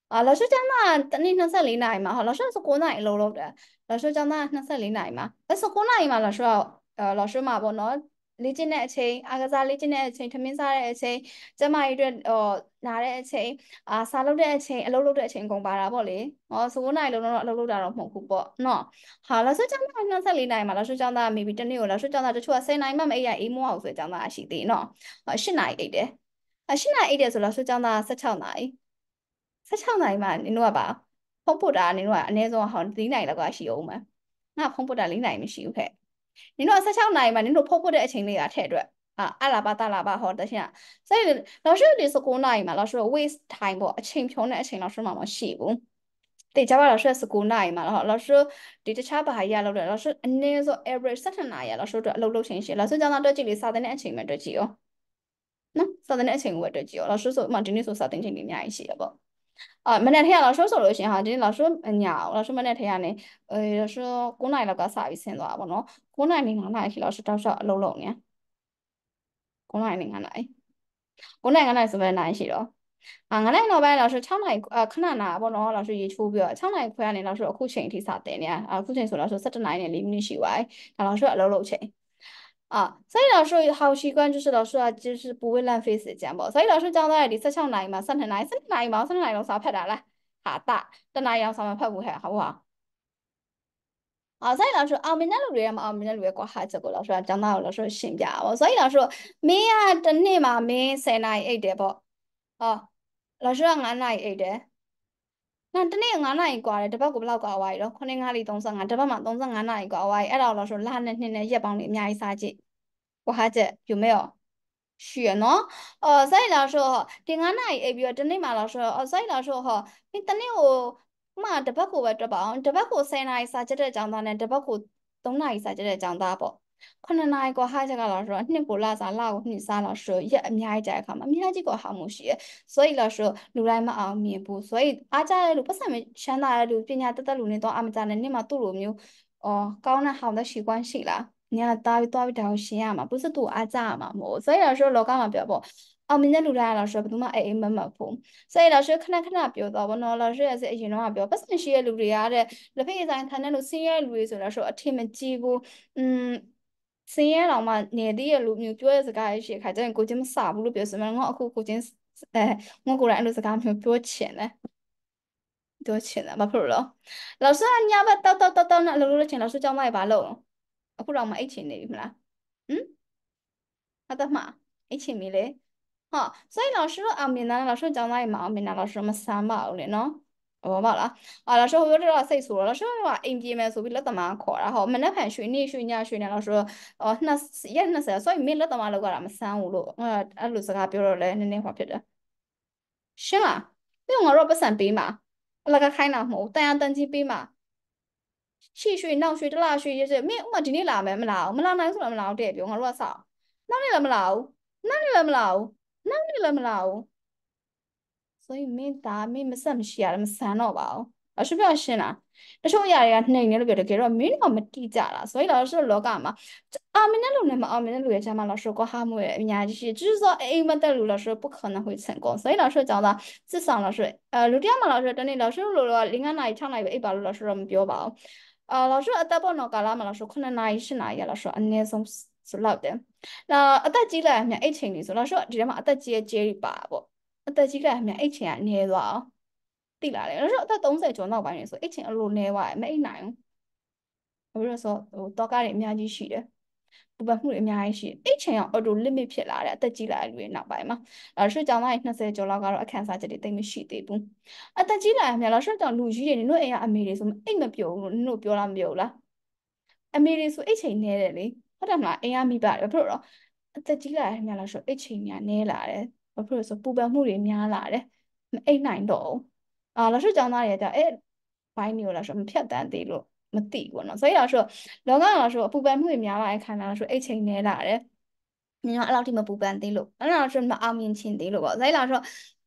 啊，老师讲那那那是里奶嘛，哈，老师说古奶老老的，老师讲那那是里奶嘛，那是古奶嘛，老师哦，呃，老师嘛，我问。လေ့ကျင့်တဲ့အချိန်အာကစားလေ့ကျင့်တဲ့အချိန်ထမင်းစားတဲ့အချိန်ကျမကြီးအတွက်ဟောနားတဲ့အချိန်အာစားလုပ်တဲ့အချိန်အလုပ်လုပ်တဲ့အချိန်ကုန်ပါတာပေါ့လေဟော9နာရီလုံးတော့အလုပ်လုပ်တာတော့မဟုတ်ဘူးပေါ့နော်ဟာလောက်ဆိုကျောင်းသား24နာရီမှာလောက်ဆိုကျောင်းသား maybe တနေ့ကိုလောက်ဆိုကျောင်းသားတချို့က10နာရီမှမအိပ်ရအေးမိုးအောင်ဆိုကျောင်းသားရှိသေးနော်8နာရီအိပ်တယ်အ8နာရီအိပ်တယ်ဆိုလောက်ဆိုကျောင်းသား16နာရီ16နာရီမှနင်တို့ကပါဖုန်းပုတ်တာနင်တို့ကအနည်းဆုံးဟော3နာရီလောက်ကရှိအောင်မှာငါဖုန်းပုတ်တာ4နာရီမရှိဘူးခဲ့နင်တို့16နာရီမှာနင်တို့ဖုတ်ဖို့တဲ့အချိန်လေးတာထည့်အတွက်အာအလာပါတလာပါဟောတရှင်။ဆိုရင်လောက်ရှိဒီ19နာရီမှာလောက်ရှိ waste time ပေါ့အချိန်ဖြုံးတဲ့အချိန်လောက်ရှိမှာမရှိဘူး။တေချာပါလောက်ရှိ19နာရီမှာဟောလောက်ရှိဒီတခြားဘာကြီးရလောက်တယ်လောက်ရှိအနည်းဆုံး average 17နာရီလောက်ရှိတော့အလုပ်လုပ်ချင်းရှင်။လောက်ရှိကျောင်းသားတွေ့ကြည့်လေစာသင်တဲ့အချိန်မှာတွေ့ကြည့်ရော။နော်စာသင်တဲ့အချိန်ကိုပဲတွေ့ကြည့်ရော။လောက်ရှိဆိုဥမာဒီနေ့ဆိုစာသင်ချိန်ကြီးအများကြီးရှိရပေါ့။啊，没那天老师说了些哈，这老师嗯呀，老师没那天呢，呃，老师过来那个啥意思呢？不喏，过来你看那去老师找啥漏漏呢？过来你看那，过来看那是不是难些了？啊，俺那老板老师抢来呃，看那那不喏，老师一出表抢来看呢，老师苦情提啥的呢？啊，苦情说老师十多年的里面的行为，那老师漏漏钱。啊，所以老师好习惯就是老师啊，就是不会浪费时间不？所以老师讲到你十小哪一嘛，三天哪一，三天哪一嘛，三天哪一用啥拍的嘞？好的，等哪一用啥嘛拍不开，好不好？啊，所以老师啊，明天六月嘛，啊，明天六月过下这个老师讲到老师新家不？所以老师明啊，等你嘛，明三哪一点不？啊，老师俺哪一点？那等你俺哪一挂嘞？这把股票挂歪了，可能俺里东西俺这把嘛东西俺哪一挂歪，哎，老师拉那那那一帮里面一啥子？我还在有没有？学呢？呃，再来说哈，对俺那一边真的嘛来说，呃，再来说哈，你等你我嘛这把过这把，这把过三那一啥接着讲到呢，这把过东那一啥接着讲到不？ခဏနိုင်ကိုဟာချက်ကတော့ဆိုနှစ်ကိုလာစားလာကိုနှစ်စားလာဆိုရက်အများကြီးကြတဲ့အခါမှာအများကြီးကိုဟာမှုရှိရယ်ဆိုရင်လာဆိုလူတိုင်းမအောင်မြင်ဘူးဆိုရင်အားကြတဲ့လူပတ်စံမချမ်းသာတဲ့လူပညာတတ်တဲ့လူနဲ့တော့အမကြနဲ့နှစ်မှာသူ့လိုမျိုးအော်ကောင်းတဲ့ဟောင်းတဲ့ရှိကွမ်းရှိလားညတာပြီးသွားပြီးတောင်ရှင်ရမှာပုစတူအားကြရမှာမဟုတ်ဆိုရင်တော့ရှောလောကမှာပြောပေါ့အောင်မြင်တဲ့လူတိုင်းကတော့ရှောဘယ်သူမှအဲ့အေးမမဖို့ဆိုရင်တော့ရှောခဏခဏပြောတော့ဘောနော်လောရှေရဲ့အရင်တော့ပြောပတ်စံရှိတဲ့လူတွေကတဲ့လက်ဖေးဆိုင်ခံတဲ့လူဆင်းရဲလူတွေဆိုတော့ရှောအထင်မကြီးဘူးอืมဆင်းရဲတော့မှနေသေးရလူမျိုးပြောရစကားရှိခါကျရင်ကိုချင်းမစဘူးလို့ပြောစမှာငါအခုကိုချင်းအဲငါကိုယ်တိုင်အဲ့လိုစကားမျိုးပြောချင်တယ်ပြောချင်တာမဖြစ်လို့老师啊，你要不要到到到到那楼楼的请老师叫卖吧喽？အခုတော့မအိတ်ချင်နေပြီမလားဟမ်ဟုတ်တယ်မအိတ်ချင်ပြီလေဟော所以老师အောင်မြင်တာ老师讲到မှာအောင်မြင်တာ老师မဆမ်းပါဘူးလေနော်ဟုတ်ပါလားအာလာရှိုးပြောတော့စိတ်ဆိုတော့လာရှိုးကအိမ်ပြေမယ်ဆိုပြီးလက်သမားခေါ်တာဟောမနက်ဖြန်ရွှေနေ့ရွှေညရွှေနေလာရှိုးဟောနှစ်ရက်20ဆိုရင်မင်းလက်သမားလောက်ကတော့မဆန်းဘူးလို့အဲ့လိုစကားပြောတော့လည်းနည်းနည်းဟောဖြစ်တယ်ရှင်းလားပြီးတော့ငါတို့ပတ်စံပေးမှာအလကခိုင်းတာမဟုတ်တန်ရတန်ကြီးပေးမှာရှေ့ရွှေနောက်ရွှေတလားရွှေရဲရဲမင်းဥမာဒီနေ့လာမယ်မလားမလာနိုင်ဆိုတော့မလာတော့တဲ့ပြောငါတို့ကစောက်နောက်နေ့လည်းမလာဘူးနောက်နေ့လည်းမလာဘူးနောက်နေ့လည်းမလာဘူးဆိုရင်မင်းဒါမင်းမဆက်မရှိရမဆန်တော့ပါဘူးအရှုပ်ပြရှင်းလားတချို့အရာတွေကနှိမ်နေလို့ပြောတကယ်တော့မင်းတော့မတိကြတာဆိုရင်တော့ရှုပ်လောကမှာအာမင်းနဲ့လူနဲ့မအာမင်းနဲ့လူရဲ့ချမ်းမလို့ရှုပ်ကဟာမှုရဲ့အများကြီးရှိ就是说အိမ်မတက်လူလို့ရှုပ်不可能会成功所以老师讲到至少老师呃လူတရားမှာ老师တနေ့老师လို့တော့၄၅နာရီ၆နာရီပဲအိပ်ပါလို့老师တော့မပြောပါဘူးအာလာဆိုအသက်ပေါ်တော့ကာလမှာလာဆို9နာရီ10နာရီရလာဆိုအနည်းဆုံးဆိုလောက်တယ်။ဒါအသက်ကြီးလာအမြအဲ့ချိန်လေးဆိုလာဆိုဒီထဲမှာအသက်ကြီးရဲ့ကျဲတွေပါပေါ့။အသက်ကြီးလာအမြအဲ့ချိန်ကအနည်းသွားအောင်တိလာတယ်။လာဆိုအသက်30ကျော်နောက်ပိုင်းနေဆိုအဲ့ချိန်အလိုနည်းသွားတယ်မအိပ်နိုင်ဘူး။ဘာလို့လဲဆိုတော့ဟိုတောကတွေအများကြီးရှိတယ်။ပူပန်မှုတွေအများကြီးရှိအဲ့ချိန်အောင် auto limit ဖြစ်လာတဲ့အသက်ကြီးလာတဲ့လူတွေနောက်ပိုင်းမှာအဲရွှေကြောင်သား20ကျော်လောက်ကတော့အခန်းစားချက်တွေတိတ်မရှိသေးဘူးအသက်ကြီးလာရင်များလားရွှေကြောင်လူကြီးတွေနင်တို့အိမ်ကအမေတွေဆိုအိမ်မပြောဘူးလို့နင်တို့ပြောလားမပြောဘူးလားအမေတွေဆိုအဲ့ချိန်နေတယ်လေဟုတ်တယ်မလားအိမ်ကမိပါတယ်ဘာဖြစ်လို့တော့အသက်ကြီးလာရင်များလားဆိုအဲ့ချိန်များနေလာတယ်ဘာဖြစ်လို့ဆိုပူပန်မှုတွေများလာတယ်မအိတ်နိုင်တော့ဘူးအာလာရွှေကြောင်သားတွေကကြအဲ့ဘိုင်းမျိုးလားဆိုမဖြတ်တန်းသေးလို့မသိဘူးပေါ့နော်ဆိုရအောင်ဆိုလောကမှာဆိုအပူပန်မှုတွေများလာတဲ့ခန္ဓာဆိုအိတ်ချိန်နေလာတယ်မင်းကအဲ့လောက်ထိမပူပန်သေးလို့အဲ့ဒါဆိုမအောင်မြင်ချင်သေးလို့ပေါ့ဆိုရအောင်ဆို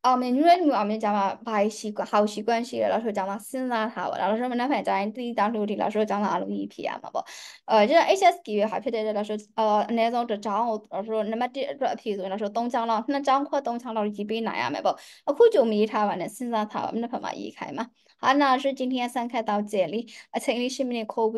အောင်မြင်ရတဲ့လူအောင်မြင်ကြမှာဘာရှိကဟောက်ရှိကွမ်းရှိရလားဆိုကြမှာစဉ်းစားထားပါလားဆိုတော့မနက်ဖြန်တိုင်းတီးတာလို့ဒီလားဆိုတော့ကြောင်းလာအလုပ်ကြီးဖြစ်ရမှာပေါ့အဲကျတော့ HSK ပဲဟာဖြစ်တဲ့လားဆိုတော့အနည်းဆုံးတစ်ချောင်းကိုဆိုတော့နံပါတ်1အတွက်အဖြေဆိုရင်လားဆိုတော့3ချောင်းလောက်2ချောင်းခွက်3ချောင်းလောက်ရေးပေးနိုင်ရမယ်ပေါ့အခုကြုံမရေးထားပါနဲ့စဉ်းစားထားပါမနက်ဖြန်မှာရေးခိုင်းပါ好，那老师，今天上课到这里。啊，请你下面的课。